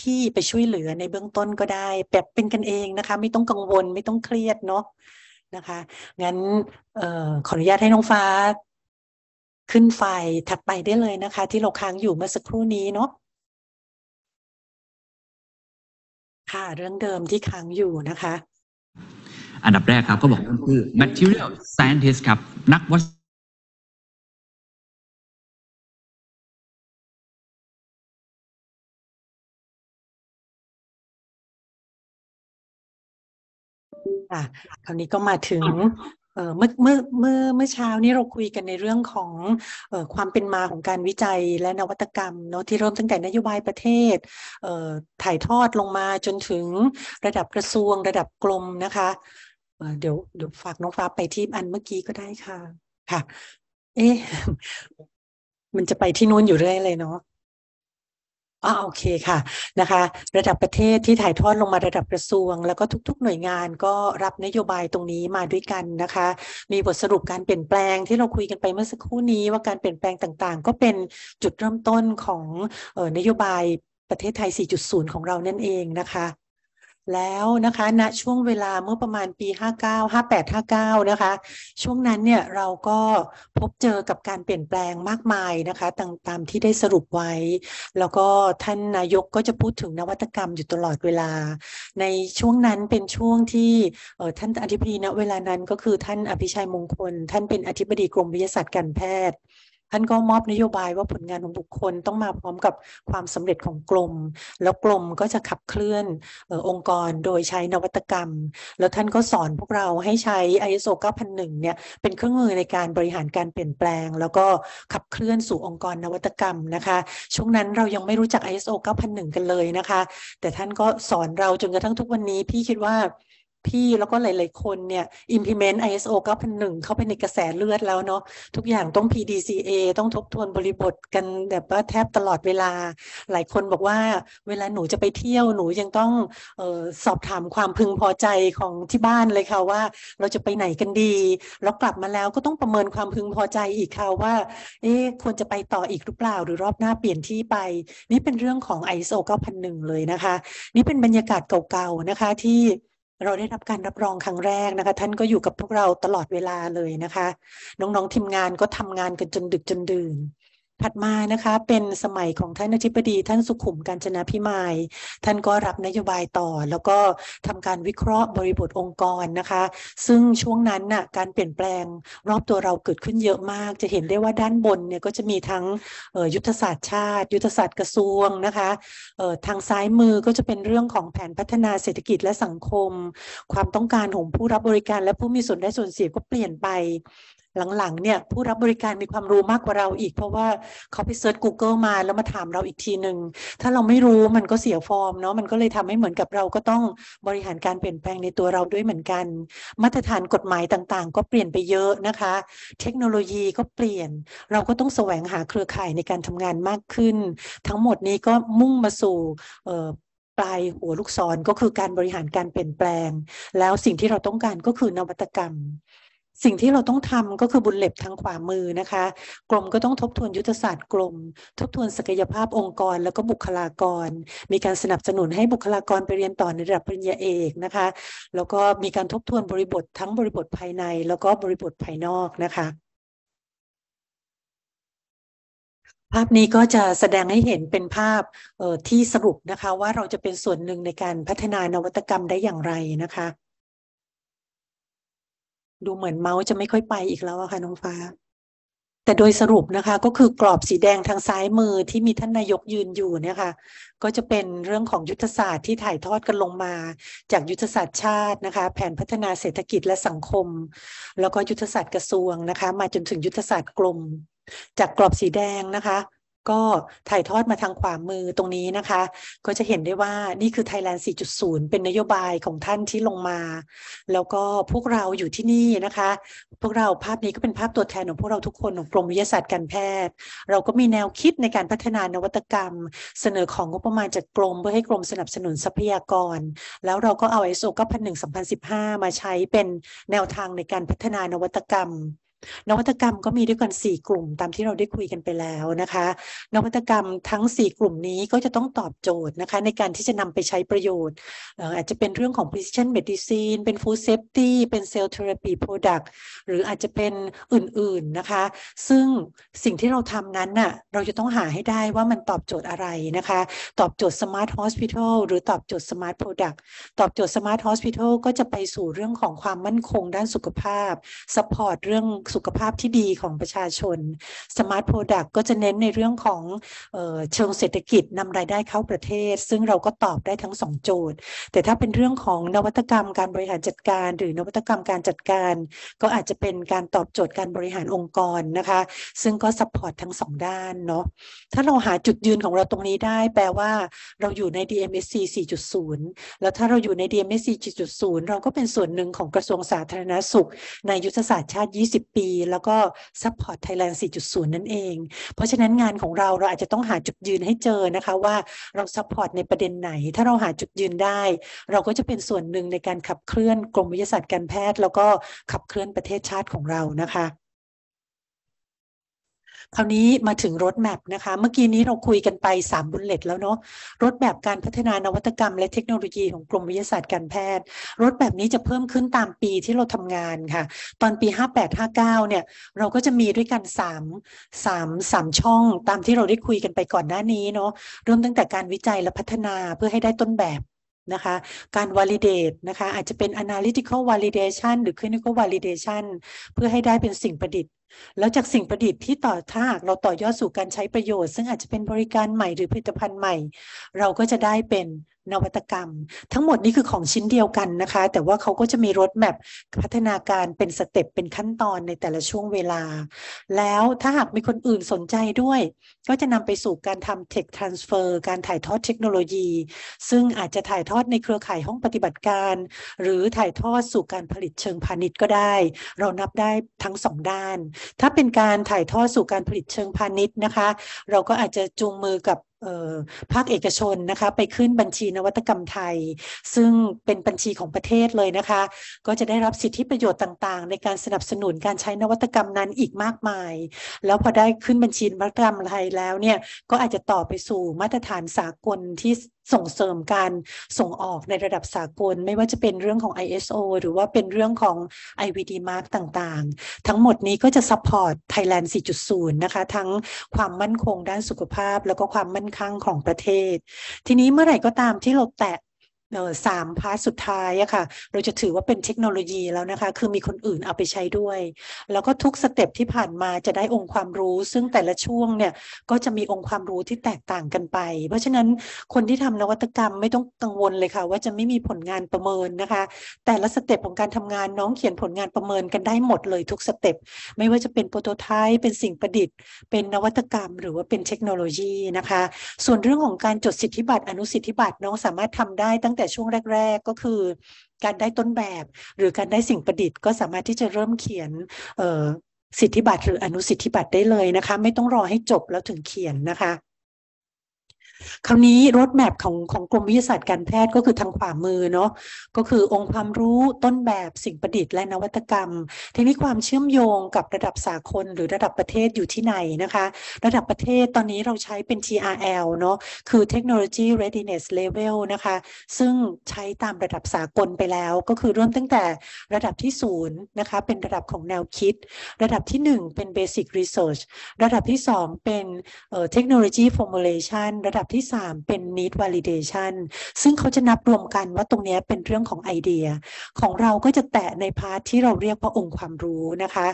พี่ๆไปช่วยเหลือในเบื้องต้นก็ได้ แบบ เป็นกันเองนะคะ ไม่ต้องกังวลไม่ต้องเครียด เนาะนะคะงั้นออขออนุญาตให้น้องฟ้า ขึ้นไฟถัดไปได้เลยนะคะ ที่เราค้าง อยู่เมื่อสักครู่นี้ เนาะค่ะ เรื่องเดิมที่ค้าง อยู่นะคะ อันดับแรกครับ ก็ บอกคือ material scientist ครับ นักวัสค่ะคราวนี้ก็มาถึงเมื่อเมื่อเมื่อเมื่อเช้านี้เราคุยกันในเรื่องของอความเป็นมาของการวิจัยและนวัตกรรมเนาะที่เริ่มตั้งแต่นโยบายประเทศถ่ายทอดลงมาจนถึงระดับกระทรวงระดับกรมนะคะเดี๋ยวเดี๋ยวฝากน้องฟ้าไปที่อันเมื่อกี้ก็ได้ค่ะค่ะ เอ๊ะมันจะไปที่นู้นอยู่เรื่อยเลยเนาะอ๋อโอเคค่ะนะคะ ระดับประเทศที่ถ่ายทอดลงมาระดับกระทรวง แล้วก็ทุกๆหน่วยงานก็รับนโยบายตรงนี้มาด้วยกันนะคะ มีบทสรุปการเปลี่ยนแปลงที่เราคุยกันไปเมื่อสักครู่นี้ว่าการเปลี่ยนแปลงต่างๆ ก็เป็นจุดเริ่มต้นของนโยบายประเทศไทย 4.0 ของเรานั่นเองนะคะแล้วนะคะณนะช่วงเวลาเมื่อประมาณปี 59 58 59นะคะช่วงนั้นเนี่ยเราก็พบเจอกับการเปลี่ยนแปลงมากมายนะคะตาตามที่ได้สรุปไว้ แล้วก็ท่านนายกก็จะพูดถึงนวัตกรรมอยู่ตลอดเวลา ในช่วงนั้นเป็นช่วงที่ท่านอธิบดีณเวลานั้นก็คือท่านอภิชัยมงคล ท่านเป็นอธิบดีกรมวิทยาศาสตร์การแพทย์ท่านก็มอบนโยบายว่าผลงานของบุคคลต้องมาพร้อมกับความสำเร็จของกลมแล้วกลมก็จะขับเคลื่อนองค์กรโดยใช้นวัตกรรม แล้วท่านก็สอนพวกเราให้ใช้ ISO 9001เนี่ยเป็นเครื่องมือในการบริหารการเปลี่ยนแปลง แล้วก็ขับเคลื่อนสู่องค์กรนวัตกรรมนะคะช่วงนั้นเรายังไม่รู้จัก ISO 9001 กันเลยนะคะ แต่ท่านก็สอนเราจนกระทั่งทุกวันนี้ พี่คิดว่าพี่ แล้วก็หลาย ๆคน เนี่ย implement ISO 9001 เข้าไปในกระแสเลือดแล้วเนาะทุกอย่างต้อง PDCA ต้องทบทวนบริบทกันแบบว่าแทบตลอดเวลา หลายคนบอกว่าเวลาหนูจะไปเที่ยวหนูยังต้องออสอบถามความพึงพอใจของที่บ้านเลยค่ะว่า เราจะไปไหนกันดี แล้วกลับมาแล้วก็ต้องประเมินความพึงพอใจอีกค่ะว่า เอ๊ะ ควรจะไปต่ออีกหรือเปล่าหรือรอบหน้าเปลี่ยนที่ไป นี่เป็นเรื่องของ ISO 9001 เลยนะคะนี่เป็นบรรยากาศเก่าๆนะคะที่เราได้รับการรับรองครั้งแรกนะคะ ท่านก็อยู่กับพวกเราตลอดเวลาเลยนะคะ น้องๆทีมงานก็ทำงานกันจนดึกจนดื่นถัดมานะคะ เป็นสมัยของท่านอธิบดีท่านสุขุมการจนาพิมายท่านก็รับนโยบายต่อ แล้วก็ทำการวิเคราะห์บริบทองค์กรนะคะ ซึ่งช่วงนั้นน่ะการเปลี่ยนแปลง รอบตัวเราเกิดขึ้นเยอะมาก จะเห็นได้ว่าด้านบนเนี่ยก็จะมีทั้งยุทธศาสตร์ชาติ ยุทธศาสตร์กระทรวงนะคะ ทางซ้ายมือก็จะเป็นเรื่องของแผนพัฒนาเศรษฐกิจและสังคม ความต้องการของผู้รับบริการ และผู้มีส่วนได้ส่วนเสียก็เปลี่ยนไปหลังๆเนี่ยผู้รับบริการมีความรู้มากกว่าเราอีก เพราะว่าเขาไปเซิร์ช Google มาแล้วมาถามเราอีกทีหนึ่งถ้าเราไม่รู้มันก็เสียฟอร์มเนาะมันก็เลยทำให้เหมือนกับเราก็ต้องบริหารการเปลี่ยนแปลงในตัวเราด้วยเหมือนกัน มาตรฐานกฎหมายต่างๆก็เปลี่ยนไปเยอะนะคะ เทคโนโลยีก็เปลี่ยน เราก็ต้องแสวงหาเครือข่ายในการทำงานมากขึ้น ทั้งหมดนี้ก็มุ่งมาสู่ปลายหัวลูกศรก็คือการบริหารการเปลี่ยนแปลง แล้วสิ่งที่เราต้องการก็คือนวัตกรรมสิ่งที่เราต้องทำก็คือบุญเล็บทางขวามือนะคะกรมก็ต้องทบทวนยุทธศาสตร์กรมทบทวนศักยภาพองค์กร แล้วก็บุคลากร มีการสนับสนุนให้บุคลากรไปเรียนต่อในระดับปริญญาเอกนะคะแล้วก็มีการทบทวนบริบททั้งบริบทภายใน แล้วก็บริบทภายนอกนะคะ ภาพนี้ก็จะแสดงให้เห็นเป็นภาพที่สรุปนะคะว่าเราจะเป็นส่วนหนึ่งในการพัฒนานวัตกรรมได้อย่างไรนะคะดูเหมือนเมาส์จะไม่ค่อยไปอีกแล้วอะค่ะน้องฟ้า แต่โดยสรุปนะคะก็คือกรอบสีแดงทางซ้ายมือที่มีท่านนายกยืนอยู่เนี่ยค่ะ ก็จะเป็นเรื่องของยุทธศาสตร์ที่ถ่ายทอดกันลงมา จากยุทธศาสตร์ชาตินะคะ แผนพัฒนาเศรษฐกิจและสังคม แล้วก็ยุทธศาสตร์กระทรวงนะคะ มาจนถึงยุทธศาสตร์กลมจากกรอบสีแดงนะคะก็ถ่ายทอดมาทางขวามือตรงนี้นะคะ ก็จะเห็นได้ว่านี่คือ Thailand 4.0 เป็นนโยบายของท่านที่ลงมา แล้วก็พวกเราอยู่ที่นี่นะคะ พวกเราภาพนี้ก็เป็นภาพตัวแทนของพวกเราทุกคนของกรมวิทยาศาสตร์การแพทย์ เราก็มีแนวคิดในการพัฒนานวัตกรรม เสนอของงบประมาณจากกรมเพื่อให้กรมสนับสนุนทรัพยากรแล้วเราก็เอา ISO 9001 2015 มาใช้เป็นแนวทางในการพัฒนานวัตกรรมนวัตกรรมก็มีด้วยกัน 4 กลุ่ม ตามที่เราได้คุยกันไปแล้วนะคะนวัตกรรมทั้ง 4 กลุ่มนี้ก็จะต้องตอบโจทย์นะคะ ในการที่จะนำไปใช้ประโยชน์ อาจจะเป็นเรื่องของ precision medicine เป็น food safety เป็น cell therapy product หรืออาจจะเป็นอื่นๆนะคะ ซึ่งสิ่งที่เราทำนั้นน่ะเราจะต้องหาให้ได้ว่ามันตอบโจทย์อะไรนะคะ ตอบโจทย์ smart hospital หรือตอบโจทย์ smart product ตอบโจทย์ smart hospital ก็จะไปสู่เรื่องของความมั่นคงด้านสุขภาพ support เรื่องสุขภาพที่ดีของประชาชนสมาร์ทโปรดักต์ ก็จะเน้นในเรื่องของเออเชิงเศรษฐกิจนำรายได้เข้าประเทศ ซึ่งเราก็ตอบได้ทั้ง 2 โจทย์ แต่ถ้าเป็นเรื่องของนวัตกรรมการบริหารจัดการหรือนวัตกรรมการจัดการ ก็อาจจะเป็นการตอบโจทย์การบริหารองค์กรนะคะซึ่งก็สปอร์ตทั้ง 2 ด้านเนาะถ้าเราหาจุดยืนของเราตรงนี้ได้แปลว่า เราอยู่ใน DMSC 4.0แล้วถ้าเราอยู่ใน DMSC 4.0 เราก็เป็นส่วนหนึ่งของกระทรวงสาธารณสุข ในยุทธศาสตร์ชาติ20ปีีแล้วก็ซัพพอร์ตไทยแลนด์4.0 นั่นเอง เพราะฉะนั้นงานของเรา เราอาจจะต้องหาจุดยืนให้เจอนะคะ ว่าเราซัพพอร์ตในประเด็นไหน ถ้าเราหาจุดยืนได้ เราก็จะเป็นส่วนหนึ่งในการขับเคลื่อนกรมวิทยาศาสตร์การแพทย์ แล้วก็ขับเคลื่อนประเทศชาติของเรานะคะคราวนี้มาถึงรถแมพนะคะ เมื่อกี้นี้เราคุยกันไป3บุลเลตแล้วเนาะรถแบบการพัฒนานวัตกรรมและเทคโนโลยีของกรมวิทยาศาสตร์การแพทย์ รถแบบนี้จะเพิ่มขึ้นตามปีที่เราทำงานค่ะ ตอนปี 58-59 เนี่ย เราก็จะมีด้วยกัน3 3 3 ช่องตามที่เราได้คุยกันไปก่อนหน้านี้เนาะเริ่มตั้งแต่การวิจัยและพัฒนาเพื่อให้ได้ต้นแบบนะคะ การ validate นะคะอาจจะเป็น analytical validation หรือ clinical validation เพื่อให้ได้เป็นสิ่งประดิษฐ์แล้วจากสิ่งประดิษฐ์ที่ต่อถ้าเราต่อยอดสู่การใช้ประโยชน์ซึ่งอาจจะเป็นบริการใหม่หรือผลิตภัณฑ์ใหม่ เราก็จะได้เป็นนวัตกรรม ทั้งหมดนี้คือของชิ้นเดียวกันนะคะ แต่ว่าเขาก็จะมีรถแมพพัฒนาการเป็นสเต็ปเป็นขั้นตอนในแต่ละช่วงเวลา แล้วถ้าหากมีคนอื่นสนใจด้วย ก็จะนำไปสู่การทำเทคทรานสเฟอร์การถ่ายทอดเทคโนโลยี ซึ่งอาจจะถ่ายทอดในเครือข่ายห้องปฏิบัติการ หรือถ่ายทอดสู่การผลิตเชิงพาณิชย์ก็ได้ เรานับได้ทั้งสองด้านถ้าเป็นการถ่ายทอดสู่การผลิตเชิงพาณิชย์นะคะ เราก็อาจจะจูงมือกับภาคเอกชนนะคะไปขึ้นบัญชีนวัตกรรมไทย ซึ่งเป็นบัญชีของประเทศเลยนะคะ ก็จะได้รับสิทธิประโยชน์ต่างๆ ในการสนับสนุนการใช้นวัตกรรมนั้นอีกมากมาย แล้วพอได้ขึ้นบัญชีนวัตกรรมไทยแล้วเนี่ยก็อาจจะต่อไปสู่มาตรฐานสากลที่ส่งเสริมการส่งออกในระดับสากล ไม่ว่าจะเป็นเรื่องของ ISO หรือว่าเป็นเรื่องของ IVD mark ต่างๆ ทั้งหมดนี้ก็จะซัพพอร์ต Thailand 4.0 นะคะ ทั้งความมั่นคงด้านสุขภาพ แล้วก็ความมั่นคงของประเทศ ทีนี้เมื่อไหร่ก็ตามที่เราแตะสามพาร์ทสุดท้ายอะค่ะเราจะถือว่าเป็นเทคโนโลยีแล้วนะคะคือมีคนอื่นเอาไปใช้ด้วย แล้วก็ทุกสเต็ปที่ผ่านมาจะได้องค์ความรู้ ซึ่งแต่ละช่วงเนี่ยก็จะมีองค์ความรู้ที่แตกต่างกันไป เพราะฉะนั้นคนที่ทำนวัตกรรมไม่ต้องกังวลเลยค่ะว่าจะไม่มีผลงานประเมินนะคะแต่ละสเต็ปของการทำงานน้องเขียนผลงานประเมินกันได้หมดเลย ทุกสเต็ปไม่ว่าจะเป็นโปรโตไทป์เป็นสิ่งประดิษฐ์ เป็นนวัตกรรม หรือว่าเป็นเทคโนโลยีนะคะส่วนเรื่องของการจดสิทธิบัตรอนุสิทธิบัตรน้องสามารถทำได้ตั้งแต่ช่วงแรกๆ ก็คือการได้ต้นแบบหรือการได้สิ่งประดิษฐ์ก็สามารถที่จะเริ่มเขียนสิทธิบัตรหรืออนุสิทธิบัตรได้เลยนะคะไม่ต้องรอให้จบแล้วถึงเขียนนะคะคราวนี้รถแมพของ ของกรมวิทยาศาสตร์การแพทย์ก็คือทางขวามือเนาะก็คือองค์ความรู้ต้นแบบสิ่งประดิษฐ์ และนวัตกรรมทีนี้ความเชื่อมโยงกับระดับสากลหรือระดับประเทศอยู่ที่ไหนนะคะ ระดับประเทศตอนนี้เราใช้เป็น TRL เนาะคือ Technology Readiness Level นะคะซึ่งใช้ตามระดับสากลไปแล้ว ก็คือเริ่มตั้งแต่ระดับที่ศูนย์นะคะเป็นระดับของแนวคิด ระดับที่ 1 เป็น Basic Research ระดับที่2เป็น Technology Formulation ระดับที่ 3 เป็น need validation ซึ่งเขาจะนับรวมกันว่าตรงนี้เป็นเรื่องของไอเดีย ของเราก็จะแตะในพาร์ทที่เราเรียกว่าองค์ความรู้นะคะ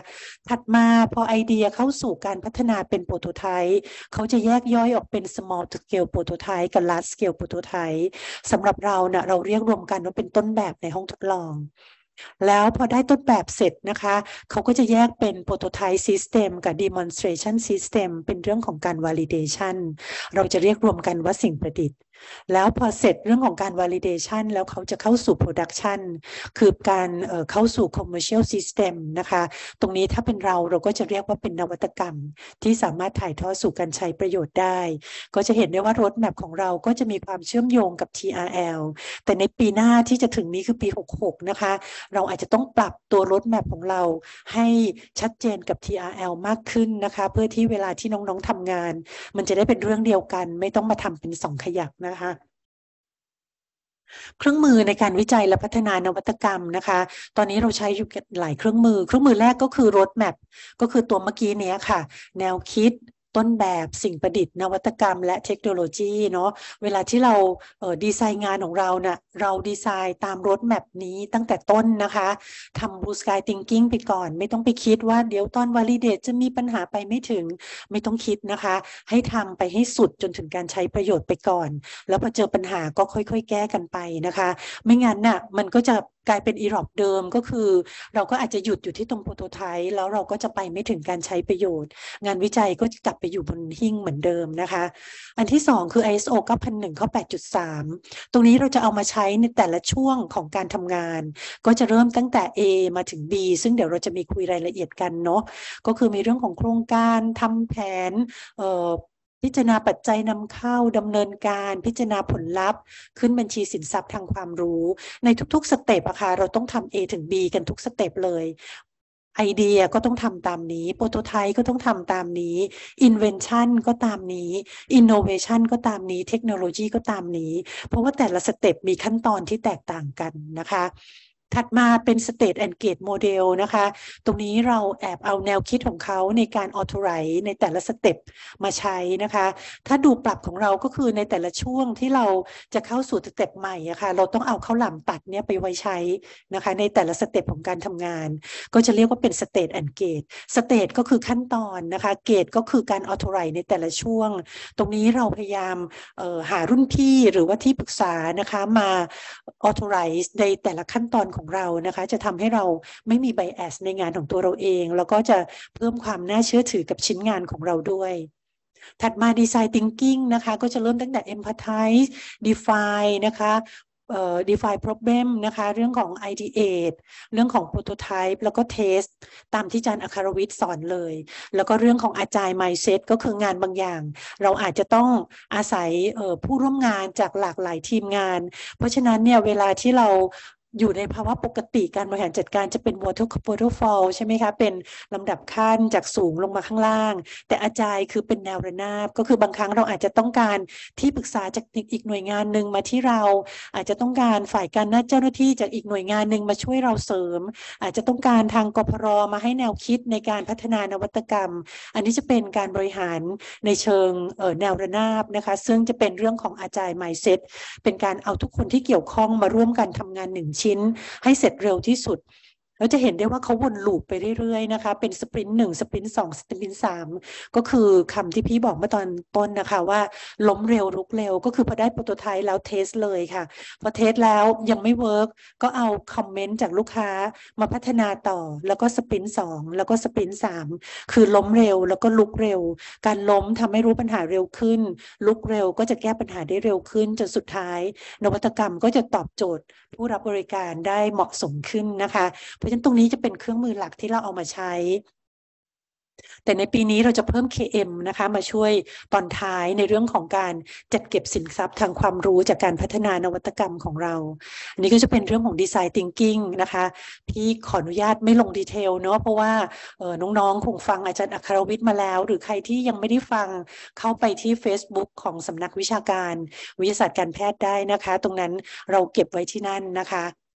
ถัดมาพอไอเดียเข้าสู่การพัฒนาเป็นโปรโตไทป์เขาจะแยกย่อยออกเป็น small scale prototype กับ large scale prototype สำหรับเราเนะ่ยเราเรียกรวมกันว่าเป็นต้นแบบในห้องทดลองแล้วพอได้ต้นแบบเสร็จนะคะ เขาก็จะแยกเป็น prototype system กับ demonstration system เป็นเรื่องของการ validation เราจะเรียกรวมกันว่าสิ่งประดิษฐ์ แล้วพอเสร็จเรื่องของการ validation แล้วเขาจะเข้าสู่ production คือการเข้าสู่ commercial system นะคะ ตรงนี้ถ้าเป็นเราเราก็จะเรียกว่าเป็นนวัตกรรมที่สามารถถ่ายทอดสู่การใช้ประโยชน์ได้ ก็จะเห็นได้ว่ารถแมพของเราก็จะมีความเชื่อมโยงกับ TRL แต่ในปีหน้าที่จะถึงนี้คือปี66นะคะเราอาจจะต้องปรับตัวรถแมพของเราให้ชัดเจนกับ TRL มากขึ้นนะคะ เพื่อที่เวลาที่น้องๆ ทำงาน มันจะได้เป็นเรื่องเดียวกัน ไม่ต้องมาทำเป็นสองขยักนะคะ เครื่องมือในการวิจัยและพัฒนานวัตกรรมนะคะ ตอนนี้เราใช้อยู่หลายเครื่องมือ เครื่องมือแรกก็คือรถแมพก็คือตัวเมื่อกี้นี้ค่ะ แนวคิดต้นแบบสิ่งประดิษฐ์นวัตกรรม และเทคโนโลยีเนาะเวลาที่เราดีไซน์งานของเราเนะ่ยเราดีไซน์ตามรถแมพนี้ตั้งแต่ต้นนะคะทำ blue sky thinking ไปก่อน ไม่ต้องไปคิดว่า เดี๋ยวตอน validate จะมีปัญหาไปไม่ถึงไม่ต้องคิดนะคะ ให้ทำไปให้สุดจนถึงการใช้ประโยชน์ไปก่อน แล้วพอเจอปัญหาก็ค่อยๆแก้กันไปนะคะ ไม่งั้นนะ่ะมันก็จะกลายเป็นอีรอปเดิมก็คือเราก็อาจจะหยุดอยู่ที่ตรงโปรโตไทป์แล้วเราก็จะไปไม่ถึงการใช้ประโยชน์ งานวิจัยก็จะกลับไปอยู่บนหิ้งเหมือนเดิมนะคะ อันที่ 2 คือ ISO 9001เข้า 8.3 ตรงนี้เราจะเอามาใช้ในแต่ละช่วงของการทำงานก็จะเริ่มตั้งแต่ A มาถึง B ซึ่งเดี๋ยวเราจะมีคุยรายละเอียดกันเนาะก็คือมีเรื่องของโครงการทำแผนพิจารณาปัจจัยนำเข้าดำเนินการ พิจารณาผลลัพธ์ ขึ้นบัญชีสินทรัพย์ทางความรู้ ในทุกๆ สเต็ปอะค่ะเราต้องทำ A ถึง B กันทุกสเต็ปเลยไอเดียก็ต้องทำตามนี้ โปรโตไทป์ก็ต้องทำตามนี้ินเวนชั่นก็ตามนี้ินโนเวชั่นก็ตามนี้ เทคโนโลยีก็ตามนี้ เพราะว่าแต่ละสเต็ปมีขั้นตอนที่แตกต่างกันนะคะถัดมาเป็น State and Gate Model นะคะตรงนี้เราแอบเอาแนวคิดของเขาในการออ t h o r i z e ในแต่ละสเต็ปมาใช้นะคะถ้าดูปรับของเราก็คือในแต่ละช่วงที่เราจะเข้าสู่สเต็ปใหม่ะคะ่ะเราต้องเอาเข้าหลาำตัดเนี่ยไปไว้ใช้นะคะในแต่ละสเต็ปของการทำงาน ก็จะเรียกว่าเป็น State and Gate State ก็คือขั้นตอนนะคะ Gate ก็คือการออ t h o r i z e ในแต่ละช่วง ตรงนี้เราพยายามหารุ่นพี่หรือว่าที่ปรึกษานะคะมาออ t h o r i z e ในแต่ละขั้นตอนของเรานะคะจะทำให้เราไม่มีไบแอสในงานของตัวเราเอง แล้วก็จะเพิ่มความน่าเชื่อถือกับชิ้นงานของเราด้วย ถัดมาดีไซน์ทิงกิ้งนะคะก็จะเริ่มตั้งแต่ empathize define นะคะเอ่อ define problem นะคะเรื่องของ ideate เรื่องของ prototype แล้วก็ test ตามที่อาจารย์อัครวิทย์สอนเลย แล้วก็เรื่องของอาจาย mindset ก็คืองานบางอย่าง เราอาจจะต้องอาศัยผู้ร่วมงานจากหลากหลายทีมงาน เพราะฉะนั้นเนี่ยเวลาที่เราอยู่ในภาวะปกติการบริหารจัดการจะเป็น water waterfall ใช่ไหมคะเป็นลำดับขั้นจากสูงลงมาข้างล่าง แต่อาจายคือเป็นแนวระนาบ ก็คือบางครั้งเราอาจจะต้องการที่ปรึกษาจากอีกหน่วยงานหนึ่งมาที่เรา อาจจะต้องการฝ่ายการนเจ้าหน้าที่จากอีกหน่วยงานหนึ่งมาช่วยเราเสริม อาจจะต้องการทางกพรมาให้แนวคิดในการพัฒนานวัตกรรม อันนี้จะเป็นการบริหารในเชิงแนวระนาบนะคะซึ่งจะเป็นเรื่องของอาจายไมเซ็ตเป็นการเอาทุกคนที่เกี่ยวข้องมาร่วมกันทำงานหนึ่งชิ้นิ้นให้เสร็จเร็วที่สุดเราจะเห็นได้ว่าเขาวนลูปไปเรื่อยๆ นะคะ เป็นสปรินต์หนึ่งสปรินต์สองสปรินต์สามก็คือคำที่พี่บอกเมื่อตอนต้นนะคะว่าล้มเร็วลุกเร็วก็คือพอได้โปรโตไทป์แล้วเทสเลยค่ะพอเทสแล้วยังไม่เวิร์กก็เอาคอมเมนต์จากลูกค้ามาพัฒนาต่อแล้วก็สปรินต์สองแล้วก็สปรินต์สามคือล้มเร็วแล้วก็ลุกเร็ว การล้มทำให้รู้ปัญหาเร็วขึ้นลุกเร็วก็จะแก้ปัญหาได้เร็วขึ้นจนสุดท้าย นวัตกรรมก็จะตอบโจทย์ผู้รับบริการได้เหมาะสมขึ้นนะคะราะฉะนั้นตรงนี้จะเป็นเครื่องมือหลักที่เราเอามาใช้ แต่ในปีนี้เราจะเพิ่ม KM นะคะ มาช่วยตอนท้ายในเรื่องของการจัดเก็บสินทรัพย์ทางความรู้จากการพัฒนานวัตกรรมของเรา อันนี้ก็จะเป็นเรื่องของดีไซน์ thinking นะคะพี่ขออนุญาตไม่ลงดีเทลเนาะเพราะว่าน้องๆคงฟังอาจารย์อัครวิทย์มาแล้ว หรือใครที่ยังไม่ได้ฟังเข้าไปที่ Facebook ของสำนักวิชาการ วิทยาศาสตร์การแพทย์ได้นะคะ ตรงนั้นเราเก็บไว้ที่นั่นนะคะ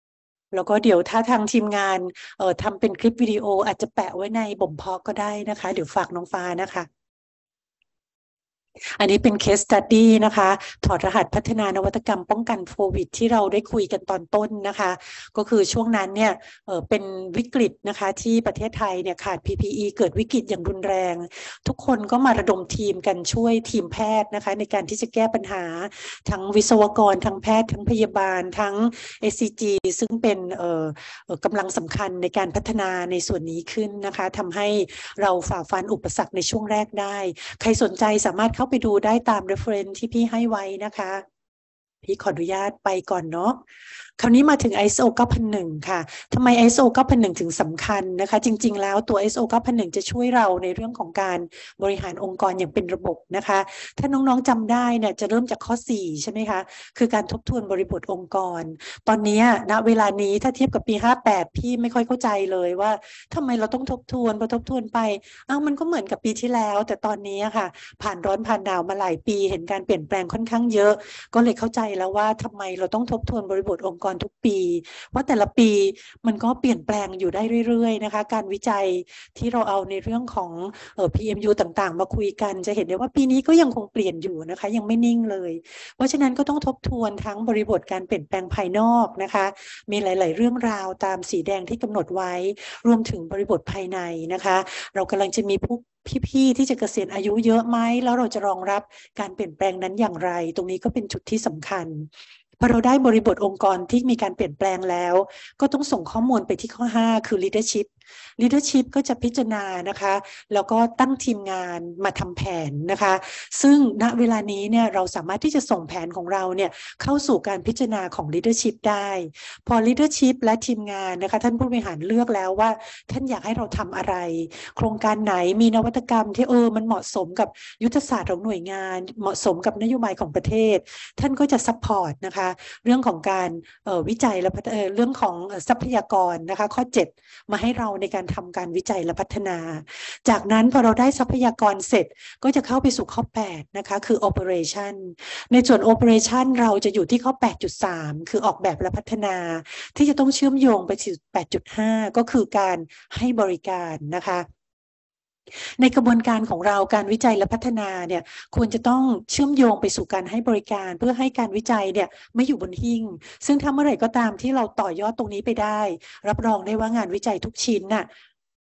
แล้วก็เดี๋ยวถ้าทางทีมงาน เอ่อทำเป็นคลิปวิดีโออาจจะแปะไว้ในบ่มเพาะก็ได้นะคะ เดี๋ยวฝากน้องฟ้านะคะอันนี้เป็นเคสตัดดี้นะคะถอดรหัสพัฒนานวัตกรรมป้องกันโควิดที่เราได้คุยกันตอนต้นนะคะ ก็คือช่วงนั้นเนี่ยเป็นวิกฤตนะคะที่ประเทศไทยเนี่ยขาด PPE เกิดวิกฤตอย่างรุนแรง ทุกคนก็มาระดมทีมกันช่วยทีมแพทย์นะคะในการที่จะแก้ปัญหาทั้งวิศวกรทั้งแพทย์ทั้งพยาบาล ทั้ง SCG ซึ่งเป็นกำลังสำคัญในการพัฒนาในส่วนนี้ขึ้นนะคะทำให้เราฝ่าฟันอุปสรรคในช่วงแรกได้ ใครสนใจสามารถเข้าไปดูได้ตาม reference ที่พี่ให้ไว้นะคะ พี่ขออนุญาตไปก่อนเนาะคราวนี้มาถึง ISO 9001ค่ะ ทำไม ISO 9001ถึงสำคัญนะคะ จริงๆ แล้วตัว ISO 9001จะช่วยเราในเรื่องของการบริหารองค์กรอย่างเป็นระบบนะคะ ถ้าน้องๆ จำได้เนี่ยจะเริ่มจากข้อ4ใช่ไหมคะ คือการทบทวนบริบทองค์กร ตอนนี้ณเวลานี้ถ้าเทียบกับปี 58 พี่ไม่ค่อยเข้าใจเลยว่าทำไมเราต้องทบทวนพอทบทวนไป อ้าวมันก็เหมือนกับปีที่แล้ว แต่ตอนนี้ค่ะผ่านร้อนผ่านหนาวมาหลายปี เห็นการเปลี่ยนแปลงค่อนข้างเยอะก็เลยเข้าใจแล้วว่าทำไมเราต้องทบทวนบริบทองค์ค์กรทุกปีว่าแต่ละปีมันก็เปลี่ยนแปลงอยู่ได้เรื่อย ๆนะคะการวิจัยที่เราเอาในเรื่องของเอ่อ PMU ต่างๆ มาคุยกัน จะเห็นได้ว่าปีนี้ก็ยังคงเปลี่ยนอยู่นะคะ ยังไม่นิ่งเลย เพราะฉะนั้นก็ต้องทบทวนทั้งบริบทการเปลี่ยนแปลงภายนอกนะคะ มีหลายๆเรื่องราวตามสีแดงที่กำหนดไว้รวมถึงบริบทภายในนะคะ เรากำลังจะมีผู้พี่ๆที่จะเกษียณอายุเยอะไหมแล้วเราจะรองรับการเปลี่ยนแปลงนั้นอย่างไร ตรงนี้ก็เป็นจุดที่สำคัญพอเราได้บริบทองค์กรที่มีการเปลี่ยนแปลงแล้ว ก็ต้องส่งข้อมูลไปที่ข้อ 5 คือ leadership ลีดเดอร์ชิพก็จะพิจารณานะคะ แล้วก็ตั้งทีมงานมาทำแผนนะคะ ซึ่งณเวลานี้เนี่ยเราสามารถที่จะส่งแผนของเราเนี่ยเข้าสู่การพิจารณาของลีดเดอร์ชิพได้ พอลีดเดอร์ชิพและทีมงานนะคะ ท่านผู้บริหารเลือกแล้วว่า ท่านอยากให้เราทำอะไร โครงการไหนมีนวัตกรรมที่เออมันเหมาะสมกับยุทธศาสตร์ของหน่วยงาน เหมาะสมกับนโยบายของประเทศ ท่านก็จะซัพพอร์ตนะคะเรื่องของการวิจัยและเรื่องของทรัพยากรนะคะข้อ7มาให้เราในการทำการวิจัยและพัฒนา จากนั้นพอเราได้ทรัพยากรเสร็จก็จะเข้าไปสู่ข้อ 8 นะคะ คือ operation ในส่วน operation เราจะอยู่ที่ข้อ 8.3 คือออกแบบและพัฒนาที่จะต้องเชื่อมโยงไปถึ่8.5 ก็คือการให้บริการนะคะในกระบวนการของเราการวิจัยและพัฒนาเนี่ยควรจะต้องเชื่อมโยงไปสู่การให้บริการ เพื่อให้การวิจัยเนี่ยไม่อยู่บนหิ้งซึ่งถ้าเมื่อไหร่ก็ตามที่เราต่อยอดตรงนี้ไปได้ รับรองได้ว่างานวิจัยทุกชิ้นน่ะ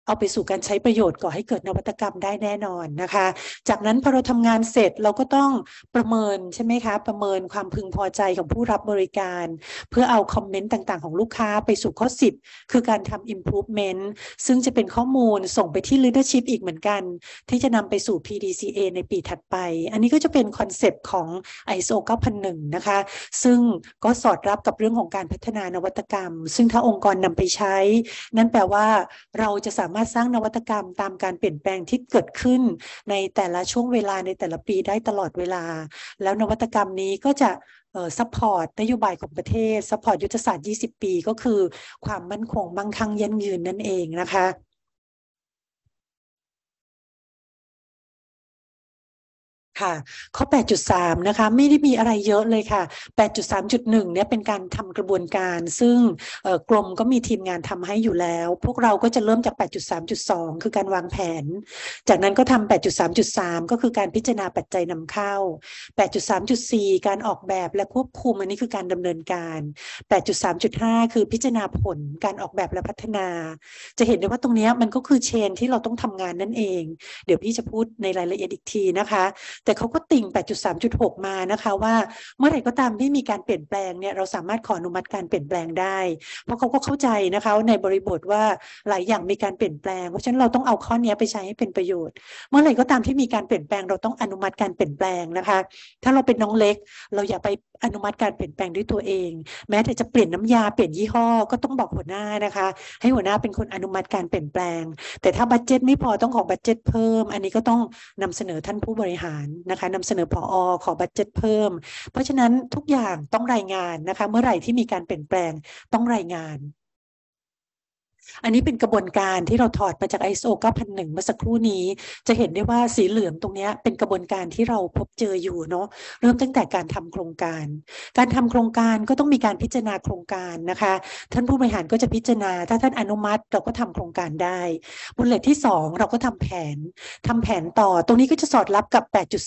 เอาไปสู่การใช้ประโยชน์ก่อให้เกิดนวัตกรรมได้แน่นอนนะคะ จากนั้นพอเราทำงานเสร็จเราก็ต้องประเมินใช่ไหมคะ ประเมินความพึงพอใจของผู้รับบริการ เพื่อเอาคอมเมนต์ต่างๆของลูกค้าไปสู่ข้อ 10 คือการทำ improvement ซึ่งจะเป็นข้อมูลส่งไปที่ leadership อีกเหมือนกัน ที่จะนำไปสู่ PDCA ในปีถัดไป อันนี้ก็จะเป็นคอนเซปต์ของ ISO 9001นะคะซึ่งก็สอดรับกับเรื่องของการพัฒนานวัตกรรม ซึ่งถ้าองค์กรนำไปใช้ นั่นแปลว่าเราจะสามารถารถสร้างนวัตกรรมตามการเปลี่ยนแปลงที่เกิดขึ้น ในแต่ละช่วงเวลาในแต่ละปีได้ตลอดเวลา แล้วนวัตกรรมนี้ก็จะซัพพอร์ตนโยบายของประเทศซัพพอร์ตยุทธศาสตร์ 20 ปีก็คือ ความมั่นคงมั่งคั่งยั่งยืนนั่นเองนะคะค่ะข้อ 8.3 นะคะ ไม่ได้มีอะไรเยอะเลยค่ะ 8.3.1 เนี่ยเป็นการทำกระบวนการ ซึ่งกรมก็มีทีมงานทำให้อยู่แล้ว พวกเราก็จะเริ่มจาก 8.3.2 คือการวางแผน จากนั้นก็ทำ 8.3.3 ก็คือการพิจารณาปัจจัยนำเข้า 8.3.4 การออกแบบและควบคุมอันนี้คือการดำเนินการ 8.3.5 คือพิจารณาผล การออกแบบและพัฒนา จะเห็นได้ว่าตรงนี้มันก็คือเชนที่เราต้องทำงานนั่นเอง เดี๋ยวพี่จะพูดในรายละเอียดอีกทีนะคะแต่เขาก็ติ่ง8.3.6 มา นะคะ ว่า เมื่อไหร่ก็ตามที่มีการเปลี่ยนแปลง เนี่ย เราสามารถขออนุมัติการเปลี่ยนแปลงได้ เพราะเขาก็เข้าใจนะคะในบริบทว่าหลายอย่างมีการเปลี่ยนแปลงเพราะฉะนั้นเราต้องเอาข้อนี้ไปใช้ให้เป็นประโยชน์ เมื่อไหร่ก็ตามที่มีการเปลี่ยนแปลงเราต้องอนุมัติการเปลี่ยนแปลงนะคะ ถ้าเราเป็นน้องเล็ก เราอย่าไปอนุมัติการเปลี่ยนแปลงด้วยตัวเองแม้แต่จะเปลี่ยนน้ำยาเปลี่ยนยี่ห้อก็ต้องบอกหัวหน้านะคะ ให้หัวหน้าเป็นคนอนุมัติการเปลี่ยนแปลง แต่ถ้าบัตเจ็ตไม่พอต้องขอบัตเจ็ตเพิ่ม อันนี้ก็ต้องนำเสนอท่านผู้บริหารนะคะ นำเสนอผออขอบัตเจ็ตเพิ่มเพราะฉะนั้นทุกอย่างต้องรายงานนะคะ เมื่อไหร่ที่มีการเปลี่ยนแปลงต้องรายงานอันนี้เป็นกระบวนการที่เราถอดมาจาก ISO 9001เมื่อสักครู่นี้จะเห็นได้ว่าสีเหลืองตรงนี้เป็นกระบวนการที่เราพบเจออยู่เนาะเริ่มตั้งแต่การทำโครงการ การทำโครงการก็ต้องมีการพิจารณาโครงการนะคะ ท่านผู้บริหารก็จะพิจารณาถ้าท่านอนุมัติเราก็ทำโครงการได้บุลเลตที่ 2 เราก็ทำแผน ทำแผนต่อ ตรงนี้ก็จะสอดรับกับ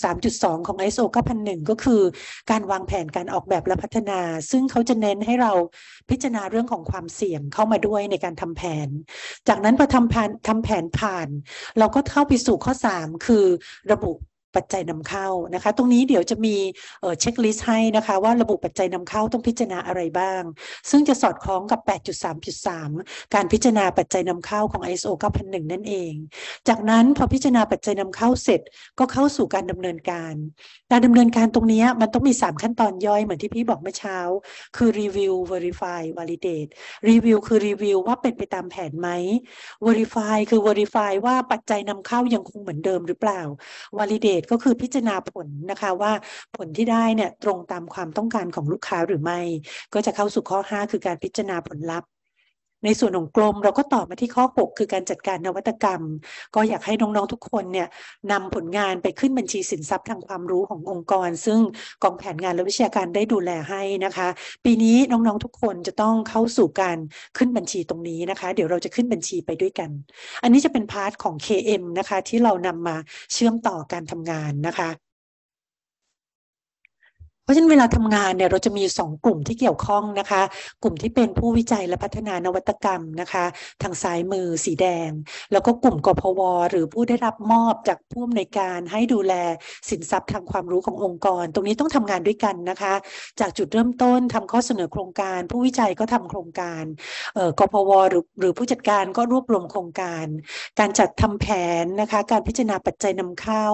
8.3.2 ของ ISO 9001ก็คือการวางแผนการออกแบบและพัฒนา ซึ่งเขาจะเน้นให้เราพิจารณาเรื่องของความเสี่ยงเข้ามาด้วยในการทำแผนนจากนั้นพอทำแผนทำแผนผ่าน เราก็เข้าไปสู่ข้อ 3 คือระบุปัจจัยนำเข้านะคะตรงนี้เดี๋ยวจะมีเช็คลิสต์ให้นะคะว่าระบุปัจจัยนำเข้าต้องพิจารณาอะไรบ้าง ซึ่งจะสอดคล้องกับ 8.3.3 การพิจารณาปัจจัยนำเข้าของ ISO 9001 นั่นเอง จากนั้นพอพิจารณาปัจจัยนำเข้าเสร็จ ก็เข้าสู่การดำเนินการ การดำเนินการตรงนี้มันต้องมี 3 ขั้นตอนย่อยเหมือนที่พี่บอกเมื่อเช้าคือ review verify validate review คือ review ว่าเป็นไปตามแผนไหม verify คือ verify ว่าปัจจัยนำเข้ายังคงเหมือนเดิมหรือเปล่า validate ตก็คือพิจารณาผลนะคะ ว่าผลที่ได้เนี่ยตรงตามความต้องการของลูกค้าหรือไม่ ก็จะเข้าสู่ข้อ 5 คือการพิจารณาผลลัพธ์ในส่วนของกลม เราก็ตอบมาที่ข้อ6คือการจัดการนวัตกรรม ก็อยากให้น้องๆทุกคนเนี่ยนำผลงานไปขึ้นบัญชีสินทรัพย์ทางความรู้ขององค์กร ซึ่งกองแผนงานและวิชาการได้ดูแลให้นะคะ ปีนี้น้องๆทุกคนจะต้องเข้าสู่การขึ้นบัญชีตรงนี้นะคะ เดี๋ยวเราจะขึ้นบัญชีไปด้วยกัน อันนี้จะเป็นพาร์ทของ KM นะคะ ที่เรานำมาเชื่อมต่อการทำงานนะคะราะฉะนั้นเวลาทำงานเนี่ยเราจะมี 2 กลุ่มที่เกี่ยวข้องนะคะกลุ่มที่เป็นผู้วิจัยและพัฒนานวัตกรรมนะคะทางซ้ายมือสีแดง แล้วก็กลุ่มกพว หรือผู้ได้รับมอบจากผู้อำนวยการให้ดูแลสินทรัพย์ทางความรู้ขององค์กร ตรงนี้ต้องทำงานด้วยกันนะคะ จากจุดเริ่มต้นทำข้อเสนอโครงการ ผู้วิจัยก็ทำโครงการกพวหรือหรือผู้จัดการก็รวบรวมโครงการ การจัดทำแผนนะคะการพิจารณาปัจจัยนำเข้า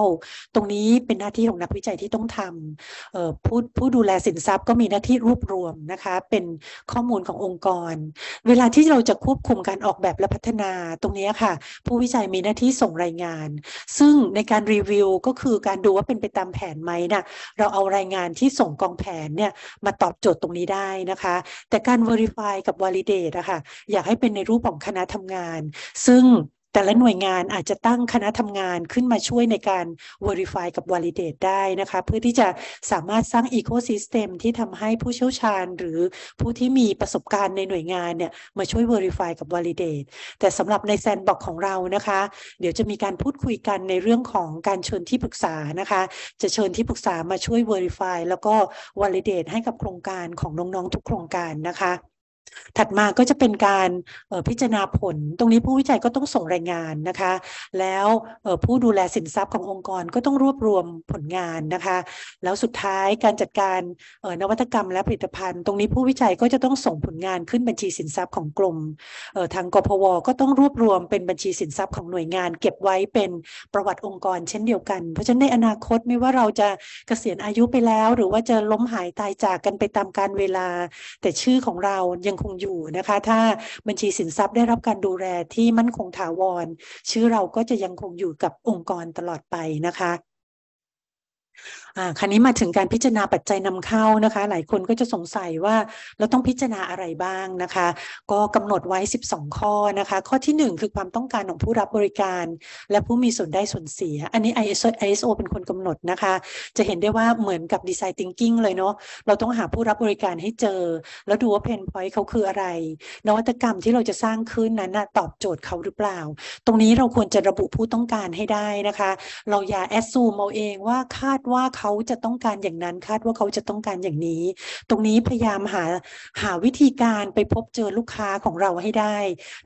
ตรงนี้เป็นหน้าที่ของนักวิจัยที่ต้องทำพูดผู้ดูแลสินทรัพย์ก็มีหน้าที่รวบรวมนะคะ เป็นข้อมูลขององค์กร เวลาที่เราจะควบคุมการออกแบบและพัฒนาตรงนี้ค่ะ ผู้วิจัยมีหน้าที่ส่งรายงาน ซึ่งในการรีวิวก็คือการดูว่าเป็นไปตามแผนไหมนะ่ะเราเอารายงานที่ส่งกองแผนเนี่ย มาตอบโจทย์ตรงนี้ได้นะคะ แต่การ Verify กับ Validate อะคะ่ะอยากให้เป็นในรูปของคณะทำงาน ซึ่งแต่ละหน่วยงานอาจจะตั้งคณะทำงานขึ้นมาช่วยในการ verify กับ validate ได้นะคะ เพื่อที่จะสามารถสร้าง ecosystem ที่ทำให้ผู้เชี่ยวชาญหรือผู้ที่มีประสบการณ์ในหน่วยงานเนี่ยมาช่วย verify กับ validate แต่สำหรับในแซนบอกของเรานะคะ เดี๋ยวจะมีการพูดคุยกันในเรื่องของการเชิญที่ปรึกษานะคะ จะเชิญที่ปรึกษามาช่วย verify แล้วก็ validate ให้กับโครงการของน้องๆทุกโครงการนะคะถัดมาก็จะเป็นการพิจารณาผล ตรงนี้ผู้วิจัยก็ต้องส่งรายงานนะคะ แล้วผู้ดูแลสินทรัพย์ขององค์กรก็ต้องรวบรวมผลงานนะคะ แล้วสุดท้ายการจัดการนวัตกรรมและผลิตภัณฑ์ ตรงนี้ผู้วิจัยก็จะต้องส่งผลงานขึ้นบัญชีสินทรัพย์ของกลุ่มทางกพวก็ต้องรวบรวมเป็นบัญชีสินทรัพย์ของหน่วยงาน เก็บไว้เป็นประวัติองค์กรเช่นเดียวกัน เพราะฉะนั้นในอนาคตไม่ว่าเราจะเกษียณอายุไปแล้วหรือว่าจะล้มหายตายจากกันไปตามการเวลา แต่ชื่อของเรายังคงอยู่นะคะ ถ้าบัญชีสินทรัพย์ได้รับการดูแลที่มั่นคงถาวร ชื่อเราก็จะยังคงอยู่กับองค์กรตลอดไปนะคะคราวนี้มาถึงการพิจารณาปัจจัยนำเข้านะคะ หลายคนก็จะสงสัยว่าเราต้องพิจารณาอะไรบ้างนะคะ ก็กำหนดไว้ 12 ข้อนะคะ ข้อที่ 1 คือความต้องการของผู้รับบริการ และผู้มีส่วนได้ส่วนเสีย อันนี้ ISO ISO เป็นคนกำหนดนะคะ จะเห็นได้ว่าเหมือนกับดีไซน์ thinking เลยเนาะ เราต้องหาผู้รับบริการให้เจอ แล้วดูว่าเพนพอยต์เขาคืออะไร นวัตกรรมที่เราจะสร้างขึ้นนั้นนะตอบโจทย์เขาหรือเปล่า ตรงนี้เราควรจะระบุผู้ต้องการให้ได้นะคะ เราอย่าแอดซูมเอาเองว่าคาดว่าเขาจะต้องการอย่างนั้นคาดว่าเขาจะต้องการอย่างนี้ ตรงนี้พยายามหาหาวิธีการไปพบเจอลูกค้าของเราให้ได้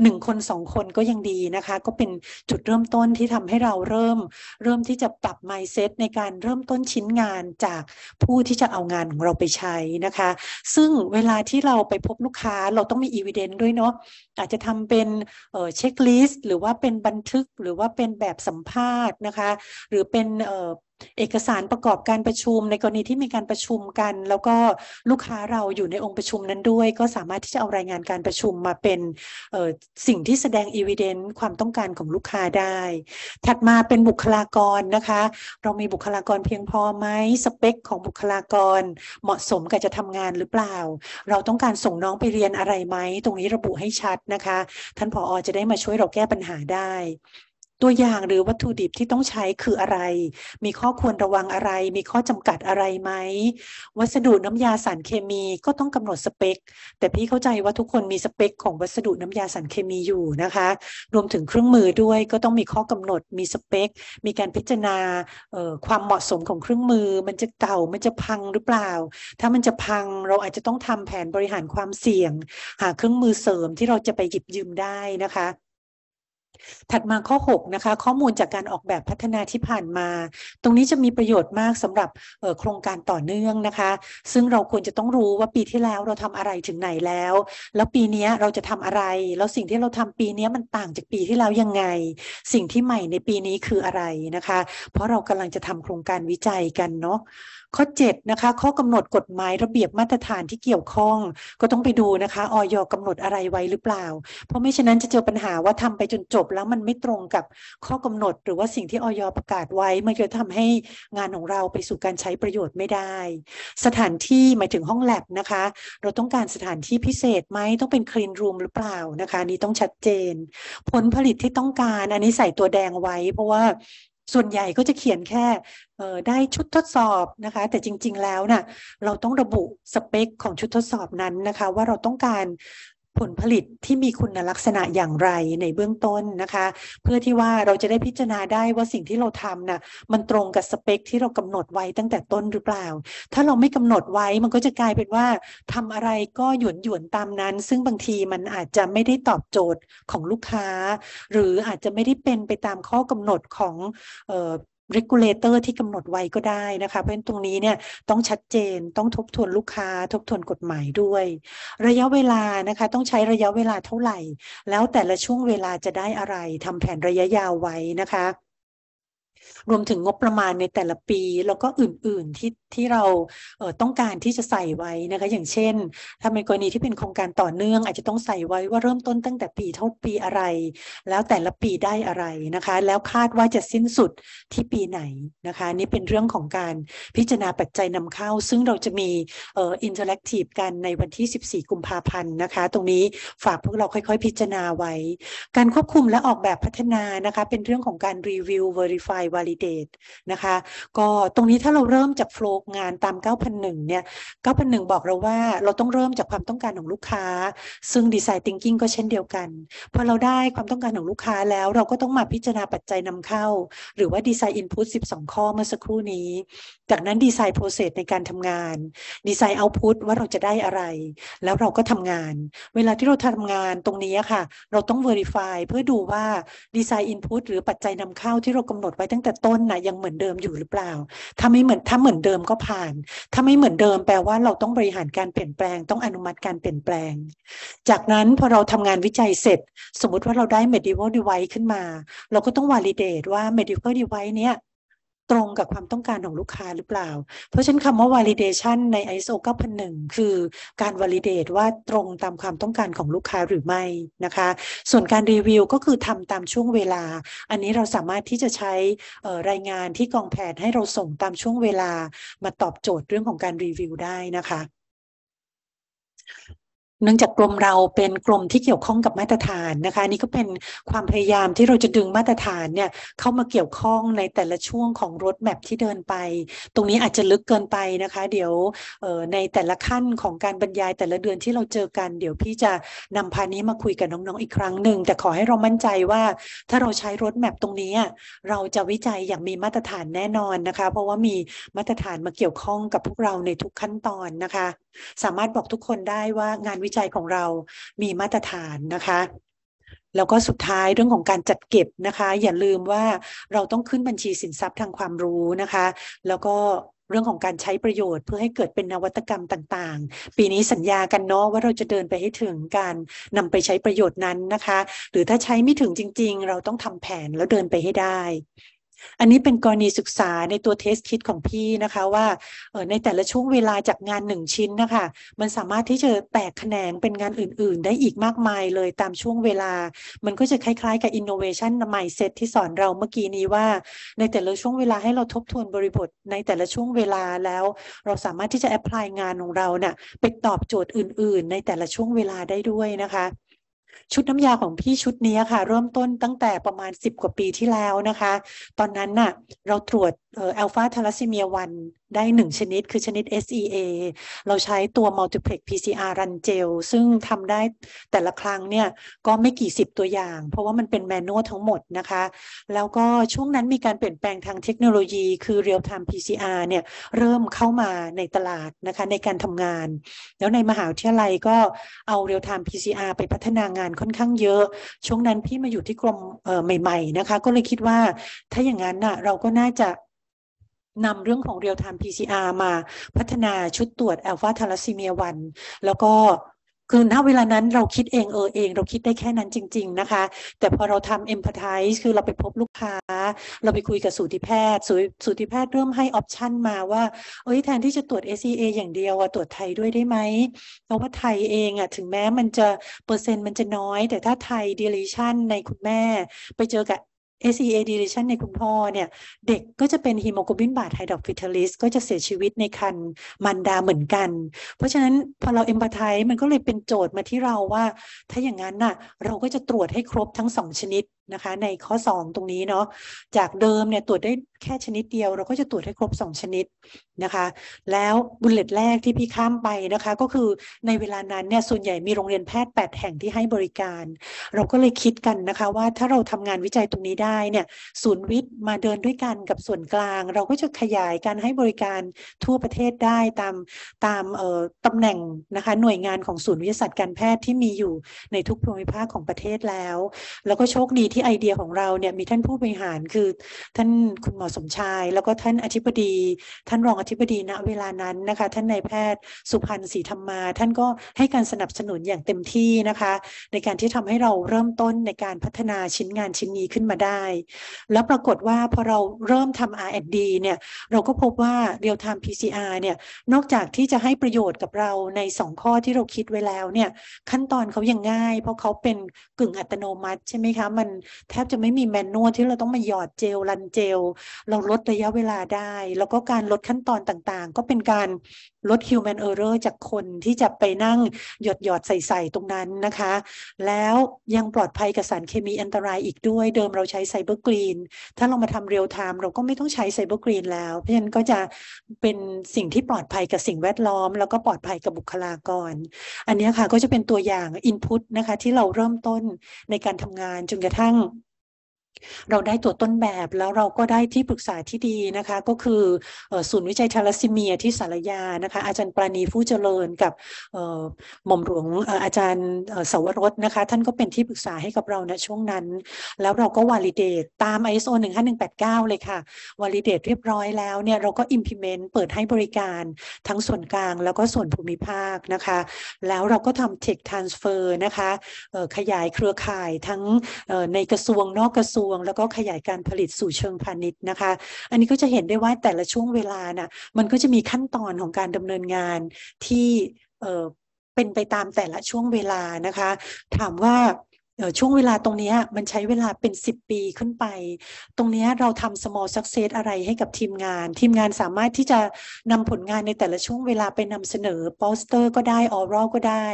หนึ่งคนสองคนก็ยังดีนะคะ ก็เป็นจุดเริ่มต้นที่ทำให้เราเริ่มเริ่มที่จะปรับ mindset ในการเริ่มต้นชิ้นงานจากผู้ที่จะเอางานของเราไปใช้นะคะ ซึ่งเวลาที่เราไปพบลูกค้าเราต้องมี evidence ด้วยเนาะอาจจะทำเป็นเช็คลิสต์หรือว่าเป็นบันทึกหรือว่าเป็นแบบสัมภาษณ์นะคะ หรือเป็นเอกสารประกอบการประชุมในกรณีที่มีการประชุมกัน แล้วก็ลูกค้าเราอยู่ในองค์ประชุมนั้นด้วยก็สามารถที่จะเอารายงานการประชุมมาเป็นสิ่งที่แสดงอีเวนต์ความต้องการของลูกค้าได้ ถัดมาเป็นบุคลากรนะคะ เรามีบุคลากรเพียงพอไหมสเปค ของบุคลากรเหมาะสมกับจะทำงานหรือเปล่า เราต้องการส่งน้องไปเรียนอะไรไหมตรงนี้ระบุให้ชัดนะคะ ท่านผออจะได้มาช่วยเราแก้ปัญหาได้ตัวอย่างหรือวัตถุดิบที่ต้องใช้คืออะไร มีข้อควรระวังอะไร มีข้อจำกัดอะไรไหม วัสดุน้ำยาสารเคมีก็ต้องกำหนดสเปค แต่พี่เข้าใจ ว่าทุกคนมีสเปค ของวัสดุน้ำยาสารเคมีอยู่นะคะ รวมถึงเครื่องมือด้วย ก็ต้องมีข้อกำหนด มีสเปคมีการพิจารณาความเหมาะสมของเครื่องมือ มันจะเก่า มันจะพังหรือเปล่า ถ้ามันจะพัง เราอาจจะต้องทำแผนบริหารความเสี่ยง หาเครื่องมือเสริมที่เราจะไปหยิบยืมได้นะคะถัดมาข้อ 6 นะคะ ข้อมูลจากการออกแบบพัฒนาที่ผ่านมา ตรงนี้จะมีประโยชน์มากสำหรับโครงการต่อเนื่องนะคะ ซึ่งเราควรจะต้องรู้ว่าปีที่แล้วเราทำอะไรถึงไหนแล้ว แล้วปีนี้เราจะทำอะไร แล้วสิ่งที่เราทำปีนี้มันต่างจากปีที่แล้วยังไง สิ่งที่ใหม่ในปีนี้คืออะไรนะคะ เพราะเรากำลังจะทำโครงการวิจัยกันเนาะข้อ7นะคะข้อกำหนดกฎหมายระเบียบมาตรฐานที่เกี่ยวข้องก็ต้องไปดูนะคะออยกำหนดอะไรไว้หรือเปล่า เพราะไม่ฉะนั้นจะเจอปัญหาว่าทำไปจนจบแล้วมันไม่ตรงกับข้อกำหนด หรือว่าสิ่งที่ออยประกาศไว้มันจะทำให้งานของเราไปสู่การใช้ประโยชน์ไม่ได้ สถานที่หมายถึงห้องแลบนะคะเราต้องการสถานที่พิเศษไหมต้องเป็นคลีนรูมหรือเปล่านะคะนี่ต้องชัดเจน ผลผลิตที่ต้องการอันนี้ใส่ตัวแดงไว้เพราะว่าส่วนใหญ่ก็จะเขียนแค่ได้ชุดทดสอบนะคะ แต่จริง ๆแล้วนะ่ะเราต้องระบุสเปคของชุดทดสอบนั้นนะคะว่าเราต้องการผลผลิตที่มีคุณลักษณะอย่างไรในเบื้องต้นนะคะ เพื่อที่ว่าเราจะได้พิจารณาได้ว่าสิ่งที่เราทำนะ่ะมันตรงกับสเปคที่เรากำหนดไว้ตั้งแต่ต้นหรือเปล่า ถ้าเราไม่กำหนดไว้ มันก็จะกลายเป็นว่าทำอะไรก็หยวนหยวนตามนั้น ซึ่งบางทีมันอาจจะไม่ได้ตอบโจทย์ของลูกค้า หรืออาจจะไม่ได้เป็นไปตามข้อกำหนดของเรกูลเลเตอร์ที่กำหนดไว้ก็ได้นะคะ เพราะฉะนั้นตรงนี้เนี่ยต้องชัดเจนต้องทบทวนลูกค้า ทบทวนกฎหมายด้วย ระยะเวลานะคะต้องใช้ระยะเวลาเท่าไหร่ แล้วแต่ละช่วงเวลาจะได้อะไรทำแผนระยะยาวไว้นะคะรวมถึงงบประมาณในแต่ละปี แล้วก็อื่นๆที่ที่เราเต้องการที่จะใส่ไว้นะคะ อย่างเช่นถ้าเป็นกรณีที่เป็นโครงการต่อเนื่องอาจจะต้องใส่ไว้ว่า เริ่มต้นตั้งแต่ปีเท่าปีอะไร แล้วแต่ละปีได้อะไรนะคะ แล้วคาดว่าจะสิ้นสุดที่ปีไหนนะคะนี่เป็นเรื่องของการพิจารณาปัจจัยนำเข้า ซึ่งเราจะมีอินเทอร์แอคทีฟกันในวันที่ 14กุมภาพันธ์นะคะ ตรงนี้ฝากพวกเราค่อยๆพิจารณาไว้ การควบคุมและออกแบบพัฒนานะคะเป็นเรื่องของการรีวิวเวอร์ฟาย validate นะคะก็ตรงนี้ถ้าเราเริ่มจากโฟล์งานตาม9,001เนี่ย9,001บอกเราว่าเราต้องเริ่มจากความต้องการของลูกค้า ซึ่ง design thinking ก็เช่นเดียวกันพอเราได้ความต้องการของลูกค้าแล้วเราก็ต้องมาพิจารณาปัจจัยนำเข้า หรือว่า design input 12 ข้อเมื่อสักครู่นี้ จากนั้น design process ในการทำงาน design output ว่าเราจะได้อะไร แล้วเราก็ทำงานเวลาที่เราทำงานตรงนี้ค่ะ เราต้อง verify เพื่อดูว่า design input หรือปัจจัยนำเข้าที่เรากำหนดไว้ตั้งแต่ต้นนะยังเหมือนเดิมอยู่หรือเปล่า ถ้าไม่เหมือนถ้าเหมือนเดิมก็ผ่าน ถ้าไม่เหมือนเดิมแปลว่าเราต้องบริหารการเปลี่ยนแปลง ต้องอนุมัติการเปลี่ยนแปลง จากนั้นพอเราทำงานวิจัยเสร็จ สมมุติว่าเราได้ medical device ขึ้นมา เราก็ต้อง validate ว่า medical device เนี้ยตรงกับความต้องการของลูกค้าหรือเปล่า เพราะฉะนั้นคำว่า validation ใน ISO 9001คือการ validate ว่าตรงตามความต้องการของลูกค้าหรือไม่นะคะ ส่วนการรีวิวก็คือทำตามช่วงเวลา อันนี้เราสามารถที่จะใช้รายงานที่กองแผนให้เราส่งตามช่วงเวลามาตอบโจทย์เรื่องของการรีวิวได้นะคะเนื่องจากกรมเราเป็นกรมที่เกี่ยวข้องกับมาตรฐานนะคะนี่ก็เป็นความพยายามที่เราจะดึงมาตรฐานเนี่ยเข้ามาเกี่ยวข้องในแต่ละช่วงของรถแมพที่เดินไป ตรงนี้อาจจะลึกเกินไปนะคะ เดี๋ยวในแต่ละขั้นของการบรรยายแต่ละเดือนที่เราเจอกัน เดี๋ยวพี่จะนำพานี้มาคุยกับน้องๆอีกครั้งหนึ่งแต่ขอให้เรามั่นใจว่าถ้าเราใช้รถแมพตรงนี้เราจะวิจัยอย่างมีมาตรฐานแน่นอนนะคะ เพราะว่ามีมาตรฐานมาเกี่ยวข้องกับพวกเราในทุกขั้นตอนนะคะ สามารถบอกทุกคนได้ว่างานวิจัยของเรา มีมาตรฐานนะคะ แล้วก็สุดท้ายเรื่องของการจัดเก็บนะคะ อย่าลืมว่าเราต้องขึ้นบัญชีสินทรัพย์ทางความรู้นะคะ แล้วก็เรื่องของการใช้ประโยชน์ เพื่อให้เกิดเป็นนวัตกรรมต่างๆ ปีนี้สัญญากันเนาะว่าเราจะเดินไปให้ถึงการนำไปใช้ประโยชน์นั้นนะคะ หรือถ้าใช้ไม่ถึงจริงๆ เราต้องทำแผนแล้วเดินไปให้ได้อันนี้เป็นกรณีศึกษาในตัวเทสคิดของพี่นะคะว่าในแต่ละช่วงเวลาจากงานหนึ่งชิ้นนะคะมันสามารถที่จะแตกแขนงเป็นงานอื่น ๆ ได้อีกมากมายเลยตามช่วงเวลา มันก็จะคล้ายๆกับ innovation mindset ที่สอนเราเมื่อกี้นี้ว่าในแต่ละช่วงเวลาให้เราทบทวนบริบทในแต่ละช่วงเวลาแล้ว เราสามารถที่จะ apply งานของเราเนะ่ยไปตอบโจทย์อื่นๆ ในแต่ละช่วงเวลาได้ด้วยนะคะชุดน้ำยาของพี่ชุดนี้ค่ะ เริ่มต้นตั้งแต่ประมาณสิบกว่าปีที่แล้วนะคะ ตอนนั้นน่ะ เราตรวจเอลฟาทาลัสซีเมียวันได้หนึ่งชนิด คือชนิด SEA เราใช้ตัว multiplex PCR รันเจลซึ่งทำได้แต่ละครั้งเนี่ยก็ไม่กี่สิบตัวอย่าง เพราะว่ามันเป็นแมนนวลทั้งหมดนะคะ แล้วก็ช่วงนั้นมีการเปลี่ยนแปลงทางเทคโนโลยี คือ real time PCR เนี่ยเริ่มเข้ามาในตลาดนะคะในการทำงาน แล้วในมหาวิทยาลัยก็เอา real time PCR ไปพัฒนางานค่อนข้างเยอะ ช่วงนั้นพี่มาอยู่ที่กรมใหม่ๆนะคะก็เลยคิดว่า ถ้าอย่างนั้นน่ะเราก็น่าจะนำเรื่องของเรียลไทม์ PCR มาพัฒนาชุดตรวจแลฟาทาลัสซีเมียวันแล้วก็คือณเวลานั้นเราคิดเอง เออเอง เราคิดได้แค่นั้นจริง ๆ นะคะ แต่พอเราทำ e m p a t h ทายคือเราไปพบลูกค้า เราไปคุยกับสูติแพทย์ สูติแพทย์เริ่มให้ออปชันมาว่า เอ้ย แทนที่จะตรวจ ACA อย่างเดียวตรวจไทยด้วยได้ไหม เพราะว่าไทยเองอะถึงแม้มันจะเปอร์เซ็นต์มันจะน้อย แต่ถ้าไทยเดลิชันในคุณแม่ไปเจอกับ SEA deletion ในคุณพ่อเนี่ยเด็กก็จะเป็นฮีโมโกลบินบาดไฮดรอกฟิเทลิสก็จะเสียชีวิตในคันมันดาเหมือนกัน เพราะฉะนั้นพอเราเอมพัตไทมันก็เลยเป็นโจทย์มาที่เราว่าถ้าอย่างนั้นน่ะเราก็จะตรวจให้ครบทั้งสองชนิดนะคะในข้อ2ตรงนี้เนาะจากเดิมเนี่ยตรวจได้แค่ชนิดเดียว เราก็จะตรวจให้ครบ 2 ชนิดนะคะแล้วบุลเลตแรกที่พี่ข้ามไปนะคะก็คือในเวลานั้นเนี่ยส่วนใหญ่มีโรงเรียนแพทย์8แห่งที่ให้บริการเราก็เลยคิดกันนะคะว่าถ้าเราทำงานวิจัยตรงนี้ได้เนี่ยศูนย์วิทย์มาเดินด้วยกันกับส่วนกลาง เราก็จะขยายการให้บริการทั่วประเทศได้ตามตามเอ่อตำแหน่งนะคะหน่วยงานของศูนย์วิทยาศาสตร์การแพทย์ที่มีอยู่ในทุกภูมิภาคของประเทศแล้ว แล้วก็โชคดีที่ไอเดียของเราเนี่ยมีท่านผู้บริหารคือท่านคุณหมอสมชาย แล้วก็ท่านอธิบดี ท่านรองอธิบดีณเวลานั้นนะคะท่านนายแพทย์สุพันธ์ศรีธรรมา ท่านก็ให้การสนับสนุนอย่างเต็มที่นะคะ ในการที่ทำให้เราเริ่มต้นในการพัฒนาชิ้นงานชิ้นนี้ขึ้นมาได้ แล้วปรากฏว่าพอเราเริ่มทำ R&D เนี่ยเราก็พบว่ารียลไทม์ PCR เนี่ยนอกจากที่จะให้ประโยชน์กับเราใน 2 ข้อที่เราคิดไว้แล้วเนี่ยขั้นตอนเขายังง่าย เพราะเขาเป็นกึ่งอัตโนมัติใช่ไหมคะมันแทบจะไม่มีแมนนวลที่เราต้องมาหยอดเจล รันเจล เราลดระยะเวลาได้ แล้วก็การลดขั้นตอนต่างๆ ก็เป็นการลด human error จากคนที่จะไปนั่งหยดหยอดใส่ๆตรงนั้นนะคะ แล้วยังปลอดภัยกับสารเคมีอันตรายอีกด้วย เดิมเราใช้ไซเบอร์กรีนถ้าเรามาทำเรียลไทม์เราก็ไม่ต้องใช้ไซเบอร์กรีนแล้วเพราะฉะนั้นก็จะเป็นสิ่งที่ปลอดภัยกับสิ่งแวดล้อมแล้วก็ปลอดภัยกับบุคลากร อันนี้ค่ะ ก็จะเป็นตัวอย่างอินพุตนะคะ ที่เราเริ่มต้นในการทำงานจนกระทั่งเราได้ตัวต้นแบบแล้วเราก็ได้ที่ปรึกษาที่ดีนะคะก็คือศูนย์วิจัยทาลัสซีเมียที่สารยานะคะอาจารย์ปราณีผู้เจริญกับหม่อมหลวงอาจารย์เสวรสนะคะท่านก็เป็นที่ปรึกษาให้กับเราณนะช่วงนั้น แล้วเราก็วอลิเดตตาม ISO 15189 เลยค่ะวอลิเดตเรียบร้อยแล้วเนี่ยเราก็ implement เปิดให้บริการ ทั้งส่วนกลางแล้วก็ส่วนภูมิภาคนะคะ แล้วเราก็ทำ tech transfer นะคะขยายเครือข่ายทั้งในกระทรวงนอกกระทรวงวงแล้วก็ขยายการผลิตสู่เชิงพาณิชย์นะคะ อันนี้ก็จะเห็นได้ว่าแต่ละช่วงเวลานะ่ะ มันก็จะมีขั้นตอนของการดำเนินงานที่เป็นไปตามแต่ละช่วงเวลานะคะ ถามว่าช่วงเวลาตรงนี้มันใช้เวลาเป็น 10 ปีขึ้นไป ตรงนี้เราทำ small success อะไรให้กับทีมงาน ทีมงานสามารถที่จะนำผลงานในแต่ละช่วงเวลาไปนำเสนอโปสเตอร์ก็ได้ออรอลก็ได้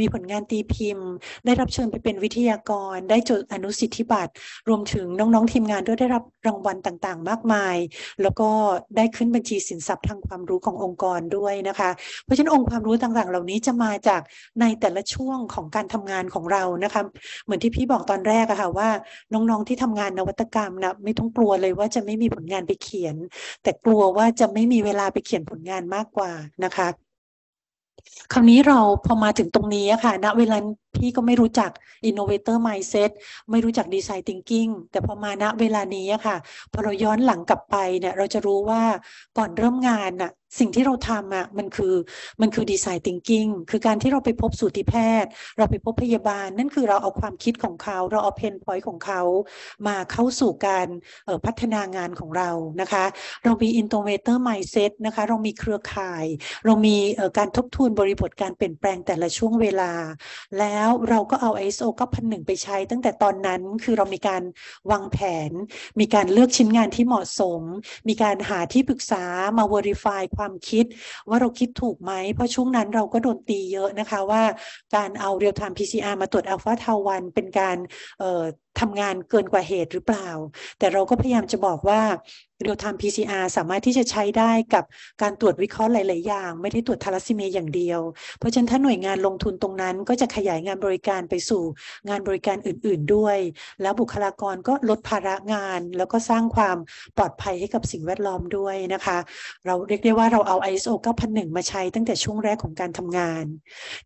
มีผลงานตีพิมพ์ ได้รับเชิญไปเป็นวิทยากร ได้จดอนุสิทธิบัตร รวมถึงน้องๆ ทีมงานด้วยได้รับรางวัลต่างๆ มากมาย แล้วก็ได้ขึ้นบัญชีสินทรัพย์ทางความรู้ขององค์กรด้วยนะคะเพราะฉะนั้นองค์ความรู้ต่างๆ เหล่านี้จะมาจากในแต่ละช่วงของการทำงานของเรานะคะเหมือนที่พี่บอกตอนแรกอะค่ะ ว่า น้องๆที่ทำงานนวัตกรรมนะไม่ต้องกลัวเลยว่าจะไม่มีผลงานไปเขียน แต่กลัวว่าจะไม่มีเวลาไปเขียนผลงานมากกว่านะคะ คราวนี้เราพอมาถึงตรงนี้อะค่ะณนะเวลาพี่ก็ไม่รู้จัก innovator mindset ไม่รู้จัก design thinking แต่พอมาณเวลานี้อะค่ะพอเราย้อนหลังกลับไปเนี่ย เราจะรู้ว่าก่อนเริ่มงานน่ะสิ่งที่เราทำอะ่ะมันคือมันคือดีไซน์ทิงกิ้งคือการที่เราไปพบสูติแพทย์ เราไปพบพยาบาล นั่นคือเราเอาความคิดของเขาเราเอาเพนพอยต์ของเขา มาเข้าสู่การพัฒนางานของเรานะคะ เรามีอินโรเวเตอร์ไมซ์เซตนะคะเรามีเครือข่าย เรามีการทบทวนบริบทการเปลี่ยนแปลงแต่ละช่วงเวลา แล้วเราก็เอา ISO ก็พันหนึ่งไปใช้ ตั้งแต่ตอนนั้นคือเรามีการวางแผน มีการเลือกชิ้นงานที่เหมาะสมมีการหาที่ปรึกษามาวอร์ริฟายความคิดว่าเราคิดถูกไหม เพราะช่วงนั้นเราก็โดน ตีเยอะ นะคะ ว่าการเอาเรียลไทม์ PCR มาตรวจอัลฟาทาวัน เป็นการทำงานเกินกว่าเหตุหรือเปล่า แต่เราก็พยายามจะบอกว่าเ real t i ี e PCR สามารถที่จะใช้ได้กับการตรวจวิเคราะห์หลาย ๆ อย่าง ไม่ได้ตรวจทารัสซีเมียอย่างเดียว เพราะฉะนั้นถ้าหน่วยงานลงทุนตรงนั้น ก็จะขยายงานบริการไปสู่งานบริการอื่น ๆ ด้วย แล้วบุคลากรก็ลดภาระงาน แล้วก็สร้างความปลอดภัยให้กับสิ่งแวดล้อมด้วยนะคะ เราเรียกได้ว่าเราเอา ISO 9001มาใช้ ตั้งแต่ช่วงแรกของการทำงาน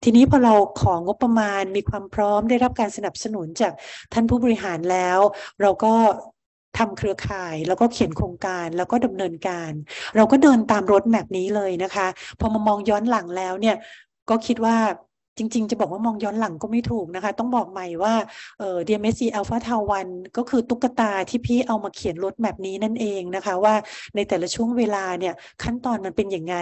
ทีนี้พอเราของงบประมาณมีความพร้อมได้รับการสนับสนุนจากท่านผู้บริหาร แล้ว เราก็ทำเครือข่ายแล้วก็เขียนโครงการแล้วก็ดำเนินการ เราก็เดินตามรถแมพนี้เลยนะคะ พอ มา มองย้อนหลังแล้วเนี่ยก็คิดว่าจริง ๆ จะบอกว่ามองย้อนหลังก็ไม่ถูกนะคะ ต้องบอกใหม่ว่าเดียอมซีอัลฟาทาวันก็คือตุ๊กตาที่พี่เอามาเขียนรถแบบนี้นั่นเองนะคะ ว่าในแต่ละช่วงเวลาเนี่ย ขั้นตอนมันเป็นอย่างไง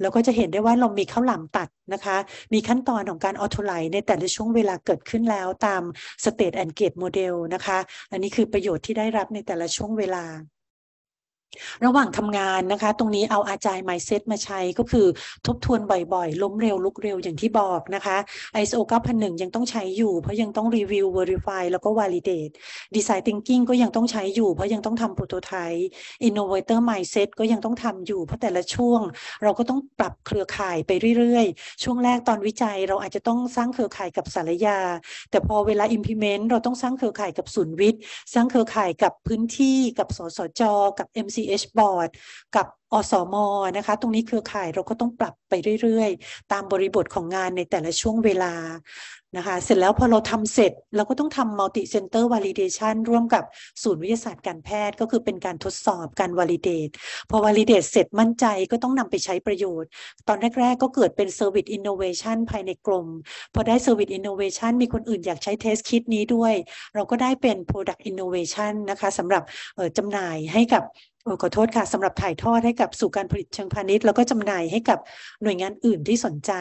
เราก็จะเห็นได้ว่าเรามีข้าวหลามตัดนะคะ มีขั้นตอนของการออโตไลในแต่ละช่วงเวลาเกิดขึ้นแล้วตามสเตตแอนเกตโมเดลนะคะ อันนี้คือประโยชน์ที่ได้รับในแต่ละช่วงเวลาระหว่างทำงานนะคะ ตรงนี้เอาอาจายไมเซ็ตมาใช้ก็คือทบทวนบ่อยๆ ล้มเร็วลุกเร็วอย่างที่บอกนะคะ ISO 9001ยังต้องใช้อยู่เพราะยังต้องรีวิว verify แล้วก็ validate design thinking ก็ยังต้องใช้อยู่เพราะยังต้องทำ prototype innovator mindset ก็ยังต้องทำอยู่เพราะแต่ละช่วง เราก็ต้องปรับเครือข่ายไปเรื่อยๆ ช่วงแรกตอนวิจัย เราอาจจะต้องสร้างเครือข่ายกับสารยา แต่พอเวลา implement เราต้องสร้างเครือข่ายกับศูนย์วิทย์สร้างเครือข่ายกับพื้นที่กับสสจกับ MC GH Board กับอสมนะคะ ตรงนี้เครือข่ายเราก็ต้องปรับไปเรื่อยๆ ตามบริบทของงานในแต่ละช่วงเวลานะคะ เสร็จแล้วพอเราทำเสร็จเราก็ต้องทำมัลติเซนเตอร์วอลิเดชันร่วมกับศูนย์วิทยาศาสตร์การแพทย์ก็คือเป็นการทดสอบการวอลิเดตพอวอลิเดตเสร็จมั่นใจก็ต้องนำไปใช้ประโยชน์ ตอนแรกๆก็เกิดเป็นเซอร์วิสอินโนเวชันภายในกลมพอได้เซอร์วิสอินโนเวชันมีคนอื่นอยากใช้เทสคิดนี้ด้วย เราก็ได้เป็น product innovation นะคะสำหรับจำหน่ายให้กับขอโทษค่ะสำหรับถ่ายทอดให้กับสู่การผลิตเชิงพาณิชย์ แล้วก็จำหน่ายให้กับหน่วยงานอื่นที่สนใจ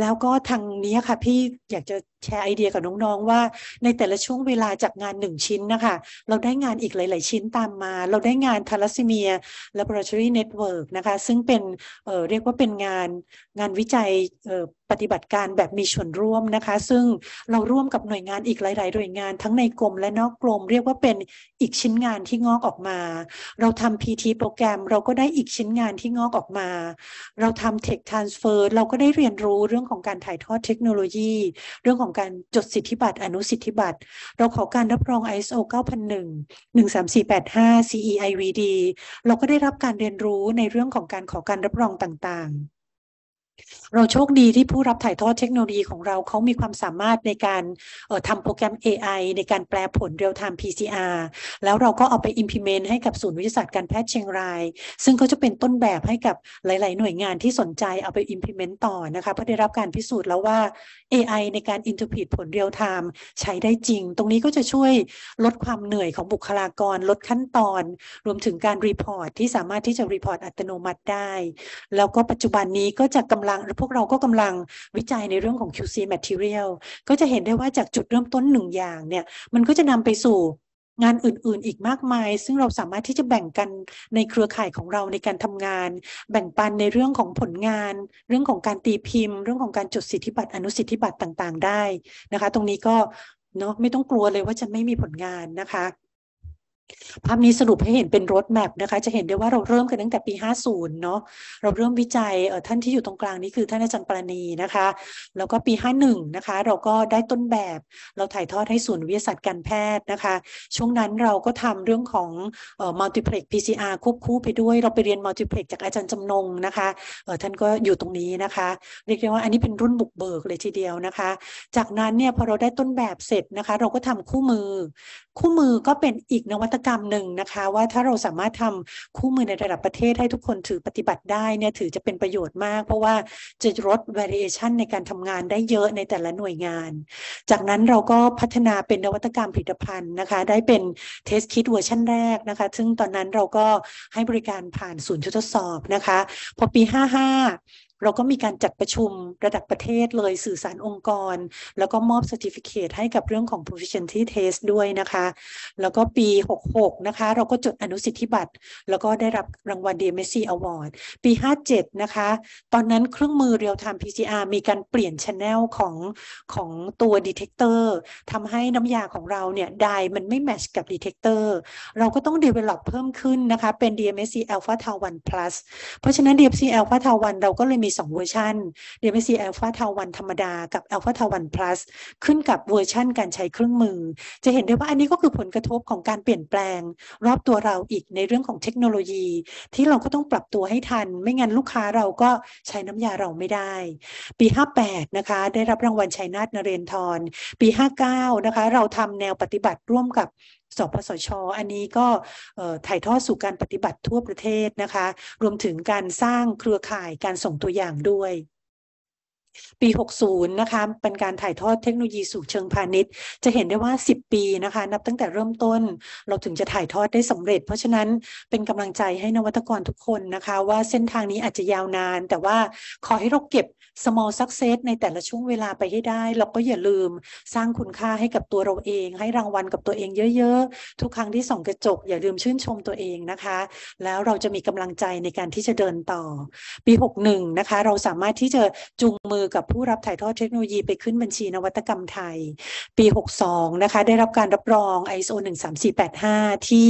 แล้วก็ทางนี้ค่ะ พี่อยากจะแชร์ไอเดียกับน้องๆว่า ในแต่ละช่วงเวลาจากงานหนึ่งชิ้นนะคะเราได้งานอีกหลายๆชิ้นตามมา เราได้งานทารัสซีเมีย l a b o r a t เ r ็ Network นะคะ ซึ่งเป็นเเรียกว่าเป็นงานงานวิจัยปฏิบัติการแบบมีส่วนร่วมนะคะ ซึ่งเราร่วมกับหน่วยงานอีกหลาย ๆ หน่วยงานทั้งในกรมและนอกกรมเรียกว่าเป็นอีกชิ้นงานที่งอกออกมา เราทำ PT โปรแกรมเราก็ได้อีกชิ้นงานที่งอกออกมา เราทำ Tech Transfer เราก็ได้เรียนรู้เรื่องของการถ่ายทอดเทคโนโลยี เรื่องของการจดสิทธิบัตรอนุสิทธิบัตรเราขอการรับรอง ISO 9001 13485 CEIVD เราก็ได้รับการเรียนรู้ในเรื่องของการขอการรับรองต่าง ๆเราโชคดีที่ผู้รับถ่ายทอดเทคโนโลยีของเราเขามีความสามารถในการทำโปรแกรม AI ในการแปลผลรียลไทม์ PCR แล้วเราก็เอาไป implement ให้กับศูนย์วิทยาศาสตร์การแพทย์เชียงราย ซึ่งเขาจะเป็นต้นแบบให้กับหลาย ๆ หน่วยงานที่สนใจเอาไป implement ต่อนะคะ เพราะได้รับการพิสูจน์แล้วว่า AI ในการ interpret ผลรียลไทม์ใช้ได้จริง ตรงนี้ก็จะช่วยลดความเหนื่อยของบุคลากร ลดขั้นตอน รวมถึงการ report ที่สามารถที่จะ report อัตโนมัติได้ แล้วก็ปัจจุบันนี้ก็จะกำลังลังพวกเราก็กำลังวิจัยในเรื่องของ QC material ก็จะเห็นได้ว่าจากจุดเริ่มต้นหนึ่งอย่างเนี่ยมันก็จะนำไปสู่งานอื่นๆ อีกมากมาย ซึ่งเราสามารถที่จะแบ่งกันในเครือข่ายของเราในการทำงาน แบ่งปันในเรื่องของผลงานเรื่องของการตีพิมพ์ เรื่องของการจดสิทธิบัตรอนุสิทธิบัตรต่างๆ ได้นะคะ ตรงนี้ก็เนาะไม่ต้องกลัวเลยว่าจะไม่มีผลงานนะคะภาพนี้สรุปให้เห็นเป็นรถแมพนะคะจะเห็นได้ว่าเราเริ่มกันตั้งแต่ปี 50 เนาะเราเริ่มวิจัยท่านที่อยู่ตรงกลางนี้คือท่านอาจารย์ปรณีนะคะแล้วก็ปี 51 นะคะเราก็ได้ต้นแบบ เราถ่ายทอดให้ศูนย์วิทยาศาสตร์การแพทย์นะคะ ช่วงนั้นเราก็ทำเรื่องของมัลติเพล็กซ PCR ควบคู่ไปด้วยเราไปเรียนมัลติเพล็กจากอาจารย์จำนงนะคะท่านก็อยู่ตรงนี้นะคะเรียกได้ว่าอันนี้เป็นรุ่นบุกเบิกเลยทีเดียวนะคะ จากนั้นเนี่ยพอเราได้ต้นแบบเสร็จนะคะ เราก็ทำคู่มือ คู่มือก็เป็นอีกนวัตกรรมหนึ่งนะคะ ว่าถ้าเราสามารถทำคู่มือในระดับประเทศให้ทุกคนถือปฏิบัติได้เนี่ยถือจะเป็นประโยชน์มาก เพราะว่าจะลด variation ในการทำงานได้เยอะในแต่ละหน่วยงาน จากนั้นเราก็พัฒนาเป็นนวัตกรรมผลิตภัณฑ์นะคะ ได้เป็นเทสคิดเวอร์ชันแรกนะคะ ซึ่งตอนนั้นเราก็ให้บริการผ่านศูนย์ทดสอบนะคะ พอปี 55เราก็มีการจัดประชุมระดับประเทศเลยสื่อสารองค์กร แล้วก็มอบ Certificate ให้กับเรื่องของ proficiency test ด้วยนะคะ แล้วก็ปี 66 นะคะ เราก็จดอนุสิทธิบัตร แล้วก็ได้รับรางวัล DMSC Award ปี 57 นะคะ ตอนนั้นเครื่องมือ real t ท m e PCR มีการเปลี่ยน channel ของ ของตัว detector ทำให้น้ำยาของเราเนี่ยไดมันไม่แมชกับ detector เราก็ต้อง develop เพิ่มขึ้นนะคะ เป็น DMSC Alpha Tau 1 Plus เพราะฉะนั้น DMSC Alpha Tau 1เราก็เลยมี2เวอร์ชัน DMC Alpha t a u 1ธรรมดา กับ Alpha t a u 1 Plus ขึ้นกับเวอร์ชันการใช้เครื่องมือ จะเห็นได้ว่าอันนี้ก็คือผลกระทบของการเปลี่ยนแปลง รอบตัวเราอีกในเรื่องของเทคโนโลยี ที่เราก็ต้องปรับตัวให้ทันไม่งั้นลูกค้าเราก็ใช้น้ำยาเราไม่ได้ ปี 58 นะคะ ได้รับรางวัลชัยนาทนเรนทรปี59นะคะเราทำแนวปฏิบัติร่วมกับสพสช อันนี้ก็ถ่ายทอดสู่การปฏิบัติทั่วประเทศนะคะ รวมถึงการสร้างเครือข่ายการส่งตัวอย่างด้วย ปี 60นะคะ เป็นการถ่ายทอดเทคโนโลยีสู่เชิงพาณิชย์ จะเห็นได้ว่า 10 ปีนะคะ นับตั้งแต่เริ่มต้น เราถึงจะถ่ายทอดได้สำเร็จ เพราะฉะนั้นเป็นกำลังใจให้นวัตกรทุกคนนะคะ ว่าเส้นทางนี้อาจจะยาวนาน แต่ว่าขอให้เราเก็บ small success ในแต่ละช่วงเวลาไปให้ได้ เราก็อย่าลืมสร้างคุณค่าให้กับตัวเราเอง ให้รางวัลกับตัวเองเยอะๆ ทุกครั้งที่ส่องกระจกอย่าลืมชื่นชมตัวเองนะคะ แล้วเราจะมีกำลังใจในการที่จะเดินต่อ ปี 61 นะคะเราสามารถที่จะจูงมือกับผู้รับถ่ายทอดเทคโนโลยีไปขึ้นบัญชีนวัตกรรมไทยปี 62 นะคะ ได้รับการรับรอง ISO 13485ที่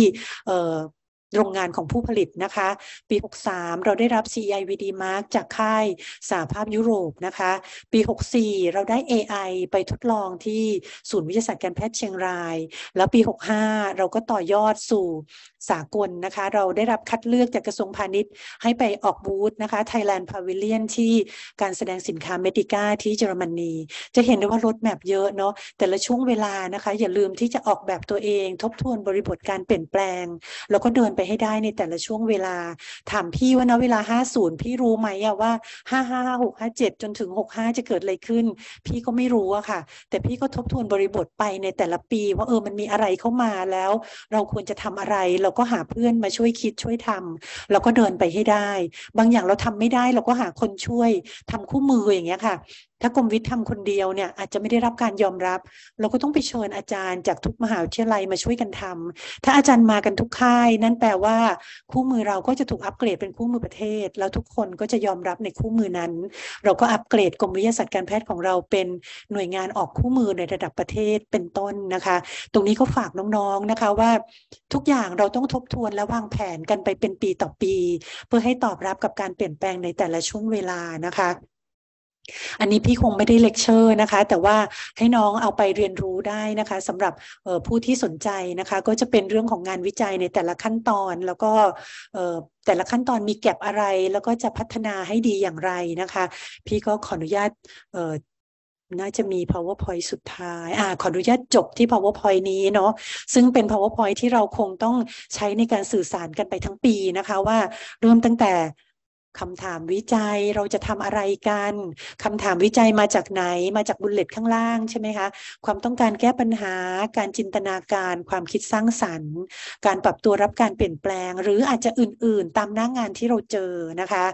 โรงงานของผู้ผลิตนะคะ ปี 63 เราได้รับ CIVD Mark จากค่ายสหภาพยุโรปนะคะ ปี 64 เราได้ AI ไปทดลองที่ศูนย์วิทยาศาสตร์การแพทย์เชียงราย แล้วปี 65 เราก็ต่อยอดสู่สากลนะคะ เราได้รับคัดเลือกจากกระทรวงพาณิชย์ให้ไปออกบูธนะคะ Thailand Pavilion ที่การแสดงสินค้าเมดิก้าที่เยอรมนี จะเห็นได้ว่ารถแมพเยอะเนาะแต่ละช่วงเวลานะคะ อย่าลืมที่จะออกแบบตัวเอง ทบทวนบริบทการเปลี่ยนแปลงแล้วก็เดินไปให้ได้ในแต่ละช่วงเวลา ถามพี่ว่านะเวลา 50 พี่รู้ไหมว่า 5 5 6 5 7 จนถึง 65 จะเกิดอะไรขึ้น พี่ก็ไม่รู้อะค่ะ แต่พี่ก็ทบทวนบริบทไปในแต่ละปีว่าเออมันมีอะไรเข้ามาแล้ว เราควรจะทำอะไรเราราก็หาเพื่อนมาช่วยคิดช่วยทำเราก็เดินไปให้ได้ บางอย่างเราทำไม่ได้เราก็หาคนช่วยทำคู่มืออย่างเงี้ยค่ะถ้ากรมวิทย์ทำคนเดียวเนี่ยอาจจะไม่ได้รับการยอมรับ เราก็ต้องไปเชิญอาจารย์จากทุกมหาวิทยาลัยมาช่วยกันทำ ถ้าอาจารย์มากันทุกค่าย นั่นแปลว่าคู่มือเราก็จะถูกอัปเกรดเป็นคู่มือประเทศแล้วทุกคนก็จะยอมรับในคู่มือนั้นเราก็อัปเกรดกรมวิทยาศาสตร์การแพทย์ของเราเป็นหน่วยงานออกคู่มือในระดับประเทศเป็นต้นนะคะ ตรงนี้ก็ฝากน้องๆนะคะ ว่าทุกอย่างเราต้องทบทวนและวางแผนกันไปเป็นปีต่อปี เพื่อให้ตอบรับกับการเปลี่ยนแปลงในแต่ละช่วงเวลานะคะอันนี้พี่คงไม่ได้เลคเชอร์นะคะ แต่ว่าให้น้องเอาไปเรียนรู้ได้นะคะสำหรับผู้ที่สนใจนะคะ ก็จะเป็นเรื่องของงานวิจัยในแต่ละขั้นตอนแล้วก็แต่ละขั้นตอนมีแก็บอะไร แล้วก็จะพัฒนาให้ดีอย่างไรนะคะ พี่ก็ขออนุญาตน่าจะมี powerpoint สุดท้ายอ่าขออนุญาตจบที่ powerpoint นี้เนาะซึ่งเป็น powerpoint ที่เราคงต้องใช้ในการสื่อสารกันไปทั้งปีนะคะ ว่าเริ่มตั้งแต่คำถามวิจัยเราจะทำอะไรกัน คำถามวิจัยมาจากไหน มาจากบุลเลตข้างล่างใช่ไหมคะ ความต้องการแก้ปัญหา การจินตนาการ ความคิดสร้างสรรค์ การปรับตัวรับการเปลี่ยนแปลง หรืออาจจะอื่นๆ ตามหน้างงานที่เราเจอนะคะ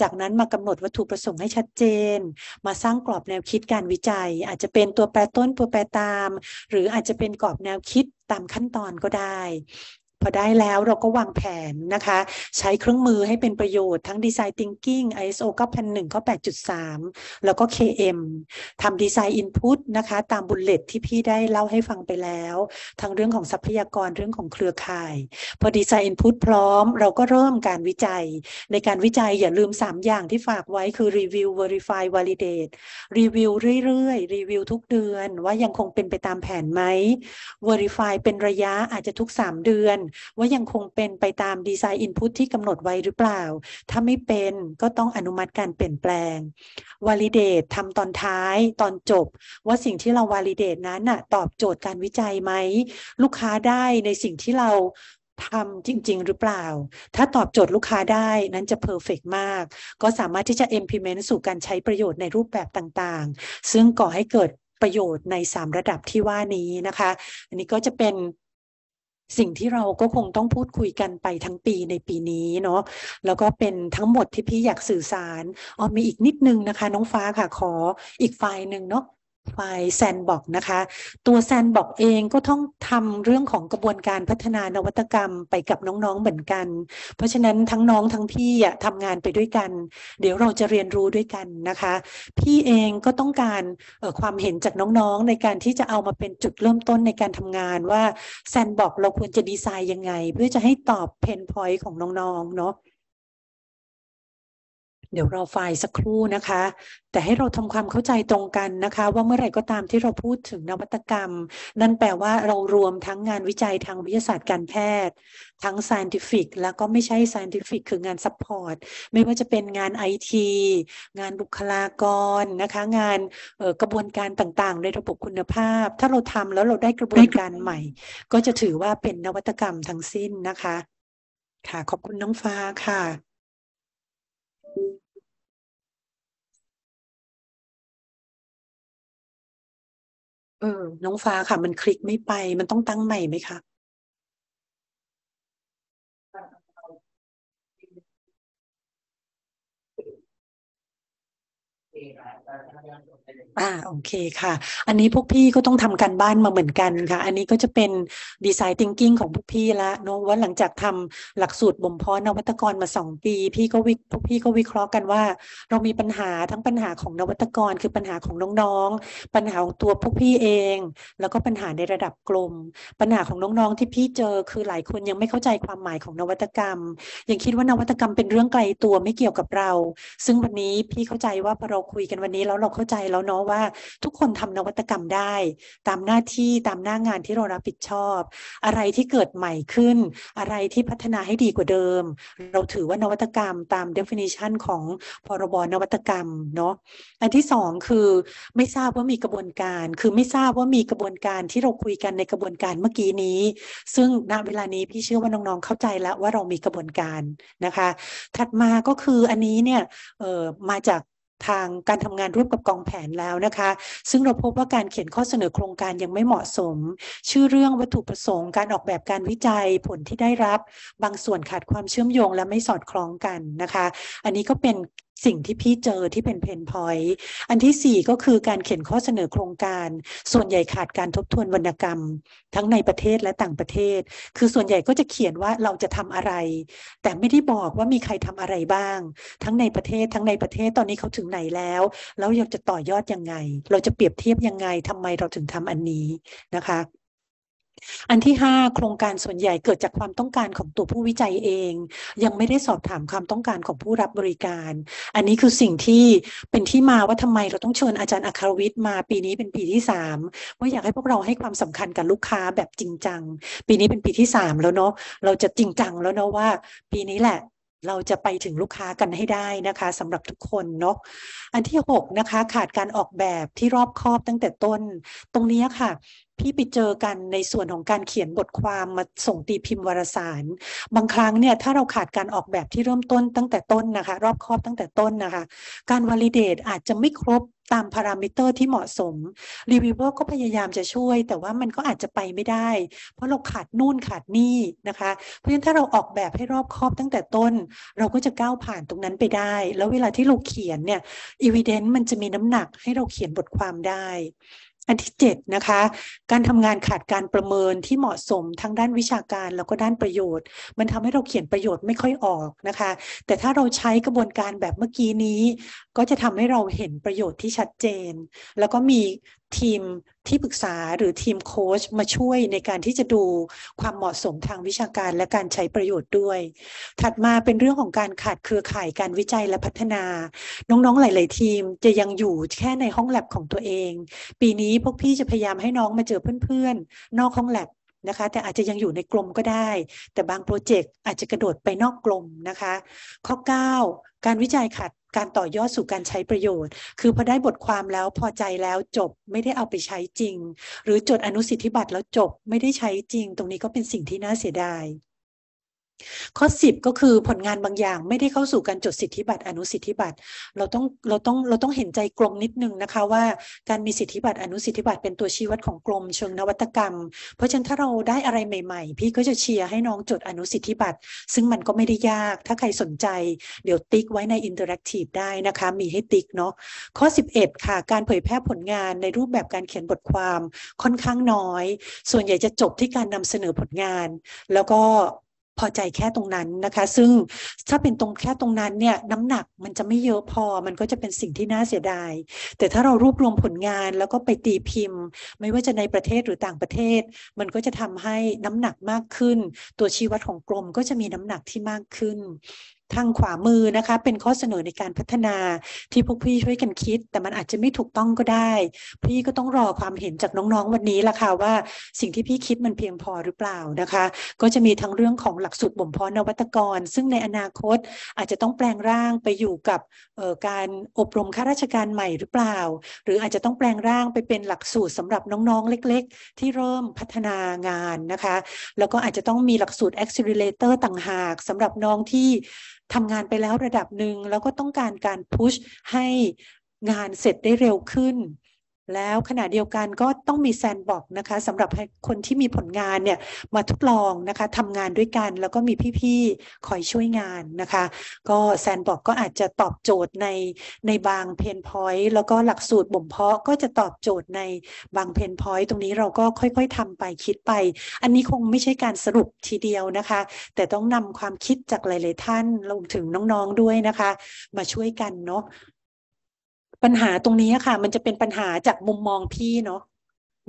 จากนั้นมากำหนดวัตถุประสงค์ให้ชัดเจน มาสร้างกรอบแนวคิดการวิจัย อาจจะเป็นตัวแปรต้น ตัวแปรตาม หรืออาจจะเป็นกรอบแนวคิดตามขั้นตอนก็ได้พอได้แล้วเราก็วางแผนนะคะ ใช้เครื่องมือให้เป็นประโยชน์ทั้ง Design Thinking ISO 9001ก8 3 แล้วก็ KM ทำ Design Input นะคะ ตามบุลเลตที่พี่ได้เล่าให้ฟังไปแล้ว ทั้งเรื่องของทรัพยากรเรื่องของเครือข่ายพอ Design Input พร้อม เราก็เริ่มการวิจัย ในการวิจัยอย่าลืม 3 อย่างที่ฝากไว้คือ Review Verify Validate รีวิวเรื่อยๆรีวิวทุกเดือนว่ายังคงเป็นไปตามแผนไหม Verify เป็นระยะอาจจะทุก 3 เดือนว่ายังคงเป็นไปตามดีไซน์อินพุตที่กำหนดไว้หรือเปล่า ถ้าไม่เป็นก็ต้องอนุมัติการเปลี่ยนแปลงวอลิเดตทำตอนท้ายตอนจบว่าสิ่งที่เราวอลิเดตนั้นน่ะตอบโจทย์การวิจัยไหมลูกค้าได้ในสิ่งที่เราทำจริง ๆ หรือเปล่า ถ้าตอบโจทย์ลูกค้าได้นั้นจะเพอร์เฟกมาก ก็สามารถที่จะ implement สู่การใช้ประโยชน์ในรูปแบบต่างๆ ซึ่งก่อให้เกิดประโยชน์ใน 3 ระดับที่ว่านี้นะคะ อันนี้ก็จะเป็นสิ่งที่เราก็คงต้องพูดคุยกันไปทั้งปีในปีนี้เนาะแล้วก็เป็นทั้งหมดที่พี่อยากสื่อสารอ๋อมีอีกนิดนึงนะคะ น้องฟ้าค่ะขออีกไฟล์หนึ่งเนาะไฟแซนบอกนะคะ ตัวแซนบอกเองก็ต้องทำเรื่องของกระบวนการพัฒนานวัตกรรมไปกับน้องๆเหมือนกัน เพราะฉะนั้นทั้งน้องทั้งพี่ทำงานไปด้วยกัน เดี๋ยวเราจะเรียนรู้ด้วยกันนะคะ พี่เองก็ต้องการความเห็นจากน้องๆในการที่จะเอามาเป็นจุดเริ่มต้นในการทำงานว่าแซนบอกเราควรจะดีไซน์ยังไง เพื่อจะให้ตอบเพนพอยต์ของน้องๆเนาะเดี๋ยวรอไฟล์สักครู่นะคะ แต่ให้เราทำความเข้าใจตรงกันนะคะ ว่าเมื่อไหร่ก็ตามที่เราพูดถึงนวัตกรรม นั่นแปลว่าเรารวมทั้งงานวิจัยทางวิทยาศาสตร์การแพทย์ ทั้ง scientific แล้วก็ไม่ใช่ scientific คืองาน support ไม่ว่าจะเป็นงานไอทีงานบุคลากรนะคะ งานกระบวนการต่างๆ ในระบบคุณภาพ ถ้าเราทำแล้วเราได้กระบวนการใหม่ ก็จะถือว่าเป็นนวัตกรรม ทั้งสิ้นนะคะ ค่ะขอบคุณน้องฟ้าค่ะออน้องฟ้าค่ะมันคลิกไม่ไป มันต้องตั้งใหม่ไหมคะอ่าโอเคค่ะ อันนี้พวกพี่ก็ต้องทำการบ้านมาเหมือนกันค่ะ อันนี้ก็จะเป็นดีไซน์ทิงกิ้งของพวกพี่ละเนาะว่าหลังจากทำหลักสูตรบ่มเพาะนวัตกรมาสองปี พี่ก็วิพวกพี่ก็วิเคราะห์กันว่า เรามีปัญหาทั้งปัญหาของนวัตกรคือปัญหาของน้องๆปัญหาของตัวพวกพี่เอง แล้วก็ปัญหาในระดับกลม ปัญหาของน้องๆที่พี่เจอคือหลายคนยังไม่เข้าใจความหมายของนวัตกรรม ยังคิดว่านวัตกรรมเป็นเรื่องไกลตัวไม่เกี่ยวกับเรา ซึ่งวันนี้พี่เข้าใจว่าพอเราคุยกันวันนี้แล้วเราเข้าใจแล้วเนาะะว่าทุกคนทำนวัตกรรมได้ ตามหน้าที่ตามหน้างานที่เรารับผิดชอบ อะไรที่เกิดใหม่ขึ้นอะไรที่พัฒนาให้ดีกว่าเดิม เราถือว่านวัตกรรมตาม definition ของพรบนวัตกรรมเนาะอันที่สองคือไม่ทราบว่ามีกระบวนการ คือไม่ทราบว่ามีกระบวนการที่เราคุยกันในกระบวนการเมื่อกี้นี้ ซึ่งณเวลานี้พี่เชื่อว่าน้องๆเข้าใจแล้วว่าเรามีกระบวนการนะคะ ถัดมาก็คืออันนี้เนี่ยมาจากทางการทำงานร่วมกับกองแผนแล้วนะคะ ซึ่งเราพบว่าการเขียนข้อเสนอโครงการยังไม่เหมาะสม ชื่อเรื่องวัตถุประสงค์ การออกแบบการวิจัยผลที่ได้รับบางส่วนขาดความเชื่อมโยงและไม่สอดคล้องกันนะคะ อันนี้ก็เป็นสิ่งที่พี่เจอที่เป็นเพนพอยต์อันที่ 4 ก็คือการเขียนข้อเสนอโครงการ ส่วนใหญ่ขาดการทบทวนวรรณกรรม ทั้งในประเทศและต่างประเทศ คือส่วนใหญ่ก็จะเขียนว่าเราจะทำอะไร แต่ไม่ได้บอกว่ามีใครทำอะไรบ้าง ทั้งในประเทศ ทั้งในประเทศตอนนี้เขาถึงไหนแล้วแล้วเราจะต่อยอดยังไง เราจะเปรียบเทียบยังไงทำไมเราถึงทำอันนี้นะคะอันที่5โครงการส่วนใหญ่เกิดจากความต้องการของตัวผู้วิจัยเอง ยังไม่ได้สอบถามความต้องการของผู้รับบริการ อันนี้คือสิ่งที่เป็นที่มาว่าทำไม เราต้องเชิญอาจารย์อัครวิทย์มา ปีนี้เป็นปีที่3ว่าอยากให้พวกเราให้ความสำคัญกับลูกค้าแบบจริงจัง ปีนี้เป็นปีที่3แล้วเนาะเราจะจริงจังแล้วเนาะว่า ปีนี้แหละเราจะไปถึงลูกค้ากันให้ได้นะคะสำหรับทุกคนเนาะอันที่6นะคะ ขาดการออกแบบที่รอบคอบตั้งแต่ต้น ตรงนี้ค่ะพี่ไปเจอกันในส่วนของการเขียนบทความมาส่งตีพิมพ์วารสาร บางครั้งเนี่ยถ้าเราขาดการออกแบบที่เริ่มต้นตั้งแต่ต้นนะคะ รอบครอบตั้งแต่ต้นนะคะ การวอลิเดตอาจจะไม่ครบตามพารามิเตอร์ที่เหมาะสมรีวิวเวอร์ก็พยายามจะช่วย แต่ว่ามันก็อาจจะไปไม่ได้ เพราะเราขาดนู่นขาดนี่นะคะ เพราะฉะนั้นถ้าเราออกแบบให้รอบครอบตั้งแต่ต้น เราก็จะก้าวผ่านตรงนั้นไปได้ แล้วเวลาที่เราเขียนเนี่ยอีเวนต์มันจะมีน้ำหนักให้เราเขียนบทความได้อันที่ 7 นะคะ การทำงานขาดการประเมินที่เหมาะสมทั้งด้านวิชาการแล้วก็ด้านประโยชน์ มันทำให้เราเขียนประโยชน์ไม่ค่อยออกนะคะ แต่ถ้าเราใช้กระบวนการแบบเมื่อกี้นี้ก็จะทำให้เราเห็นประโยชน์ที่ชัดเจน แล้วก็มีทีมที่ปรึกษาหรือทีมโค้ชมาช่วยในการที่จะดูความเหมาะสมทางวิชาการและการใช้ประโยชน์ด้วย ถัดมาเป็นเรื่องของการขาดเครือข่ายการวิจัยและพัฒนา น้องๆหลาย ๆ ทีมจะยังอยู่แค่ในห้องแลบของตัวเอง ปีนี้พวกพี่จะพยายามให้น้องมาเจอเพื่อนๆ นอกห้องแลบนะคะ แต่อาจจะยังอยู่ในกลมก็ได้ แต่บางโปรเจกต์อาจจะกระโดดไปนอกกลมนะคะ ข้อ 9 การวิจัยขาดการต่อยอดสู่การใช้ประโยชน์ คือพอได้บทความแล้วพอใจแล้วจบ ไม่ได้เอาไปใช้จริง หรือจดอนุสิทธิบัตรแล้วจบ ไม่ได้ใช้จริง ตรงนี้ก็เป็นสิ่งที่น่าเสียดายข้อ 10 ก็คือผลงานบางอย่างไม่ได้เข้าสู่การจดสิทธิบัตรอนุสิทธิบัตร เราต้องเราต้องเราต้องเห็นใจกรมนิดนึงนะคะว่าการมีสิทธิบัตรอนุสิทธิบัตรเป็นตัวชี้วัดของกรมเชิงนวัตกรรม เพราะฉะนั้นถ้าเราได้อะไรใหม่ ๆ พี่ก็จะเชียร์ให้น้องจดอนุสิทธิบัตร ซึ่งมันก็ไม่ได้ยากถ้าใครสนใจเดี๋ยวติ๊กไว้ในอินเทอร์แอคทีฟได้นะคะ มีให้ติ๊กเนาะข้อ 11 ค่ะ การเผยแพร่ผลงานในรูปแบบการเขียนบทความ ค่อนข้างน้อย ส่วนใหญ่จะจบที่การนำเสนอผลงาน แล้วก็พอ ใจแค่ตรงนั้นนะคะ ซึ่งถ้าเป็นตรงแค่ตรงนั้นเนี่ยน้ำหนักมันจะไม่เยอะพอมันก็จะเป็นสิ่งที่น่าเสียดาย แต่ถ้าเรารวบรวมผลงานแล้วก็ไปตีพิมพ์ ไม่ว่าจะในประเทศหรือต่างประเทศ มันก็จะทำให้น้ำหนักมากขึ้น ตัวชี้วัดของกรมก็จะมีน้ำหนักที่มากขึ้นทางขวามือนะคะ เป็นข้อเสนอในการพัฒนาที่พวกพี่ช่วยกันคิด แต่มันอาจจะไม่ถูกต้องก็ได้ พี่ก็ต้องรอความเห็นจากน้องๆ วันนี้ละค่ะว่าสิ่งที่พี่คิดมันเพียงพอหรือเปล่านะคะ ก็จะมีทั้งเรื่องของหลักสูตรบ่มเพาะนวัตกร ซึ่งในอนาคตอาจจะต้องแปลงร่างไปอยู่กับการอบรมข้าราชการใหม่หรือเปล่า หรืออาจจะต้องแปลงร่างไปเป็นหลักสูตรสำหรับน้องๆ เล็ก ๆ ที่เริ่มพัฒนางานนะคะ แล้วก็อาจจะต้องมีหลักสูตร accelerator ต่างหากสำหรับน้องที่ทำงานไปแล้วระดับหนึ่ง แล้วก็ต้องการการพุชให้งานเสร็จได้เร็วขึ้นแล้วขณะเดียวกันก็ต้องมีแซนบ็อกนะคะสำหรับคนที่มีผลงานเนี่ยมาทดลองนะคะทำงานด้วยกันแล้วก็มีพี่ๆคอยช่วยงานนะคะ ก็แซนบ็อกก็อาจจะตอบโจทย์ในในบางเพนพอยต์แล้วก็หลักสูตรบ่มเพาะก็จะตอบโจทย์ในบางเพนพอยต์ตรงนี้เราก็ค่อยๆทำไปคิดไป อันนี้คงไม่ใช่การสรุปทีเดียวนะคะ แต่ต้องนำความคิดจากหลาย ๆ ท่านลงถึงน้องๆด้วยนะคะ มาช่วยกันเนาะปัญหาตรงนี้ค่ะมันจะเป็นปัญหาจากมุมมองพี่เนาะ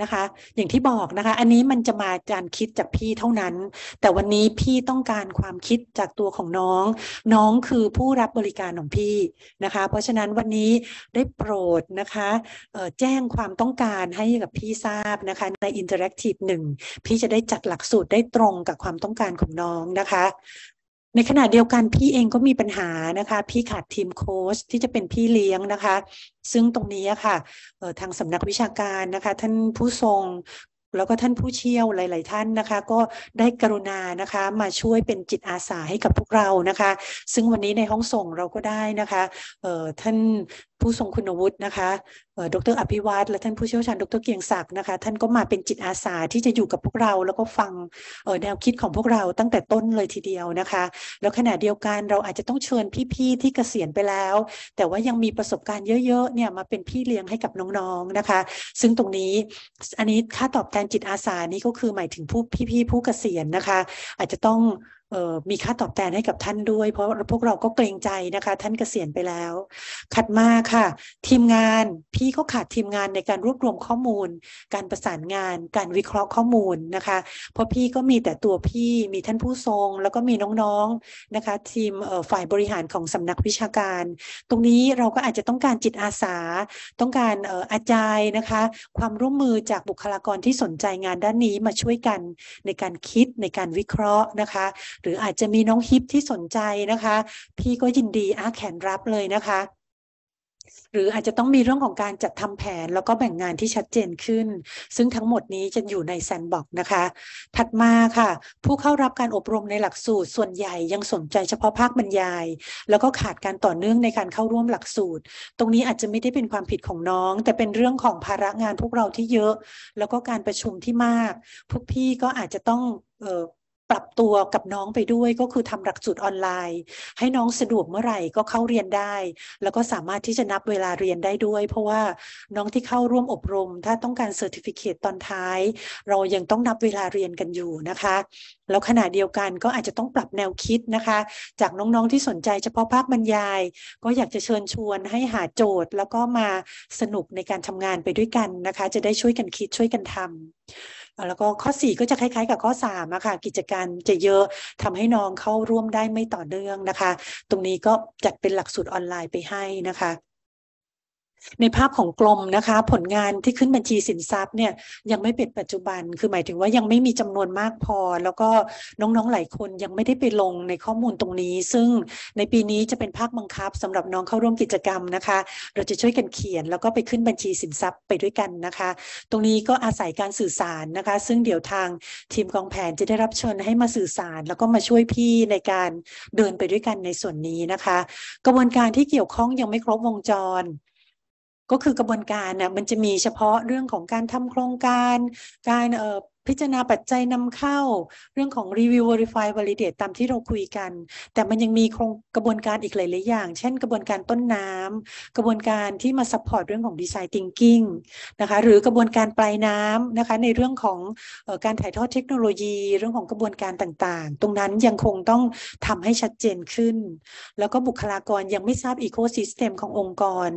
นะคะ อย่างที่บอกนะคะ อันนี้มันจะมาการคิดจากพี่เท่านั้น แต่วันนี้พี่ต้องการความคิดจากตัวของน้อง น้องคือผู้รับบริการของพี่นะคะ เพราะฉะนั้นวันนี้ได้โปรดนะคะแจ้งความต้องการให้กับพี่ทราบนะคะในออินเร์แอคทีฟหนึ่งพี่จะได้จัดหลักสูตรได้ตรงกับความต้องการของน้องนะคะในขณะเดียวกันพี่เองก็มีปัญหานะคะ พี่ขาดทีมโค้ชที่จะเป็นพี่เลี้ยงนะคะ ซึ่งตรงนี้ค่ะทางสำนักวิชาการนะคะ ท่านผู้ทรงแล้วก็ท่านผู้เชี่ยวหลาย ๆ ท่านนะคะ ก็ได้กรุณานะคะ มาช่วยเป็นจิตอาสาให้กับพวกเรานะคะ ซึ่งวันนี้ในห้องส่งเราก็ได้นะคะท่านผู้ทรงคุณวุฒินะคะ ดรอภิวัตและท่านผู้เชี่ยวชาญ ดรเกียงศักดิ์นะคะ ท่านก็มาเป็นจิตอาสาที่จะอยู่กับพวกเราแล้วก็ฟังแนวคิดของพวกเราตั้งแต่ต้นเลยทีเดียวนะคะ แล้วขณะเดียวกันเราอาจจะต้องเชิญพี่ ๆ ที่เกษียณไปแล้ว แต่ว่ายังมีประสบการณ์เยอะๆเนี่ยมาเป็นพี่เลี้ยงให้กับน้องๆนะคะ ซึ่งตรงนี้ อันนี้ค่าตอบแทนจิตอาสานี้ก็คือหมายถึงผู้พี่ๆผู้เกษียณนะคะ อาจจะต้องมีค่าตอบแทนให้กับท่านด้วย เพราะพวกเรา ก็เกรงใจนะคะท่านเกษียณไปแล้วขัดมาค่ะ ทีมงานพี่ก็ขาดทีมงานในการรวบรวมข้อมูล การประสานงานการวิเคราะห์ข้อมูลนะคะ เพราะพี่ก็มีแต่ตัวพี่ มีท่านผู้ทรง แล้วก็มีน้องๆนะคะทีมฝ่ายบริหารของสำนักวิชาการ ตรงนี้เราก็อาจจะต้องการจิตอาสา ต้องการอาจารย์นะคะความร่วมมือจากบุคลากรที่สนใจงานด้านนี้มาช่วยกันในการคิดในการวิเคราะห์นะคะหรืออาจจะมีน้องฮิปที่สนใจนะคะ พี่ก็ยินดีอาแขนรับเลยนะคะ หรืออาจจะต้องมีเรื่องของการจัดทำแผนแล้วก็แบ่งงานที่ชัดเจนขึ้น ซึ่งทั้งหมดนี้จะอยู่ในแซนบ็อกนะคะ ถัดมาค่ะ ผู้เข้ารับการอบรมในหลักสูตรส่วนใหญ่ยังสนใจเฉพาะภาคบรรยาย แล้วก็ขาดการต่อเนื่องในการเข้าร่วมหลักสูตร ตรงนี้อาจจะไม่ได้เป็นความผิดของน้อง แต่เป็นเรื่องของภาระงานพวกเราที่เยอะ แล้วก็การประชุมที่มากพวกพี่ก็อาจจะต้องปรับตัวกับน้องไปด้วยก็คือทำหลักสูตรออนไลน์ ให้น้องสะดวกเมื่อไหร่ก็เข้าเรียนได้ แล้วก็สามารถที่จะนับเวลาเรียนได้ด้วยเพราะว่าน้องที่เข้าร่วมอบรม ถ้าต้องการเซอร์ติฟิเคตตอนท้าย เรายังต้องนับเวลาเรียนกันอยู่นะคะแล้วขณะเดียวกันก็อาจจะต้องปรับแนวคิดนะคะ จากน้องๆที่สนใจเฉพาะภาคบรรยาย ก็อยากจะเชิญชวน ให้หาโจทย์ แล้วก็มาสนุกในการทำงานไปด้วยกันนะคะ จะได้ช่วยกันคิดช่วยกันทำแล้วก็ข้อ 4 ก็จะคล้ายๆกับข้อ3อะค่ะกิจการจะเยอะทำให้น้องเข้าร่วมได้ไม่ต่อเนื่องนะคะ ตรงนี้ก็จัดเป็นหลักสูตรออนไลน์ไปให้นะคะในภาพของกลมนะคะ ผลงานที่ขึ้นบัญชีสินทรัพย์เนี่ยยังไม่เป็นปัจจุบัน คือหมายถึงว่ายังไม่มีจำนวนมากพอ แล้วก็น้องๆหลายคนยังไม่ได้ไปลงในข้อมูลตรงนี้ ซึ่งในปีนี้จะเป็นภาคบังคับ สำหรับน้องเข้าร่วมกิจกรรมนะคะ เราจะช่วยกันเขียนแล้วก็ไปขึ้นบัญชีสินทรัพย์ไปด้วยกันนะคะ ตรงนี้ก็อาศัยการสื่อสารนะคะ ซึ่งเดี๋ยวทางทีมกองแผนจะได้รับเชิญให้มาสื่อสาร แล้วก็มาช่วยพี่ในการเดินไปด้วยกันในส่วนนี้นะคะกระบวนการที่เกี่ยวข้องยังไม่ครบวงจรก็คือกระบวนการนะมันจะมีเฉพาะเรื่องของการทำโครงการการพิจารณาปัจจัยนำเข้าเรื่องของ Review Verify Validate ตามที่เราคุยกัน แต่มันยังมีครงกระบวนการอีกหลายๆอย่าง เช่นกระบวนการต้นน้ำกระบวนการที่มาัพพอร์ตเรื่องของ Design Thinking นะคะหรือกระบวนการปลายน้ำนะคะในเรื่องของอการถ่ายทอดเทคโนโลยีเรื่องของกระบวนการต่างๆ ตรงนั้นยังคงต้องทำให้ชัดเจนขึ้น แล้วก็บุคลากรยังไม่ทราบ Ecosystem ขององค์กร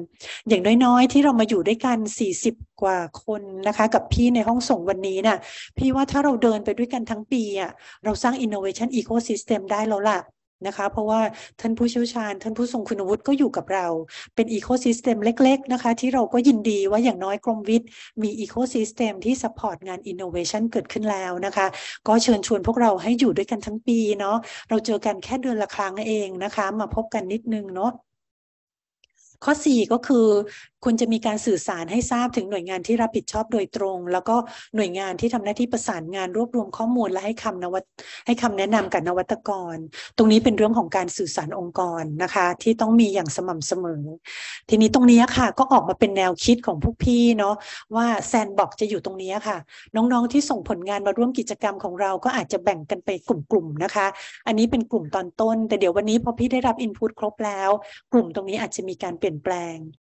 อย่างน้อยๆ ที่เรามาอยู่ด้วยกัน 40กว่าคนนะคะ กับพี่ในห้องส่งวันนี้นะ่ะพี่ว่าถ้าเราเดินไปด้วยกันทั้งปีอะ่ะเราสร้าง innovation ecosystem ได้แล้วล่ะนะคะ เพราะว่าท่านผู้เชี่ยวชาญท่านผู้ทรงคุณวุฒิก็อยู่กับเราเป็นอีโคซิสเต็มเล็กๆนะคะ ที่เราก็ยินดีว่าอย่างน้อยกรมวิทย์มีอีโคซิสเต็มที่สปอร์ตงานอินโนเวชันเกิดขึ้นแล้วนะคะ ก็เชิญชวนพวกเราให้อยู่ด้วยกันทั้งปีเนาะเราเจอกันแค่เดือนละครั้งเองนะคะ มาพบกันนิดนึงเนาะข้อ4ก็คือควรจะมีการสื่อสารให้ทราบถึงหน่วยงานที่รับผิดชอบโดยตรง แล้วก็หน่วยงานที่ทำหน้าที่ประสานงานรวบรวมข้อมูลและให้คำนวัตให้คำแนะนำกับนวัตกร ตรงนี้เป็นเรื่องของการสื่อสารองค์กรนะคะ ที่ต้องมีอย่างสม่ำเสมอ ทีนี้ตรงนี้ค่ะก็ออกมาเป็นแนวคิดของพวกพี่เนาะว่าแซนบอกจะอยู่ตรงนี้ค่ะ น้องๆ ที่ส่งผลงานมาร่วมกิจกรรมของเราก็อาจจะแบ่งกันไปกลุ่มๆนะคะ อันนี้เป็นกลุ่มตอนต้น แต่เดี๋ยววันนี้ พอพี่ได้รับอินพุตครบแล้ว กลุ่มตรงนี้อาจจะมีการเปลี่ยนแปลง